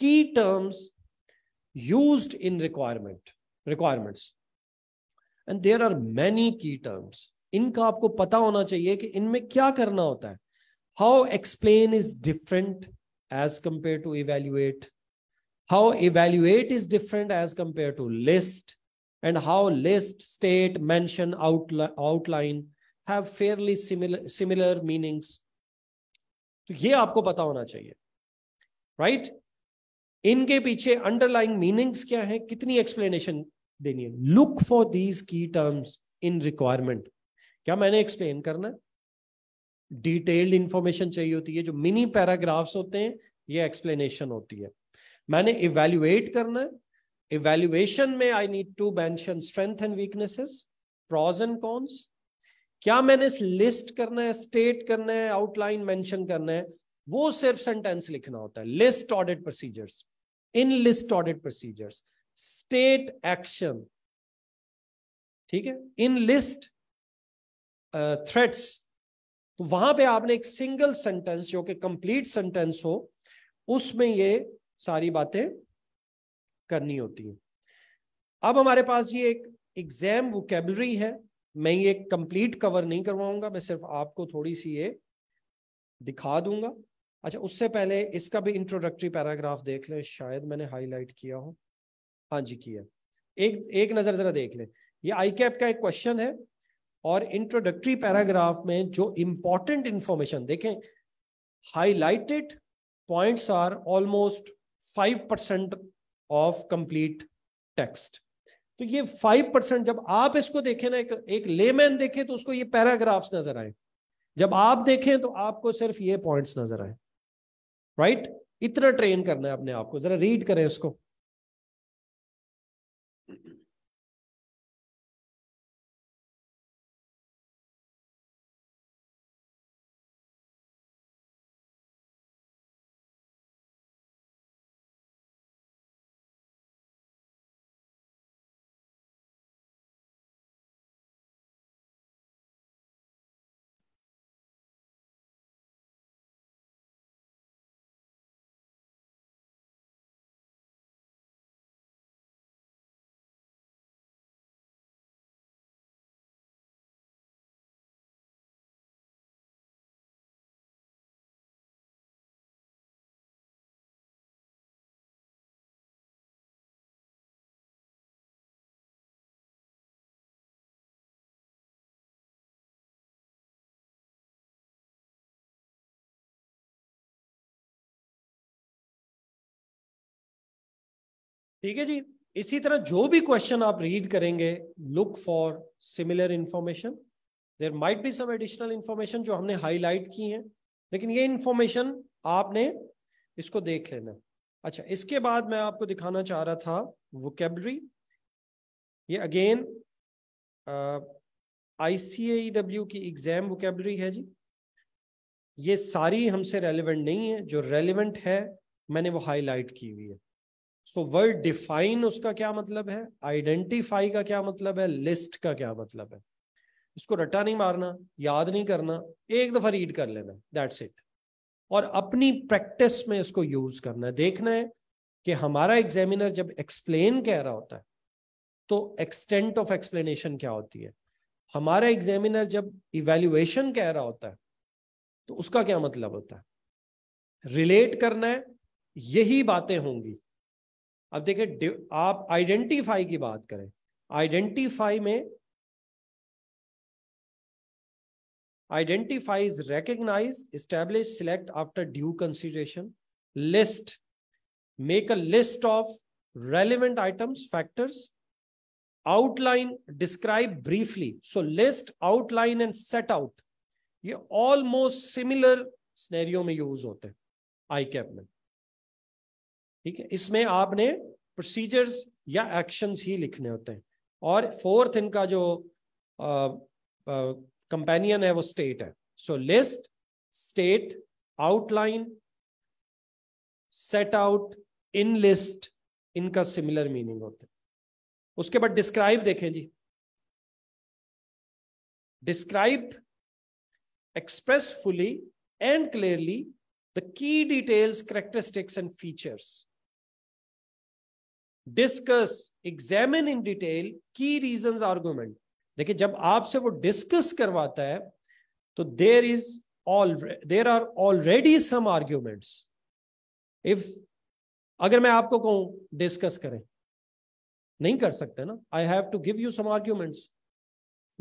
key terms used in requirement requirements and there are many key terms इनका आपको पता होना चाहिए कि इनमें क्या करना होता है how explain is different as compare to evaluate how evaluate is different as compared to list and how list state mention outli- outline have fairly similar similar meanings तो ये आपको पता होना चाहिए राइट right? इनके पीछे अंडरलाइंग मीनिंग्स क्या है कितनी एक्सप्लेनेशन देनी है look for these key terms in requirement क्या मैंने एक्सप्लेन करना डिटेल्ड इंफॉर्मेशन चाहिए होती है जो मिनी पैराग्राफ्स होते हैं ये एक्सप्लेनेशन होती है मैंने इवेल्युएट करना है इवेल्युएशन में I need to mention strength and weaknesses pros and cons क्या मैंने लिस्ट करना है स्टेट करना है आउटलाइन मेंशन करना है वो सिर्फ सेंटेंस लिखना होता है list audit procedures in list audit procedures state action ठीक है इन लिस्ट थ्रेट्स तो वहां पे आपने एक सिंगल सेंटेंस जो कि कंप्लीट सेंटेंस हो उसमें ये सारी बातें करनी होती हैं अब हमारे पास ये एक एग्जाम वोकेबलरी है मैं ये कंप्लीट कवर नहीं करवाऊंगा मैं सिर्फ आपको थोड़ी सी ये दिखा दूंगा अच्छा उससे पहले इसका भी इंट्रोडक्टरी पैराग्राफ देख लें शायद मैंने हाईलाइट किया हो हाँ जी किया एक एक नज़र ज़रा देख लें ये आई कैप का एक क्वेश्चन है और इंट्रोडक्टरी पैराग्राफ में जो इम्पोर्टेंट इंफॉर्मेशन देखें highlighted points are almost five percent of complete text तो ये फाइव परसेंट जब आप इसको देखें ना एक, एक लेमैन देखें तो उसको ये पैराग्राफ्स नजर आए जब आप देखें तो आपको सिर्फ ये पॉइंट्स नजर आए राइट इतना ट्रेन करना है अपने आप को जरा रीड करें इसको ठीक है जी इसी तरह जो भी क्वेश्चन आप रीड करेंगे look for similar information there might be some additional information जो हमने हाईलाइट की है लेकिन ये इंफॉर्मेशन आपने इसको देख लेना अच्छा इसके बाद मैं आपको दिखाना चाह रहा था वोकेबलरी ये अगेन आई सी डब्ल्यू की एग्जाम वोकेबलरी है जी ये सारी हमसे रेलिवेंट नहीं है जो रेलिवेंट है मैंने वो हाईलाइट की हुई है सो वर्ड डिफाइन उसका क्या मतलब है आइडेंटिफाई का क्या मतलब है लिस्ट का क्या मतलब है इसको रट्टा नहीं मारना याद नहीं करना एक दफा रीड कर लेना दैट्स इट और अपनी प्रैक्टिस में इसको यूज करना है देखना है कि हमारा एग्जामिनर जब एक्सप्लेन कह रहा होता है तो एक्सटेंट ऑफ एक्सप्लेनेशन क्या होती है हमारा एग्जामिनर जब इवेल्युएशन कह रहा होता है तो उसका क्या मतलब होता है रिलेट करना है यही बातें होंगी अब देखिए आप आइडेंटिफाई की बात करें आइडेंटिफाई में identify recognise establish select after due consideration list make a list of relevant items factors outline describe briefly so list outline and set out ये ऑलमोस्ट सिमिलर स्नेरियो में यूज होते हैं आई कैप में ठीक है इसमें आपने प्रोसीजर्स या एक्शंस ही लिखने होते हैं और फोर्थ इनका जो कंपेनियन है वो स्टेट है so list state outline set out in list इनका सिमिलर मीनिंग होता है उसके बाद डिस्क्राइब देखें जी describe expressively and clearly the key details characteristics and features discuss examine in detail key reason argument देखिए जब आपसे वो डिस्कस करवाता है तो there is all there are already some arguments if अगर मैं आपको कहूं डिस्कस करें नहीं कर सकते ना I have to give you some arguments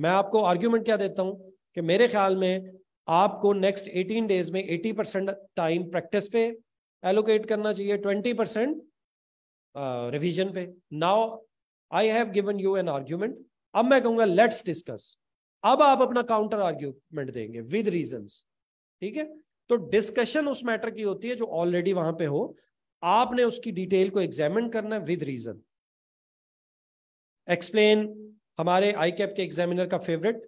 मैं आपको आर्ग्यूमेंट क्या देता हूं कि मेरे ख्याल में आपको नेक्स्ट 18 डेज में 80 परसेंट टाइम प्रैक्टिस पे एलोकेट करना चाहिए 20 परसेंट रिवीजन पे now I have given you an argument अब मैं कहूंगा लेट्स डिस्कस अब आप अपना काउंटर आर्ग्यूमेंट देंगे विद रीजन ठीक है तो डिस्कशन उस मैटर की होती है जो ऑलरेडी वहां पे हो आपने उसकी डिटेल को एग्जामिन करना है विद रीजन एक्सप्लेन हमारे आई कैप के एग्जामिनर का फेवरेट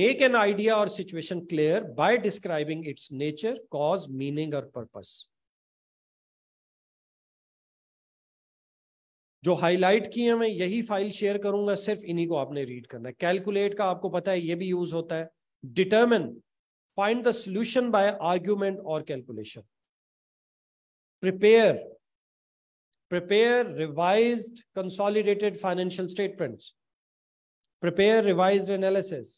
मेक एन आइडिया और situation clear by describing its nature cause meaning और पर्पस जो हाईलाइट की है मैं यही फाइल शेयर करूंगा सिर्फ इन्हीं को आपने रीड करना है कैलकुलेट का आपको पता है ये भी यूज होता है determine find the solution by argument और calculation prepare prepare revise consolidated financial statement prepare revise analysis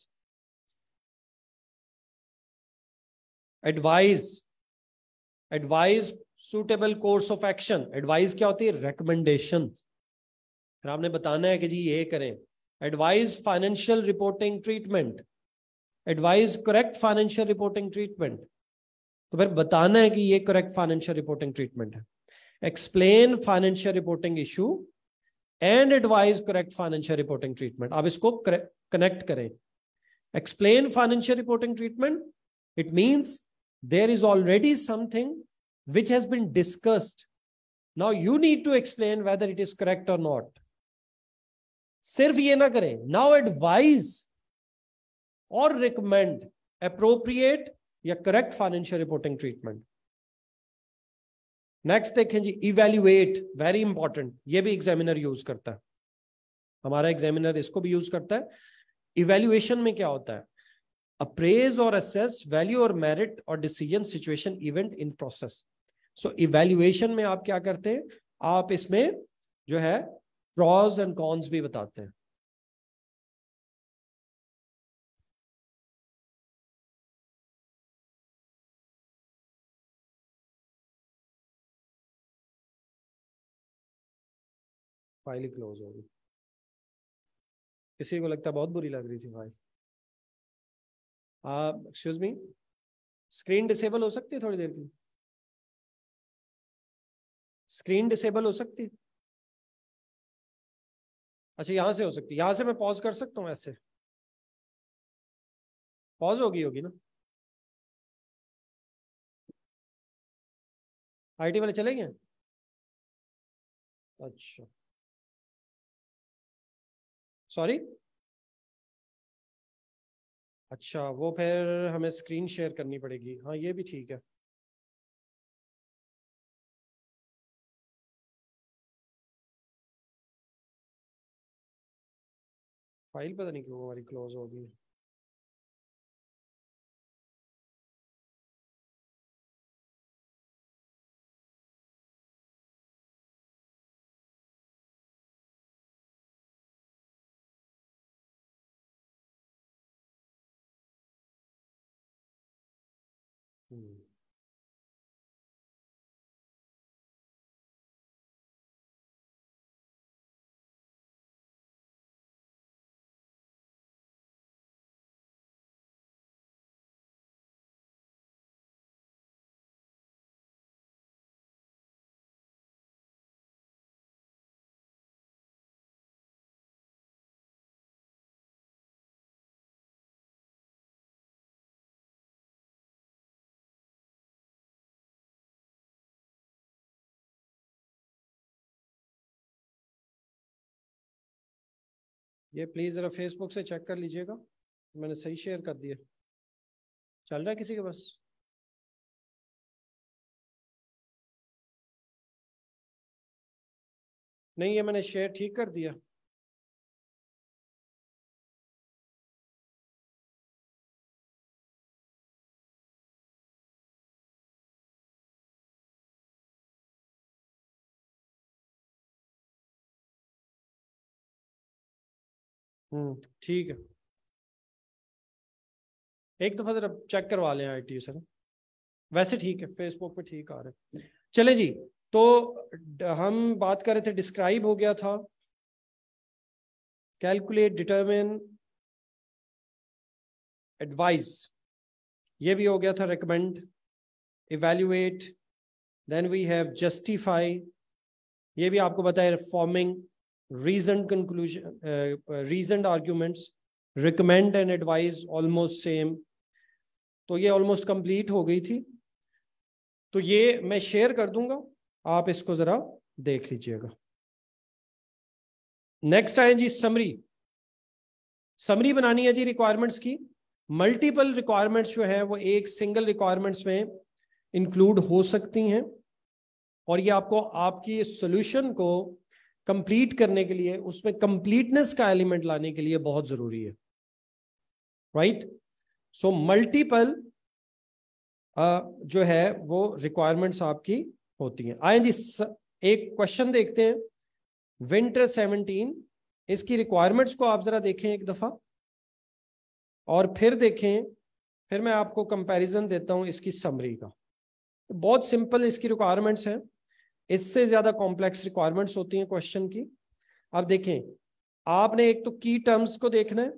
advise advise suitable course of action advise क्या होती है रिकमेंडेशन फिर आपने बताना है कि जी ये करें advise financial reporting treatment advise correct financial reporting treatment तो फिर बताना है कि ये करेक्ट फाइनेंशियल रिपोर्टिंग ट्रीटमेंट है explain financial reporting issue and advise correct financial reporting treatment आप इसको कनेक्ट करें explain financial reporting treatment it means there is already something which has been discussed now you need to explain whether it is correct और not सिर्फ ये ना करें now advise और recommend appropriate या correct financial reporting treatment next देखें जी evaluate very important ये भी एग्जामिनर यूज करता है हमारा एग्जामिनर इसको भी यूज करता है इवेल्युएशन में क्या होता है अप्रेज और असेस वैल्यू और मेरिट और decision situation event in process so evaluation में आप क्या करते हैं आप इसमें जो है प्रॉज एंड कॉन्स भी बताते हैं फाइल ही क्लोज होगी किसी को लगता है बहुत बुरी लग रही थी file excuse me screen disable हो सकती है थोड़ी देर के लिए स्क्रीन डिसेबल हो सकती है अच्छा यहाँ से हो सकती है यहाँ से मैं पॉज कर सकता हूँ ऐसे पॉज होगी होगी ना आईटी वाले चले गए अच्छा सॉरी अच्छा वो फिर हमें स्क्रीन शेयर करनी पड़ेगी हाँ ये भी ठीक है फाइल पता नहीं क्यों हमारी क्लोज होगी ये प्लीज़ ज़रा फेसबुक से चेक कर लीजिएगा मैंने सही शेयर कर दिया चल रहा है किसी के पास नहीं ये मैंने शेयर ठीक कर दिया हम्म। ठीक है एक दफा जरा चेक करवा लें आई सर वैसे ठीक है फेसबुक पे ठीक आ रहे चले जी तो हम बात कर रहे थे डिस्क्राइब हो गया था कैलकुलेट डिटरमिन एडवाइस ये भी हो गया था recommend evaluate then we have justify ये भी आपको बताया forming reasoned conclusion, uh, uh, reasoned arguments, recommend and advise almost same. तो ये almost complete हो गई थी तो ये मैं शेयर कर दूंगा आप इसको जरा देख लीजिएगा नेक्स्ट आए जी समरी समरी बनानी है जी रिक्वायरमेंट्स की मल्टीपल रिक्वायरमेंट्स जो है वो एक सिंगल रिक्वायरमेंट्स में इंक्लूड हो सकती हैं और ये आपको आपकी सॉल्यूशन को कंप्लीट करने के लिए उसमें कंप्लीटनेस का एलिमेंट लाने के लिए बहुत जरूरी है राइट सो मल्टीपल जो है वो रिक्वायरमेंट्स आपकी होती हैं आए जी एक क्वेश्चन देखते हैं विंटर सेवनटीन इसकी रिक्वायरमेंट्स को आप जरा देखें एक दफा और फिर देखें फिर मैं आपको कंपैरिजन देता हूं इसकी समरी का बहुत सिंपल इसकी रिक्वायरमेंट्स हैं इससे ज्यादा कॉम्प्लेक्स रिक्वायरमेंट्स होती हैं क्वेश्चन की अब देखें आपने एक तो की टर्म्स को देखना है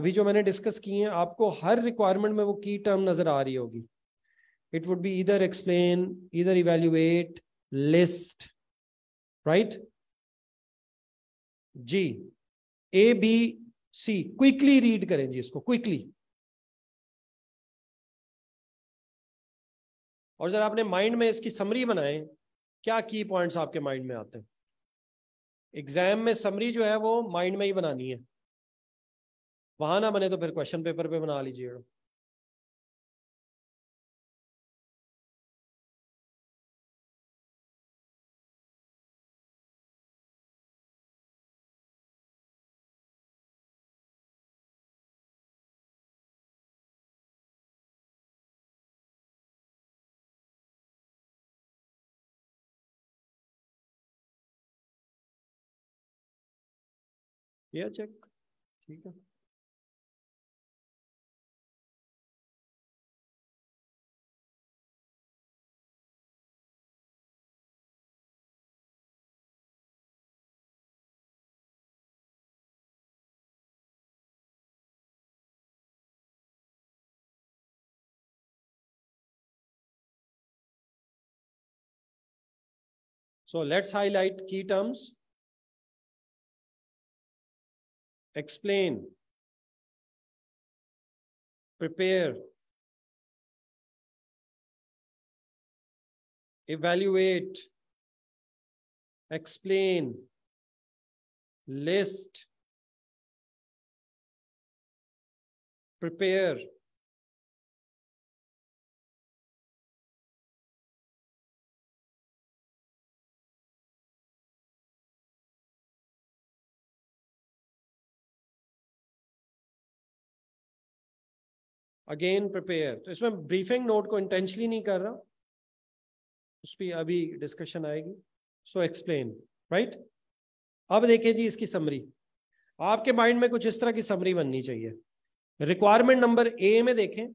अभी जो मैंने डिस्कस किए हैं आपको हर रिक्वायरमेंट में वो की टर्म नजर आ रही होगी इट वुड बी इधर एक्सप्लेन इधर इवेल्युएट लिस्ट राइट जी A B C quickly read करें जी इसको क्विकली और जरा आपने माइंड में इसकी समरी बनाए क्या की पॉइंट्स आपके माइंड में आते हैं एग्जाम में समरी जो है वो माइंड में ही बनानी है वहां ना बने तो फिर क्वेश्चन पेपर पे बना लीजिएगा ये चेक ठीक है So let's highlight key terms. explain, prepare, evaluate, explain, list, prepare, again prepare तो इसमें ब्रीफिंग नोट को इंटेंशली नहीं कर रहा उस पर अभी डिस्कशन आएगी सो एक्सप्लेन राइट अब देखिए जी इसकी समरी आपके माइंड में कुछ इस तरह की समरी बननी चाहिए रिक्वायरमेंट नंबर ए में देखें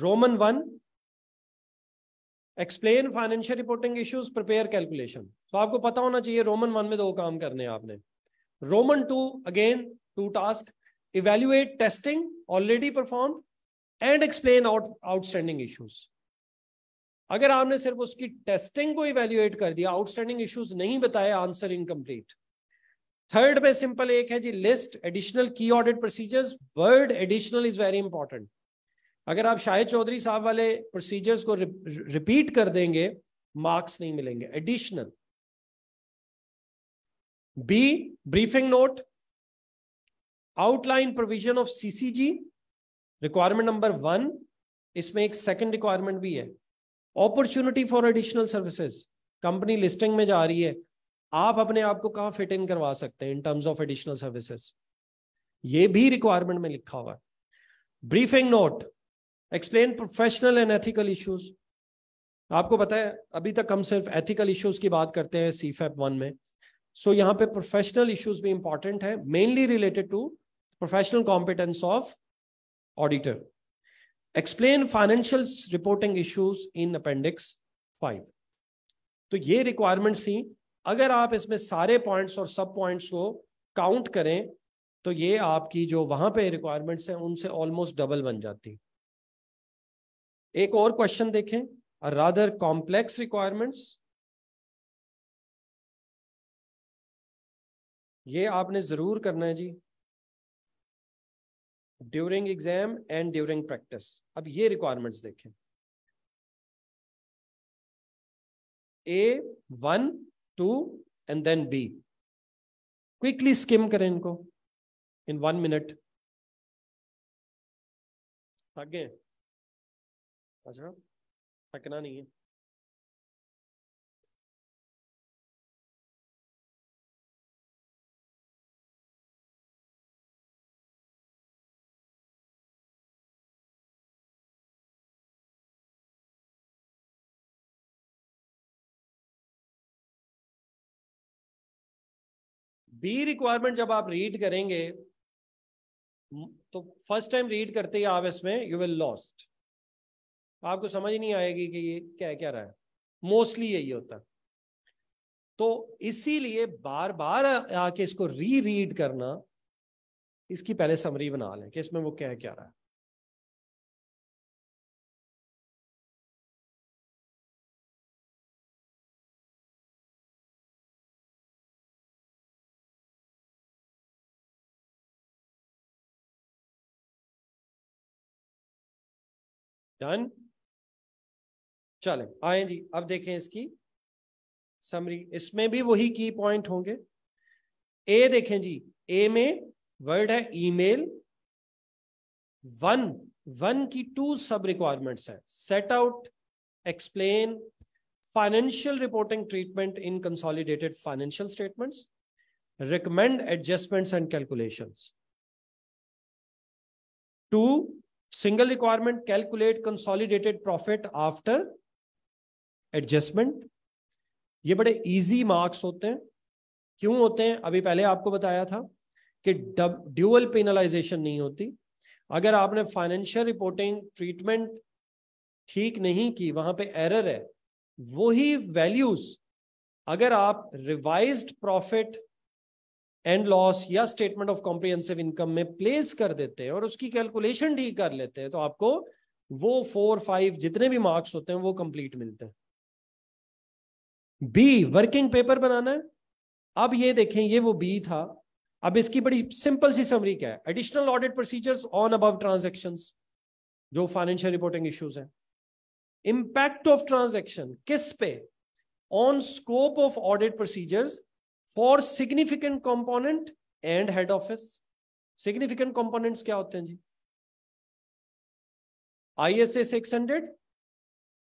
Roman one explain financial reporting issues prepare calculation तो आपको पता होना चाहिए रोमन वन में दो काम करने हैं आपने Roman two again two task evaluate testing already performed and explain out outstanding issues अगर आपने सिर्फ उसकी टेस्टिंग को इवेल्युएट कर दिया आउटस्टैंडिंग इश्यूज नहीं बताया आंसर इनकम्प्लीट थर्ड में सिंपल एक है जी list additional key audit procedures word additional is very important अगर आप शाहिद चौधरी साहब वाले प्रोसीजर्स को रिपीट कर देंगे मार्क्स नहीं मिलेंगे additional B briefing note outline provision of ccg requirement number 1 इसमें एक सेकंड रिक्वायरमेंट भी है opportunity for additional services company listing में जा रही है आप अपने आप को कहां फिट इन करवा सकते हैं in terms of additional services ये भी रिक्वायरमेंट में लिखा हुआ है briefing note explain professional and ethical issues आपको पता है अभी तक हम सिर्फ एथिकल इश्यूज की बात करते हैं सी फैप वन में सो so, यहाँ पे प्रोफेशनल इश्यूज भी इंपॉर्टेंट है mainly related to professional competence of auditor. Explain financial reporting issues in appendix 5. तो ये requirements थी अगर आप इसमें सारे पॉइंट्स और सब पॉइंट्स को काउंट करें तो ये आपकी जो वहां पे रिक्वायरमेंट्स हैं उनसे ऑलमोस्ट डबल बन जाती एक और क्वेश्चन देखें रादर कॉम्प्लेक्स रिक्वायरमेंट्स ये आपने जरूर करना है जी during exam and during practice अब ये रिक्वायरमेंट्स देखें A one two and then B quickly skim करें इनको इन वन मिनट आगे अच्छा थकना नहीं है बी रिक्वायरमेंट जब आप रीड करेंगे तो फर्स्ट टाइम रीड करते ही आप इसमें यू विल लॉस्ट आपको समझ नहीं आएगी कि ये क्या क्या रहा है मोस्टली यही होता है तो इसीलिए बार बार आके इसको री रीड करना इसकी पहले समरी बना लें कि इसमें वो क्या क्या रहा है डन चले आए जी अब देखें इसकी समरी इसमें भी वही की पॉइंट होंगे ए देखें जी ए में वर्ड है ईमेल वन वन की टू सब रिक्वायरमेंट्स है set out explain financial reporting treatment in consolidated financial statements recommend adjustments and calculations two single requirement calculate consolidated profit after adjustment ये बड़े इजी मार्क्स होते हैं क्यों होते हैं अभी पहले आपको बताया था कि ड्यूअल पेनलाइजेशन नहीं होती अगर आपने फाइनेंशियल रिपोर्टिंग ट्रीटमेंट ठीक नहीं की वहां पे एरर है वही वैल्यूज अगर आप रिवाइज्ड प्रॉफिट एंड लॉस या स्टेटमेंट ऑफ कॉम्प्रीहेंसिव इनकम में प्लेस कर देते हैं और उसकी कैलकुलेशन डी कर लेते हैं तो आपको वो फोर फाइव जितने भी मार्क्स होते हैं वो कंप्लीट मिलते हैं बी वर्किंग पेपर बनाना है अब ये देखें ये वो बी था अब इसकी बड़ी सिंपल सी समरी क्या है additional audit procedures on above transaction जो फाइनेंशियल रिपोर्टिंग इश्यूज हैं इम्पैक्ट ऑफ ट्रांजेक्शन किस पे on scope of audit procedures for significant component and head office significant components क्या होते हैं जी I S A six hundred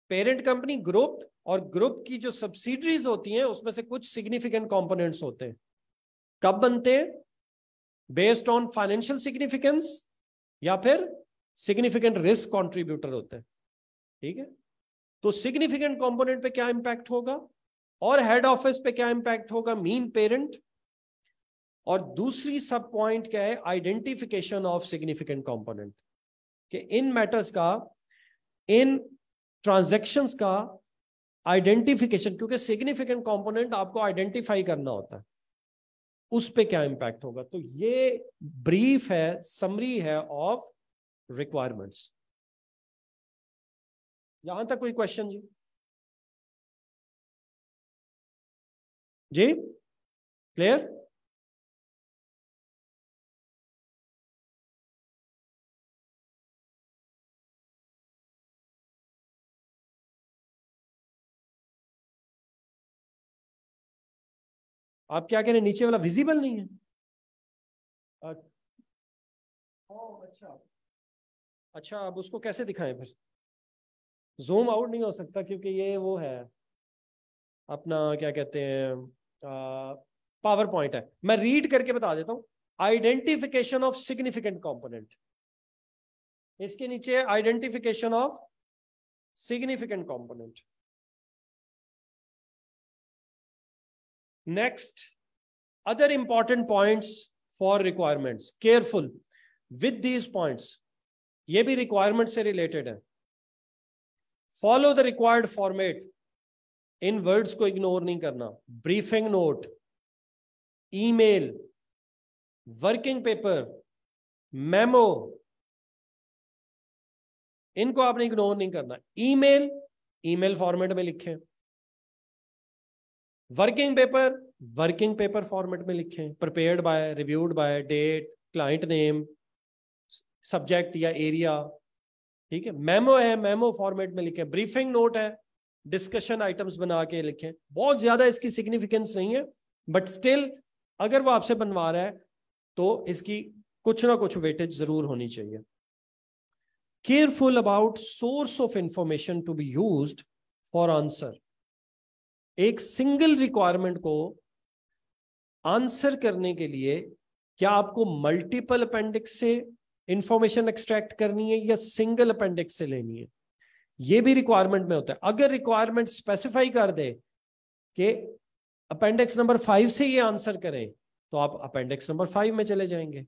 parent company group और group की जो सब्सिडरीज होती हैं उसमें से कुछ सिग्निफिकेंट कंपोनेंट्स होते हैं कब बनते हैं बेस्ड ऑन फाइनेंशियल सिग्निफिकेंस या फिर सिग्निफिकेंट रिस्क कंट्रीब्यूटर होते हैं ठीक है तो सिग्निफिकेंट कंपोनेंट पे क्या इंपैक्ट होगा और हेड ऑफिस पे क्या इंपैक्ट होगा मीन पेरेंट और दूसरी सब पॉइंट क्या है आइडेंटिफिकेशन ऑफ सिग्निफिकेंट कंपोनेंट कि इन मैटर्स का इन ट्रांजेक्शन का आइडेंटिफिकेशन क्योंकि सिग्निफिकेंट कंपोनेंट आपको आइडेंटिफाई करना होता है उस पे क्या इंपैक्ट होगा तो ये ब्रीफ है समरी है ऑफ रिक्वायरमेंट्स यहां तक कोई क्वेश्चन जी जी क्लियर आप क्या कह रहे हैं नीचे वाला विजिबल नहीं है oh, अच्छा अच्छा अब उसको कैसे दिखाएं फिर जूम आउट नहीं हो सकता क्योंकि ये वो है अपना क्या कहते हैं पावर पॉइंट है मैं रीड करके बता देता हूं आइडेंटिफिकेशन ऑफ सिग्निफिकेंट कॉम्पोनेंट इसके नीचे identification of significant component next other important points for requirements careful with these point ये भी रिक्वायरमेंट से रिलेटेड है follow the required format in words को इग्नोर नहीं करना briefing note email working paper memo इनको आपने इग्नोर नहीं करना ईमेल ईमेल फॉर्मेट में लिखें working paper working paper format में लिखें prepared by reviewed by date client name subject या एरिया ठीक है मेमो है मेमो फॉर्मेट में लिखें ब्रीफिंग नोट है डिस्कशन आइटम्स बना के लिखें बहुत ज्यादा इसकी सिग्निफिकेंस नहीं है बट स्टिल अगर वो आपसे बनवा रहा है तो इसकी कुछ ना कुछ वेटेज जरूर होनी चाहिए careful about source of information to be use for answer एक सिंगल रिक्वायरमेंट को आंसर करने के लिए क्या आपको मल्टीपल अपेंडिक्स से इंफॉर्मेशन एक्सट्रैक्ट करनी है या सिंगल अपेंडिक्स से लेनी है ये भी रिक्वायरमेंट में होता है अगर रिक्वायरमेंट स्पेसिफाई कर दे कि अपेंडिक्स नंबर फाइव से ये आंसर करें तो आप अपेंडिक्स नंबर फाइव में चले जाएंगे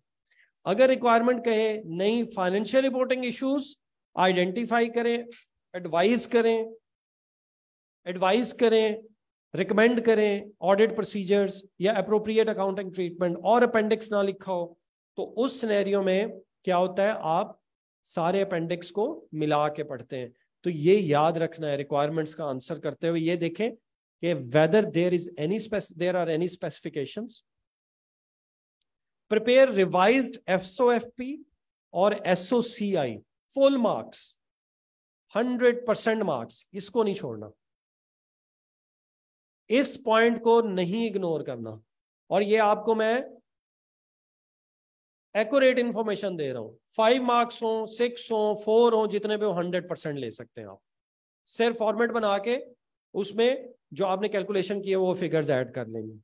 अगर रिक्वायरमेंट कहे नहीं फाइनेंशियल रिपोर्टिंग इश्यूज आइडेंटिफाई करें एडवाइस करें एडवाइस करें रिकमेंड करें ऑडिट प्रोसीजर्स या अप्रोप्रिएट अकाउंटिंग ट्रीटमेंट और अपेंडिक्स ना लिखा हो तो उस सिनेरियो में क्या होता है आप सारे अपेंडिक्स को मिला के पढ़ते हैं तो ये याद रखना है रिक्वायरमेंट्स का आंसर करते हुए ये देखें कि whether there is any there are any specification prepare revise एफसो एफ पी और S O C I full marks hundred percent marks इसको नहीं छोड़ना इस पॉइंट को नहीं इग्नोर करना और ये आपको मैं एक्यूरेट इंफॉर्मेशन दे रहा हूँ फाइव मार्क्स हो सिक्स हो फोर हो जितने पे हंड्रेड परसेंट ले सकते हैं आप सिर्फ फॉर्मेट बना के उसमें जो आपने कैलकुलेशन किए वो फिगर्स ऐड कर लेंगे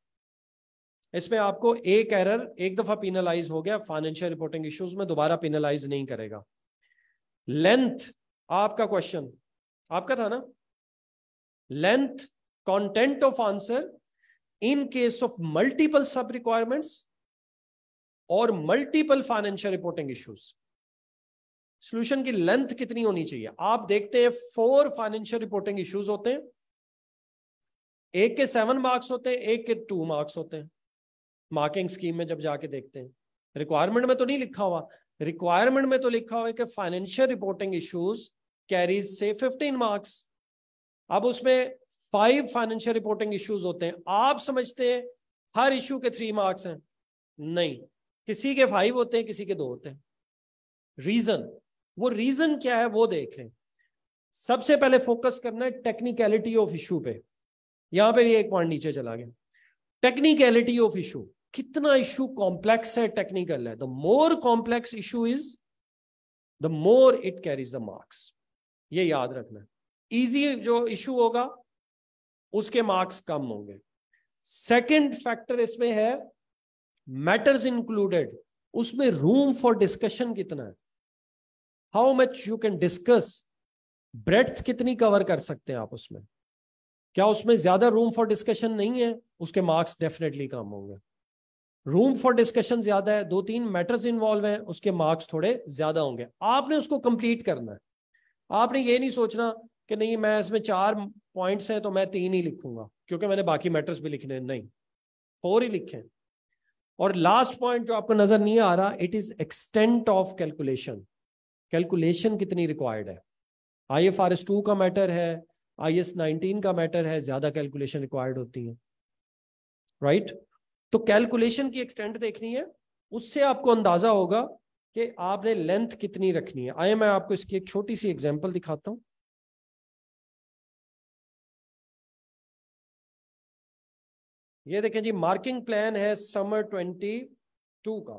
इसमें आपको एक एरर एक दफा पिनलाइज हो गया फाइनेंशियल रिपोर्टिंग इश्यूज में दोबारा पिनलाइज नहीं करेगा लेंथ आपका क्वेश्चन आपका था ना length content of answer in case of multiple sub requirements और multiple financial reporting issues solution की लेंथ कितनी होनी चाहिए आप देखते हैं फोर फाइनेंशियल रिपोर्टिंग इश्यूज होते हैं एक के सेवन मार्क्स होते हैं एक के टू मार्क्स होते हैं मार्किंग स्कीम में जब जाके देखते हैं रिक्वायरमेंट में तो नहीं लिखा हुआ रिक्वायरमेंट में तो लिखा हुआ है कि फाइनेंशियल रिपोर्टिंग इश्यूज कैरीज से 15 मार्क्स अब उसमें फाइव फाइनेंशियल रिपोर्टिंग इश्यूज होते हैं आप समझते हैं हर इशू के थ्री मार्क्स हैं नहीं किसी के फाइव होते हैं किसी के दो होते हैं रीजन वो रीजन क्या है वो देख लें सबसे पहले फोकस करना है टेक्निकलिटी ऑफ इशू पे यहां पे भी एक पॉइंट नीचे चला गया टेक्निकलिटी ऑफ इशू कितना इशू कॉम्प्लेक्स है टेक्निकल है the more complex issue is the more it carries the marks ये याद रखना है इजी जो इशू होगा उसके मार्क्स कम होंगे सेकंड फैक्टर इसमें है मैटर्स इंक्लूडेड उसमें रूम फॉर डिस्कशन कितना है how much you can discuss breadth कितनी कवर कर सकते हैं आप उसमें क्या उसमें ज्यादा रूम फॉर डिस्कशन नहीं है उसके मार्क्स डेफिनेटली कम होंगे रूम फॉर डिस्कशन ज्यादा है दो तीन मैटर्स इन्वॉल्व हैं उसके मार्क्स थोड़े ज्यादा होंगे आपने उसको कंप्लीट करना है आपने ये नहीं सोचना कि नहीं मैं इसमें चार पॉइंट्स हैं तो मैं तीन ही लिखूंगा क्योंकि मैंने बाकी मैटर्स भी लिखने नहीं फोर ही लिखे हैं और लास्ट पॉइंट जो आपको नजर नहीं आ रहा it is extent of calculation calculation कितनी रिक्वायर्ड है I F R S two का मैटर है आई एस नाइनटीन का मैटर है ज्यादा कैलकुलेशन रिक्वायर्ड होती है राइट right? तो कैलकुलेशन की एक्सटेंट देखनी है उससे आपको अंदाजा होगा कि आपने लेंथ कितनी रखनी है आइए मैं आपको इसकी एक छोटी सी एग्जाम्पल दिखाता हूं ये देखें जी मार्किंग प्लान है समर ट्वेंटी टू का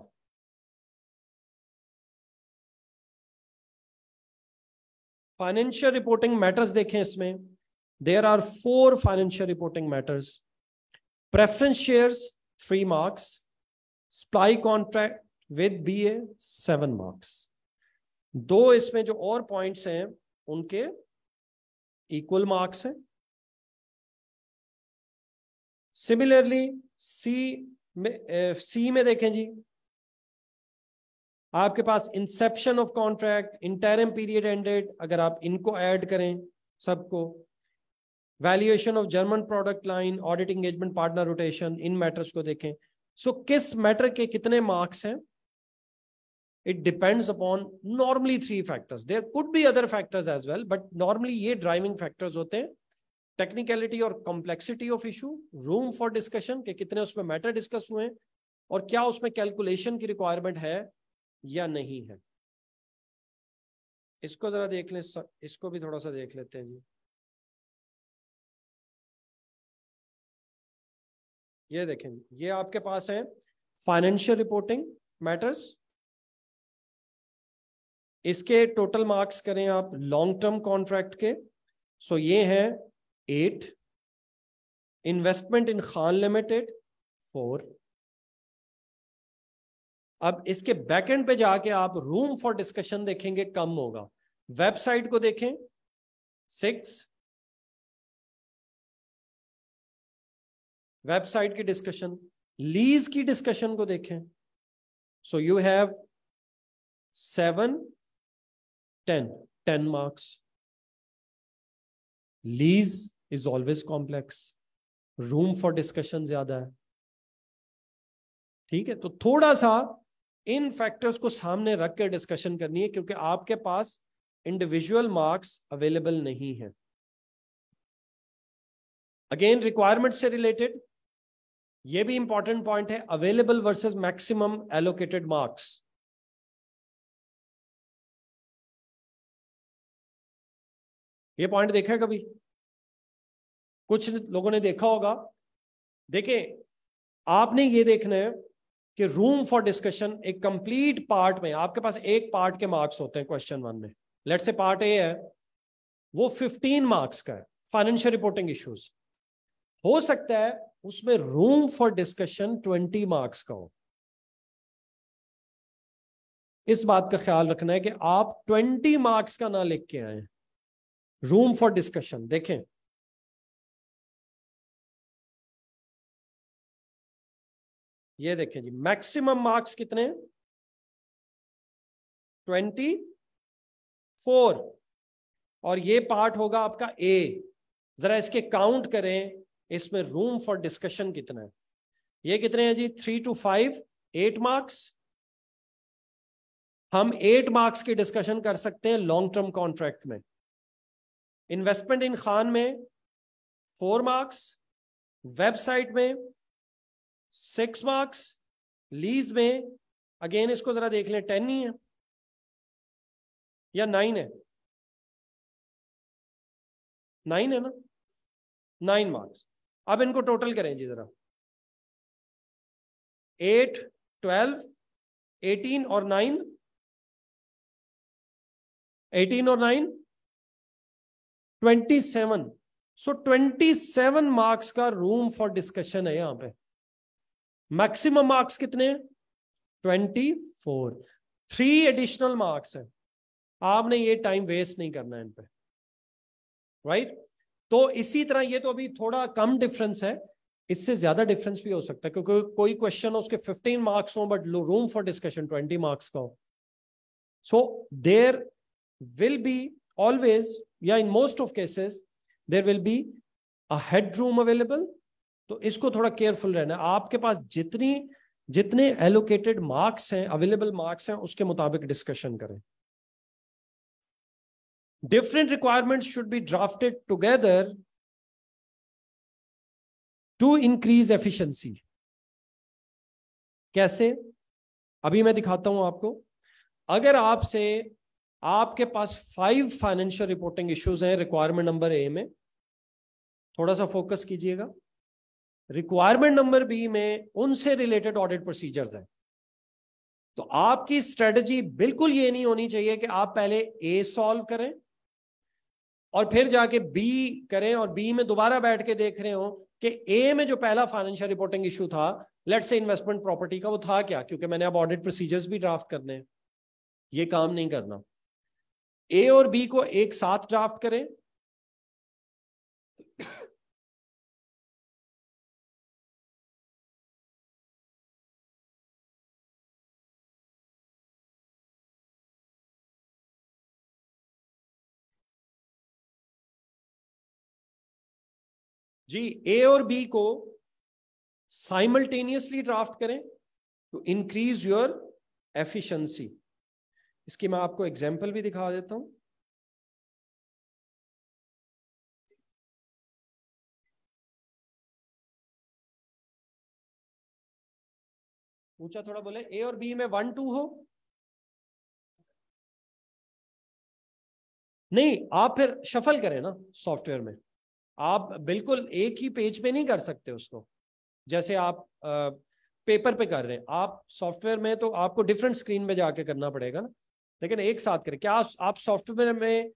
फाइनेंशियल रिपोर्टिंग मैटर्स देखें इसमें there are four financial reporting matters preference shares three marks supply contract with B A seven marks दो इसमें जो और पॉइंट्स हैं उनके इक्वल मार्क्स हैं सिमिलरली सी में सी में देखें जी आपके पास inception of contract interim period ended अगर आप इनको ऐड करें सबको valuation of German product line audit engagement partner rotation in matters को देखें सो so, किस मैटर के कितने मार्क्स हैं it depends upon normally three factors there could be other factors as well but normally ये ड्राइविंग फैक्टर्स होते हैं technicality और complexity of issue room for discussion के कितने उसमें मैटर डिस्कस हुए और क्या उसमें कैलकुलेशन की रिक्वायरमेंट है या नहीं है इसको जरा देख लें इसको भी थोड़ा सा देख लेते हैं जी ये देखें ये आपके पास है फाइनेंशियल रिपोर्टिंग मैटर्स इसके टोटल मार्क्स करें आप लॉन्ग टर्म कॉन्ट्रैक्ट के सो ये हैं eight. Investment in Khan limited four. अब इसके बैकएंड पे जाके आप रूम फॉर डिस्कशन देखेंगे कम होगा वेबसाइट को देखें सिक्स वेबसाइट की डिस्कशन लीज की डिस्कशन को देखें so you have seven ten ten marks lease is always complex room for discussion ज्यादा है ठीक है तो थोड़ा सा इन फैक्टर्स को सामने रख कर डिस्कशन करनी है क्योंकि आपके पास इंडिविजुअल मार्क्स अवेलेबल नहीं है अगेन रिक्वायरमेंट से रिलेटेड ये भी इंपॉर्टेंट पॉइंट है available versus maximum allocated marks ये पॉइंट देखा है कभी कुछ लोगों ने देखा होगा देखें आपने ये देखना है कि रूम फॉर डिस्कशन एक कंप्लीट पार्ट में आपके पास एक पार्ट के मार्क्स होते हैं क्वेश्चन वन में लेट से पार्ट ए है वो फिफ्टीन मार्क्स का है फाइनेंशियल रिपोर्टिंग इश्यूज हो सकता है उसमें room for discussion twenty marks का हो इस बात का ख्याल रखना है कि आप ट्वेंटी मार्क्स का ना लिख के आए रूम फॉर डिस्कशन देखें ये देखिए जी मैक्सिमम मार्क्स कितने ट्वेंटी फोर और ये पार्ट होगा आपका ए जरा इसके काउंट करें इसमें रूम फॉर डिस्कशन कितना है ये कितने हैं जी three two five eight marks हम एट मार्क्स की डिस्कशन कर सकते हैं लॉन्ग टर्म कॉन्ट्रैक्ट में इन्वेस्टमेंट इन खान में फोर मार्क्स वेबसाइट में सिक्स मार्क्स लीज में अगेन इसको जरा देख लें टेन ही है या नाइन है नाइन है ना नाइन मार्क्स अब इनको टोटल करें जी जरा एट ट्वेल्व एटीन और नाइन एटीन और nine twenty seven so twenty seven marks का रूम फॉर डिस्कशन है यहां पे मैक्सिमम मार्क्स कितने twenty four three additional marks है आपने ये टाइम वेस्ट नहीं करना है इन पे राइट right? तो इसी तरह ये तो अभी थोड़ा कम डिफरेंस है इससे ज्यादा डिफरेंस भी हो सकता है क्योंकि कोई क्वेश्चन हो उसके 15 मार्क्स हो but room for discussion 20 marks का हो so there will be always या in most of cases there will be a head room available तो इसको थोड़ा केयरफुल रहना आपके पास जितनी जितने एलोकेटेड मार्क्स हैं अवेलेबल मार्क्स हैं उसके मुताबिक डिस्कशन करें different requirement should be drafted together to increase efficiency कैसे अभी मैं दिखाता हूं आपको अगर आपसे आपके पास फाइव फाइनेंशियल रिपोर्टिंग इश्यूज हैं रिक्वायरमेंट नंबर ए में थोड़ा सा फोकस कीजिएगा रिक्वायरमेंट नंबर बी में उनसे रिलेटेड ऑडिट प्रोसीजर्स हैं तो आपकी स्ट्रेटजी बिल्कुल ये नहीं होनी चाहिए कि आप पहले ए सॉल्व करें और फिर जाके बी करें और बी में दोबारा बैठ के देख रहे हो कि ए में जो पहला फाइनेंशियल रिपोर्टिंग इशू था लेट से इन्वेस्टमेंट प्रॉपर्टी का वो था क्या क्योंकि मैंने अब ऑडिट प्रोसीजर्स भी ड्राफ्ट करने हैं ये काम नहीं करना ए और बी को एक साथ ड्राफ्ट करें जी ए और बी को साइमल्टेनियसली ड्राफ्ट करें टू इंक्रीज योर एफिशिएंसी इसकी मैं आपको एग्जांपल भी दिखा देता हूं ऊंचा थोड़ा बोले ए और बी में वन टू हो नहीं आप फिर शफल करें ना सॉफ्टवेयर में आप बिल्कुल एक ही पेज पे नहीं कर सकते उसको जैसे आप पेपर पे कर रहे हैं आप सॉफ्टवेयर में तो आपको डिफरेंट स्क्रीन में जाके करना पड़ेगा ना लेकिन एक साथ करें क्या आप, सॉफ्टवेयर में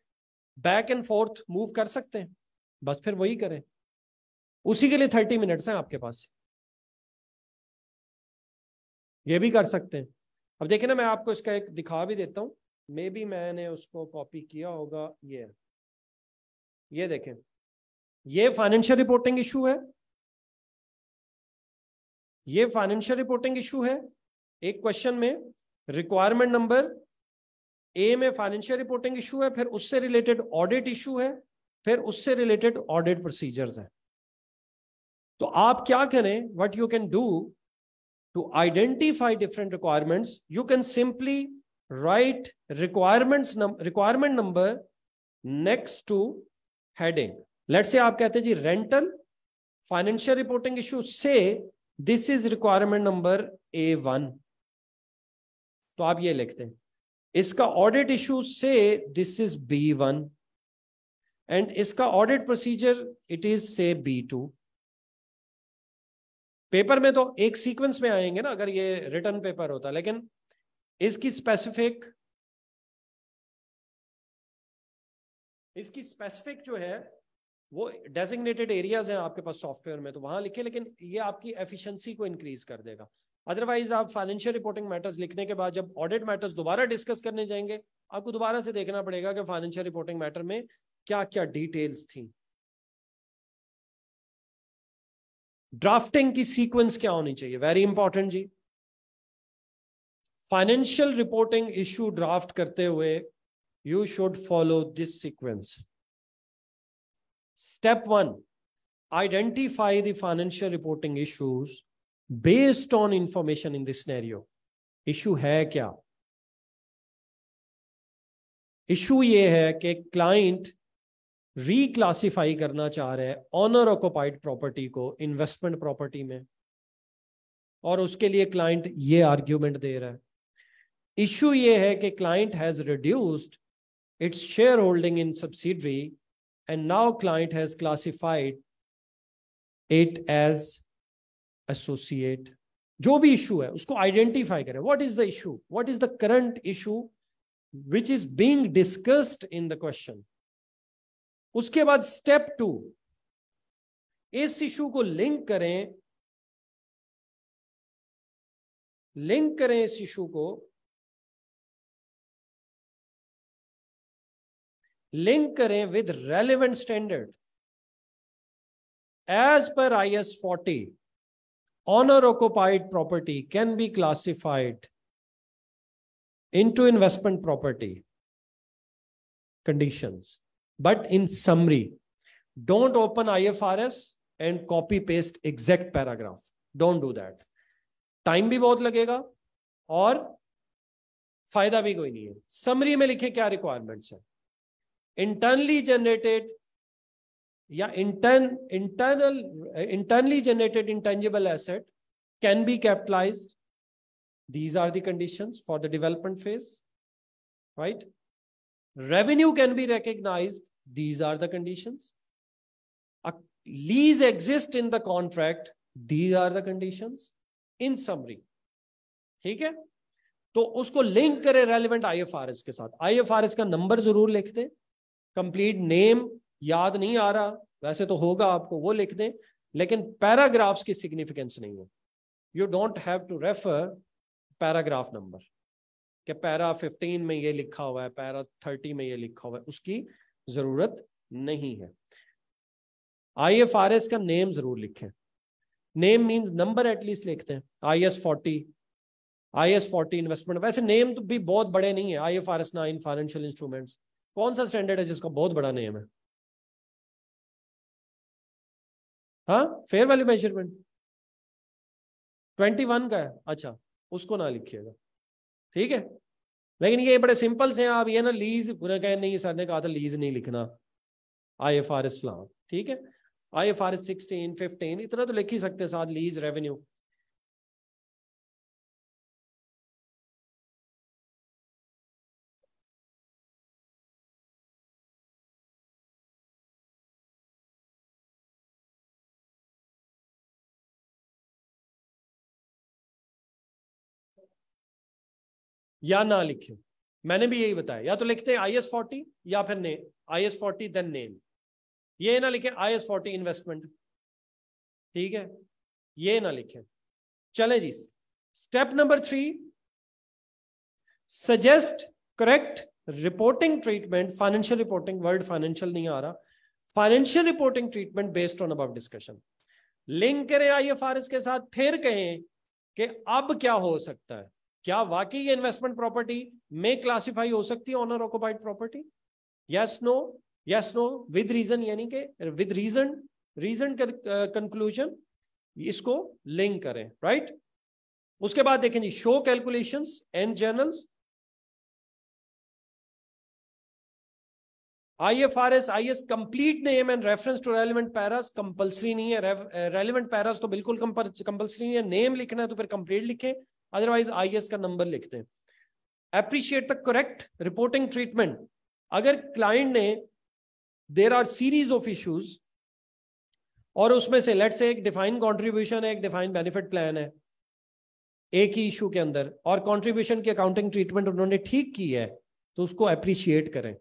बैक एंड फोर्थ मूव कर सकते हैं बस फिर वही करें उसी के लिए थर्टी मिनट्स हैं आपके पास ये भी कर सकते हैं अब देखिए ना मैं आपको इसका एक दिखा भी देता हूँ मे बी मैंने उसको कॉपी किया होगा ये ये देखें ये फाइनेंशियल रिपोर्टिंग इशू है ये फाइनेंशियल रिपोर्टिंग इशू है एक क्वेश्चन में रिक्वायरमेंट नंबर ए में फाइनेंशियल रिपोर्टिंग इशू है फिर उससे रिलेटेड ऑडिट इशू है फिर उससे रिलेटेड ऑडिट प्रोसीजर्स है तो आप क्या करें what you can do to identify different requirements you can simply write requirements requirement number next to heading let's say आप कहते हैं जी rental financial reporting issue say this is requirement number A one तो आप ये लिखते हैं इसका audit issue say this is B one and इसका audit procedure it is say B two paper में तो एक सीक्वेंस में आएंगे ना अगर ये रिटर्न पेपर होता लेकिन इसकी स्पेसिफिक इसकी स्पेसिफिक जो है वो डेजिग्नेटेड एरियाज हैं आपके पास सॉफ्टवेयर में तो वहां लिखे लेकिन ये आपकी एफिशिएंसी को इंक्रीज कर देगा अदरवाइज आप फाइनेंशियल रिपोर्टिंग मैटर्स लिखने के बाद जब ऑडिट मैटर्स दोबारा डिस्कस करने जाएंगे आपको दोबारा से देखना पड़ेगा कि फाइनेंशियल रिपोर्टिंग मैटर में क्या क्या डिटेल्स थी ड्राफ्टिंग की सीक्वेंस क्या होनी चाहिए वेरी इंपॉर्टेंट जी फाइनेंशियल रिपोर्टिंग इश्यू ड्राफ्ट करते हुए you should follow this sequence Step one, identify the financial reporting issues based on information in this scenario. Issue है क्या इशू ये है कि क्लाइंट रिक्लासीफाई करना चाह रहे हैं ऑनर ऑक्यूपाइड प्रॉपर्टी को इन्वेस्टमेंट प्रॉपर्टी में और उसके लिए क्लाइंट ये आर्ग्यूमेंट दे रहा है इशू ये है कि client has reduced its shareholding in subsidiary And now client has classified it as associate. जो भी इशू है उसको आइडेंटिफाई करें what is the issue what is the current issue which is being discussed in the question उसके बाद step two इस issue को link करें लिंक करें इस इशू को लिंक करें with relevant standard as per I S forty owner occupied property can be classified into investment property condition but in summary don't open I F R S and copy paste exact paragraph don't do that time भी बहुत लगेगा और फायदा भी कोई नहीं है summary में लिखे क्या रिक्वायरमेंट्स है इंटरनली जनरेटेड या intern internal internally generated intangible asset can be capitalized these are the conditions for the development phase right revenue can be recognized these are the conditions a lease exist in the contract these are the conditions in summary ठीक है तो उसको link करें relevant IFRS के साथ IFRS का number जरूर लिख दें कंप्लीट नेम याद नहीं आ रहा वैसे तो होगा आपको वो लिख दें लेकिन पैराग्राफ्स की सिग्निफिकेंस नहीं है you don't have to refer paragraph number कि पैरा 15 में ये लिखा हुआ है पैरा 30 में ये लिखा हुआ है उसकी जरूरत नहीं है आई एफ आर एस का नेम जरूर लिखें नेम मींस नंबर एटलीस्ट लिखते हैं I S forty I S forty investment वैसे नेम तो भी बहुत बड़े नहीं है I F R S nine financial instruments कौन सा स्टैंडर्ड है जिसका बहुत बड़ा नेम है हाँ fair value measurement twenty one का है अच्छा उसको ना लिखिएगा ठीक है लेकिन ये बड़े सिंपल से हैं आप ये ना लीज पूरा कह नहीं सर ने कहा था लीज नहीं लिखना आई एफ आर एस फलाम ठीक है I F R S sixteen fifteen इतना तो लिख ही सकते साथ लीज रेवेन्यू या ना लिखे मैंने भी यही बताया या तो लिखते हैं आई एस फोर्टी या फिर ने I S forty then name ये ना लिखे आई एस फोर्टी इन्वेस्टमेंट ठीक है ये ना लिखे चले जी step number three suggest correct reporting treatment financial reporting word financial नहीं आ रहा financial reporting treatment based on about discussion link करें आई एफ आर एस के साथ फिर कहें कि अब क्या हो सकता है क्या वाकई ये इन्वेस्टमेंट प्रॉपर्टी में क्लासिफाई हो सकती है owner occupied property yes no yes no with reason यानी के विद रीजन रीजन कंक्लूजन इसको लिंक करें राइट right? उसके बाद देखें जी show calculation and S I S complete name and reference to relevant paras compulsory नहीं है रेलिवेंट पैरास uh, तो बिल्कुल कंपलसरी नहीं है नेम लिखना है तो फिर कंप्लीट लिखें अदरवाइज आई का नंबर लिखते हैं appreciate the correct reporting treatment अगर क्लाइंट ने there are series of issues और उसमें से लेट से एक डिफाइन कॉन्ट्रीब्यूशन है एक डिफाइन बेनिफिट प्लान है एक ही इशू के अंदर और कॉन्ट्रीब्यूशन की अकाउंटिंग ट्रीटमेंट उन्होंने ठीक की है तो उसको अप्रिशिएट करें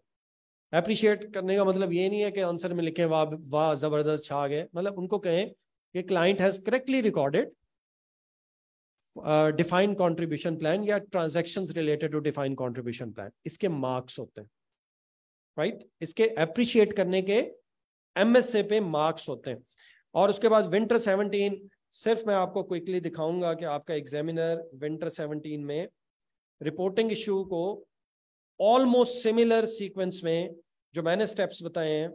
अप्रिशिएट करने का मतलब ये नहीं है कि आंसर में लिखे वाह वाह जबरदस्त छा गए मतलब उनको कहें कि client has correctly recorded define contribution plan या transaction related to define contribution plan इसके मार्क्स होते हैं राइट right? इसके अप्रिशिएट करने के एमएसए पे मार्क्स होते हैं और उसके बाद विंटर सेवनटीन सिर्फ मैं आपको क्विकली दिखाऊंगा कि आपका एग्जामिनर विंटर सेवनटीन में रिपोर्टिंग इशू को ऑलमोस्ट सिमिलर सीक्वेंस में जो मैंने स्टेप्स बताए हैं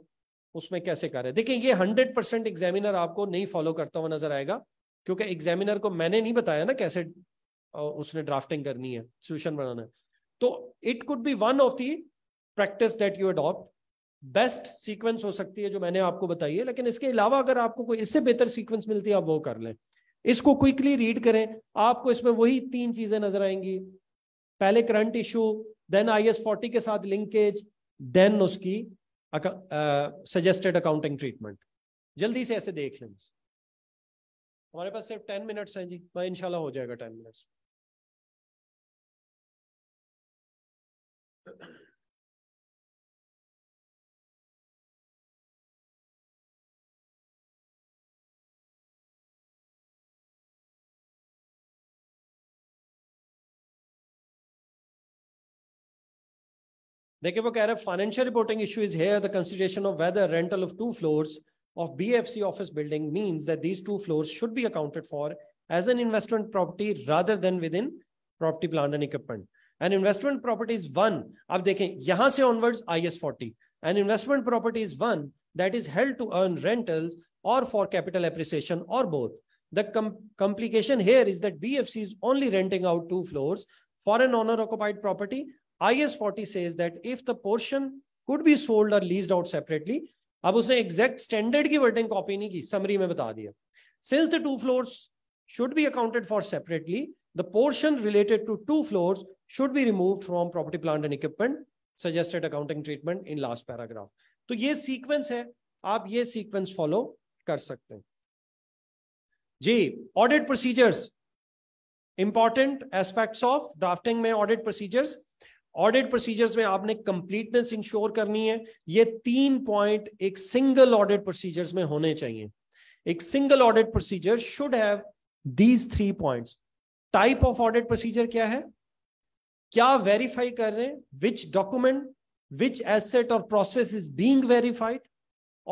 उसमें कैसे कर रहे हैं देखिए ये हंड्रेड परसेंट एग्जामिनर आपको नहीं फॉलो करता हुआ नजर आएगा क्योंकि एग्जामिनर को मैंने नहीं बताया ना कैसे उसने ड्राफ्टिंग करनी है सोल्यूशन बनाना है तो it could be one of the practice that you adopt best sequence हो सकती है जो मैंने आपको बताई है लेकिन इसके अलावा अगर आपको कोई इससे बेहतर सीक्वेंस मिलती है आप वो कर लें इसको क्विकली रीड करें आपको इसमें वही तीन चीजें नजर आएंगी पहले current issue then I S forty के साथ लिंकेज देन उसकी सजेस्टेड अकाउंटिंग ट्रीटमेंट जल्दी से ऐसे देख लें हमारे पास सिर्फ टेन मिनट्स हैं जी मैं इनशाला हो जाएगा टेन मिनट्स देखिए वो कह रहे हैं financial reporting issue is here the consideration of whether rental of two floors of BFC office building means that these two floors should be accounted for as an investment property rather than within property, plant and equipment. An investment property is one. Ab dekhen, yahan se onwards IS 40. An investment property is one that is held to earn rentals or for capital appreciation or both. The com complication here is that BFC is only renting out two floors for an owner-occupied property. IS 40 says that if the portion could be sold or leased out separately, अब उसने exact standard की wording copy नहीं की summary में बता दिया since the two floors should be accounted for separately the portion related to two floor should be remove from property plant and equipment suggested accounting treatment in last paragraph तो ये sequence है आप ये sequence follow कर सकते हैं जी audit procedures important aspects of drafting में ऑडिट प्रोसीजर्स ऑडिट प्रोसीजर्स में आपने कंप्लीटनेस इंश्योर करनी है ये तीन पॉइंट एक सिंगल ऑडिट प्रोसीजर्स में होने चाहिए एक single audit procedure should have these three points type of audit procedure क्या है क्या वेरीफाई कर रहे हैं विच डॉक्यूमेंट विच एसेट और प्रोसेस इज बींग वेरीफाइड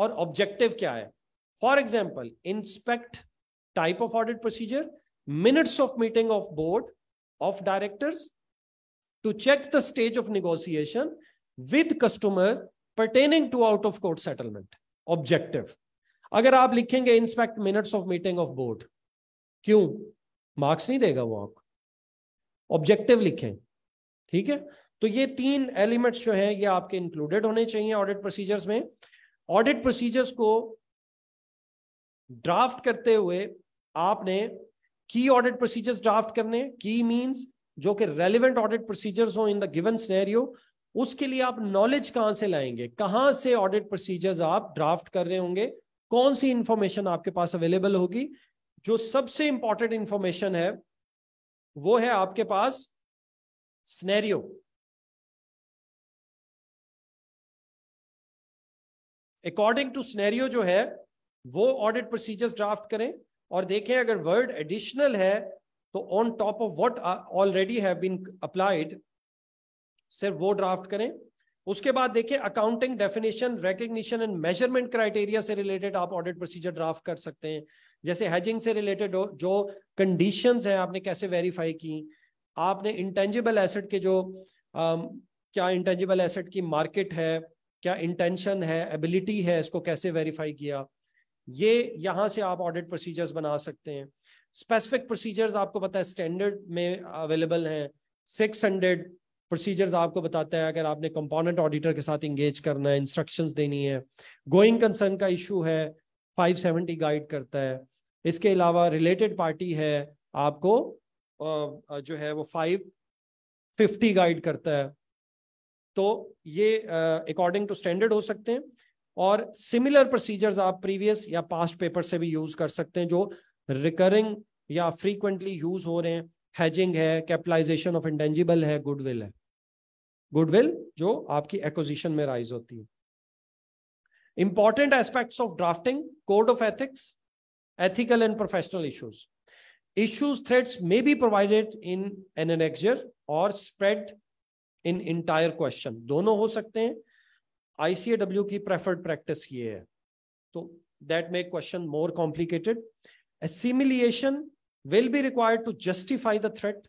और ऑब्जेक्टिव क्या है for example inspect type of audit procedure minutes of meeting of board of directors to check the stage of negotiation with customer pertaining to out of court settlement objective अगर आप लिखेंगे inspect minutes of meeting of board क्यों marks नहीं देगा वो आपको objective लिखें ठीक है तो ये तीन एलिमेंट्स जो हैं ये आपके इंक्लूडेड होने चाहिए ऑडिट प्रोसीजर्स में ऑडिट प्रोसीजर्स को ड्राफ्ट करते हुए आपने की ऑडिट प्रोसीजर्स ड्राफ्ट करने की मींस जो कि रेलिवेंट ऑडिट प्रोसीजर्स हो इन द गिवन स्नेरियो उसके लिए आप नॉलेज कहां से लाएंगे कहां से ऑडिट प्रोसीजर्स आप ड्राफ्ट कर रहे होंगे कौन सी इंफॉर्मेशन आपके पास अवेलेबल होगी जो सबसे इंपॉर्टेंट इंफॉर्मेशन है वो है आपके पास स्नेरियो अकॉर्डिंग टू स्नेरियो जो है वो ऑडिट प्रोसीजर्स ड्राफ्ट करें और देखें अगर वर्ड एडिशनल है तो on top of what already have been applied सिर्फ वो ड्राफ्ट करें उसके बाद देखिए accounting definition recognition and measurement criteria से रिलेटेड आप ऑडिट प्रोसीजर ड्राफ्ट कर सकते हैं जैसे हेजिंग से रिलेटेड जो कंडीशन हैं आपने कैसे वेरीफाई की आपने इंटेंजिबल एसेट के जो आ, um, क्या इंटेंजिबल एसेट की मार्केट है क्या इंटेंशन है एबिलिटी है इसको कैसे वेरीफाई किया ये यहां से आप ऑडिट प्रोसीजर्स बना सकते हैं स्पेसिफिक प्रोसीजर्स आपको पता है स्टैंडर्ड में अवेलेबल हैं सिक्स हंड्रेड प्रोसीजर्स आपको बताते हैं अगर आपने कंपोनेंट ऑडिटर के साथ इंगेज करना है इंस्ट्रक्शन देनी है गोइंग कंसर्न का इशू है फाइव सेवेंटी गाइड करता है इसके अलावा रिलेटेड पार्टी है आपको जो है वो फाइव फिफ्टी गाइड करता है तो ये अकॉर्डिंग टू स्टैंडर्ड हो सकते हैं और सिमिलर प्रोसीजर्स आप प्रीवियस या पास्ट पेपर से भी यूज कर सकते हैं जो रिकरिंग या फ्रीक्वेंटली यूज हो रहे हैं है कैपिटलाइजेशन ऑफ इंटेंजिबल है गुडविल है गुडविल जो आपकी एक्विजिशन में राइज होती है important aspect of drafting code of ethics ethical and professional issues issues threats may be provided in annexure और स्प्रेड इन इंटायर क्वेश्चन दोनों हो सकते हैं आईसीएडब्ल्यू की प्रेफर्ड प्रैक्टिस ये है तो that make question more complicated assimilation will be required to justify the threat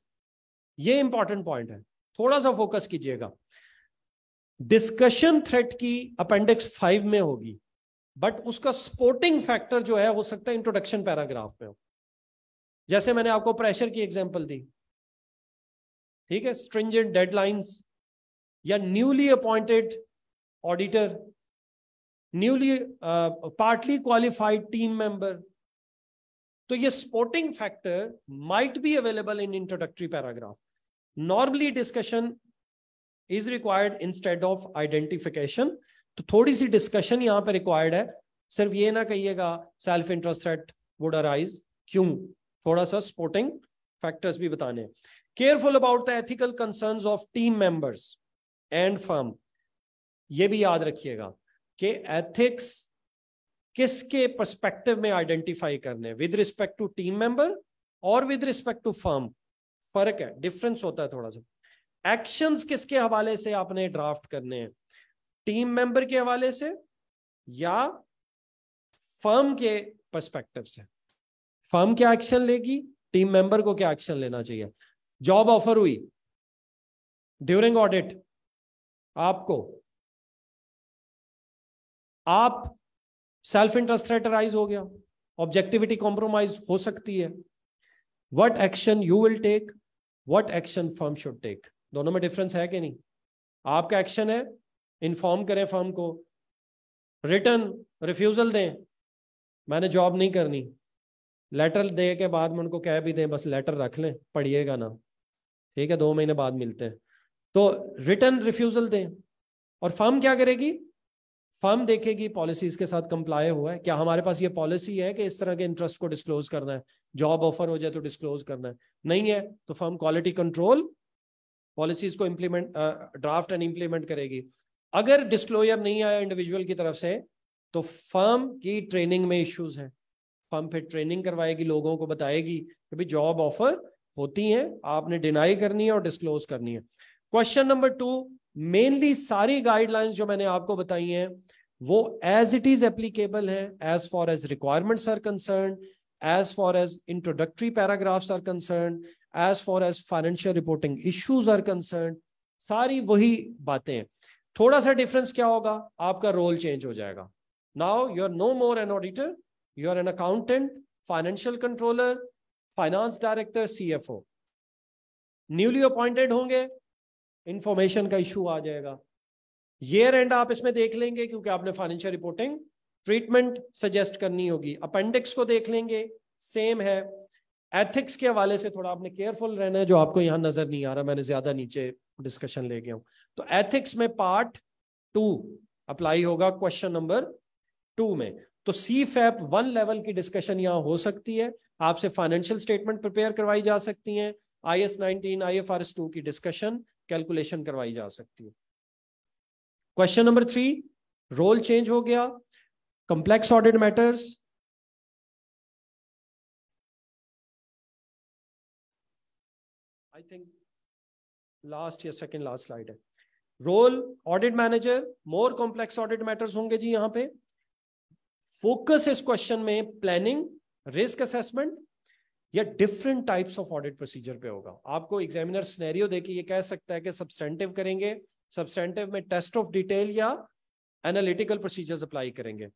ये इंपॉर्टेंट पॉइंट है थोड़ा सा फोकस कीजिएगा डिस्कशन थ्रेट की अपेंडिक्स फाइव में होगी बट उसका सपोर्टिंग फैक्टर जो है हो सकता है इंट्रोडक्शन पैराग्राफ में हो जैसे मैंने आपको प्रेशर की एग्जाम्पल दी ठीक है स्ट्रिंजेंट डेडलाइंस या newly appointed auditor newly partly qualified team member तो ये supporting factor might be available in introductory paragraph normally discussion is required instead of identification तो थोड़ी सी डिस्कशन यहां पे रिक्वायर्ड है सिर्फ ये ना कहिएगा self interest threat would arise क्यों थोड़ा सा स्पोर्टिंग फैक्टर्स भी बताने careful about the ethical concern of team members and firm ये भी याद रखिएगा कि एथिक्स किसके परस्पेक्टिव में आइडेंटिफाई करने with respect to team member और विद रिस्पेक्ट टू फर्म फर्क है डिफरेंस होता है थोड़ा सा एक्शंस किसके हवाले से आपने ड्राफ्ट करने हैं टीम मेंबर के हवाले से या फर्म के परस्पेक्टिव से फर्म क्या एक्शन लेगी टीम मेंबर को क्या एक्शन लेना चाहिए जॉब ऑफर हुई ड्यूरिंग ऑडिट आपको आप सेल्फ इंटरेस्ट थ्रेट राइज हो गया ऑब्जेक्टिविटी कॉम्प्रोमाइज हो सकती है what action you will take what action firm should take दोनों में डिफरेंस है कि नहीं आपका एक्शन है इन्फॉर्म करें फर्म को रिटर्न रिफ्यूजल दें मैंने जॉब नहीं करनी लेटर दे के बाद में उनको कह भी दें बस लेटर रख लें पढ़िएगा ना ठीक है दो महीने बाद मिलते हैं तो रिटर्न रिफ्यूजल दें और फर्म क्या करेगी फर्म देखेगी पॉलिसीज के साथ कंप्लाई हुआ है क्या हमारे पास ये पॉलिसी है कि इस तरह के इंटरेस्ट को डिस्क्लोज करना है जॉब ऑफर हो जाए तो डिस्क्लोज करना है नहीं है तो फर्म क्वालिटी कंट्रोल पॉलिसीज को इंप्लीमेंट ड्राफ्ट एंड इंप्लीमेंट करेगी अगर डिस्क्लोजर नहीं आया इंडिविजुअल की तरफ से तो फर्म की ट्रेनिंग में इश्यूज हैं फर्म फिर ट्रेनिंग करवाएगी लोगों को बताएगी कि भाई जॉब ऑफर होती हैं आपने डिनाई करनी है और डिस्क्लोज करनी है क्वेश्चन नंबर टू मेनली सारी गाइडलाइंस जो मैंने आपको बताई हैं वो एज इट इज एप्लीकेबल है as far as requirements are concern as far as introductory paragraphs are concern as far as financial reporting issues are concern सारी वही बातें हैं थोड़ा सा डिफरेंस क्या होगा आपका रोल चेंज हो जाएगा now you are no more an auditor you are an accountant financial controller finance director C F O newly appointed होंगे इंफॉर्मेशन का इशू आ जाएगा ईयर एंड आप इसमें देख लेंगे क्योंकि आपने फाइनेंशियल रिपोर्टिंग ट्रीटमेंट सजेस्ट करनी होगी अपेंडिक्स को देख लेंगे सेम है एथिक्स के हवाले से थोड़ा आपने केयरफुल रहना है जो आपको यहां नजर नहीं आ रहा मैंने ज्यादा नीचे डिस्कशन ले गया हूं तो एथिक्स में पार्ट टू अप्लाई होगा क्वेश्चन नंबर टू में तो सी फैप वन लेवल की डिस्कशन यहाँ हो सकती है आपसे फाइनेंशियल स्टेटमेंट प्रिपेयर करवाई जा सकती है I S nineteen I F R S two की डिस्कशन कैलकुलेशन करवाई जा सकती है question number three role change हो गया complex audit matters I think last या सेकंड लास्ट स्लाइड है role audit manager more complex audit matters होंगे जी यहां पे फोकस इस क्वेश्चन में प्लानिंग रिस्क असेसमेंट या different types of audit procedure पे होगा आपको एग्जामिनर स्नेरियो देखिए ये कह सकता है कि सब्सटेंटिव करेंगे सब्सटेंटिव में टेस्ट ऑफ डिटेल या एनालिटिकल प्रोसीजर्स अप्लाई करेंगे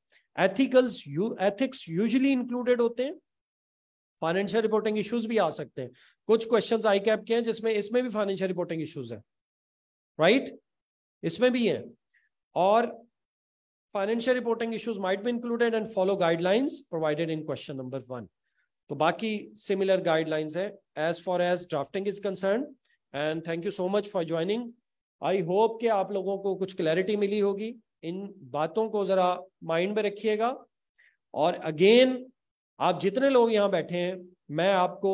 ethicals you ethics usually included होते हैं फाइनेंशियल रिपोर्टिंग इश्यूज भी आ सकते हैं कुछ क्वेश्चन आई कैप के हैं जिसमें इसमें भी फाइनेंशियल रिपोर्टिंग इश्यूज है राइट right? इसमें भी है और financial reporting issues might be included and follow guidelines provided in question number one तो बाकी सिमिलर गाइडलाइंस है as far as drafting is concern and thank you so much for joining I hope कि आप लोगों को कुछ clarity मिली होगी इन बातों को जरा माइंड में रखिएगा और अगेन आप जितने लोग यहां बैठे हैं मैं आपको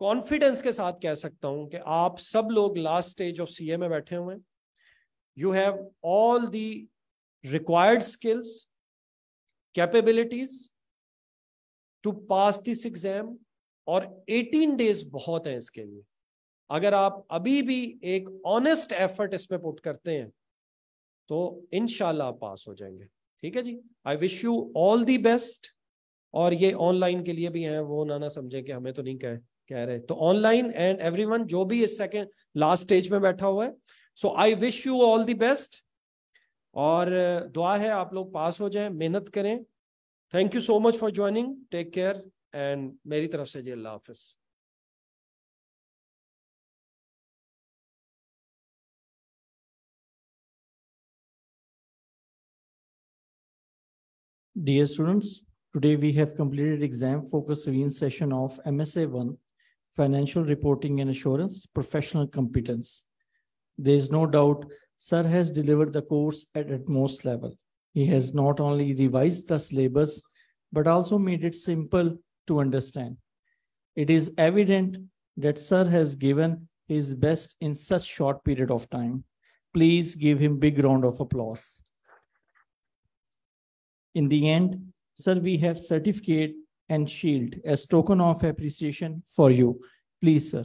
कॉन्फिडेंस के साथ कह सकता हूं कि आप सब लोग लास्ट स्टेज ऑफ सीए में बैठे हुए हैं you have all the required skills capabilities to pass this exam और 18 डेज बहुत है इसके लिए अगर आप अभी भी एक ऑनेस्ट एफर्ट इसमें पुट करते हैं तो इनशाला पास हो जाएंगे ठीक है जी I wish you all the best और ये ऑनलाइन के लिए भी हैं वो ना ना समझे कि हमें तो नहीं कह कह रहे तो ऑनलाइन एंड एवरीवन जो भी इस सेकेंड लास्ट स्टेज में बैठा हुआ है so I wish you all the best और दुआ है आप लोग पास हो जाएं मेहनत करें Thank you so much for joining. Take care and merry तरफ से जी Dear students, today we have completed exam focus revision session of MSA 1, Financial Reporting and Assurance Professional Competence. There is no doubt, Sir has delivered the course at utmost level. He has not only revised the syllabus, but also made it simple to understand. It is evident that Sir has given his best in such short period of time. Please give him big round of applause. In the end, Sir, we have certificate and shield as token of appreciation for you. Please, sir.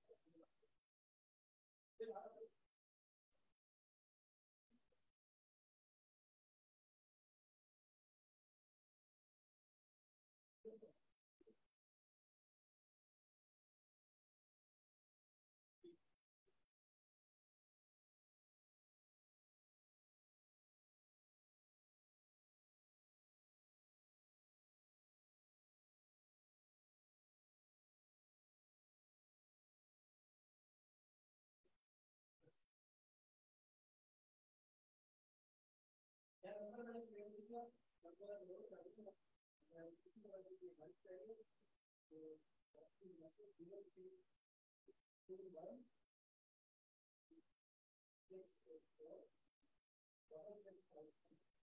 Thank you.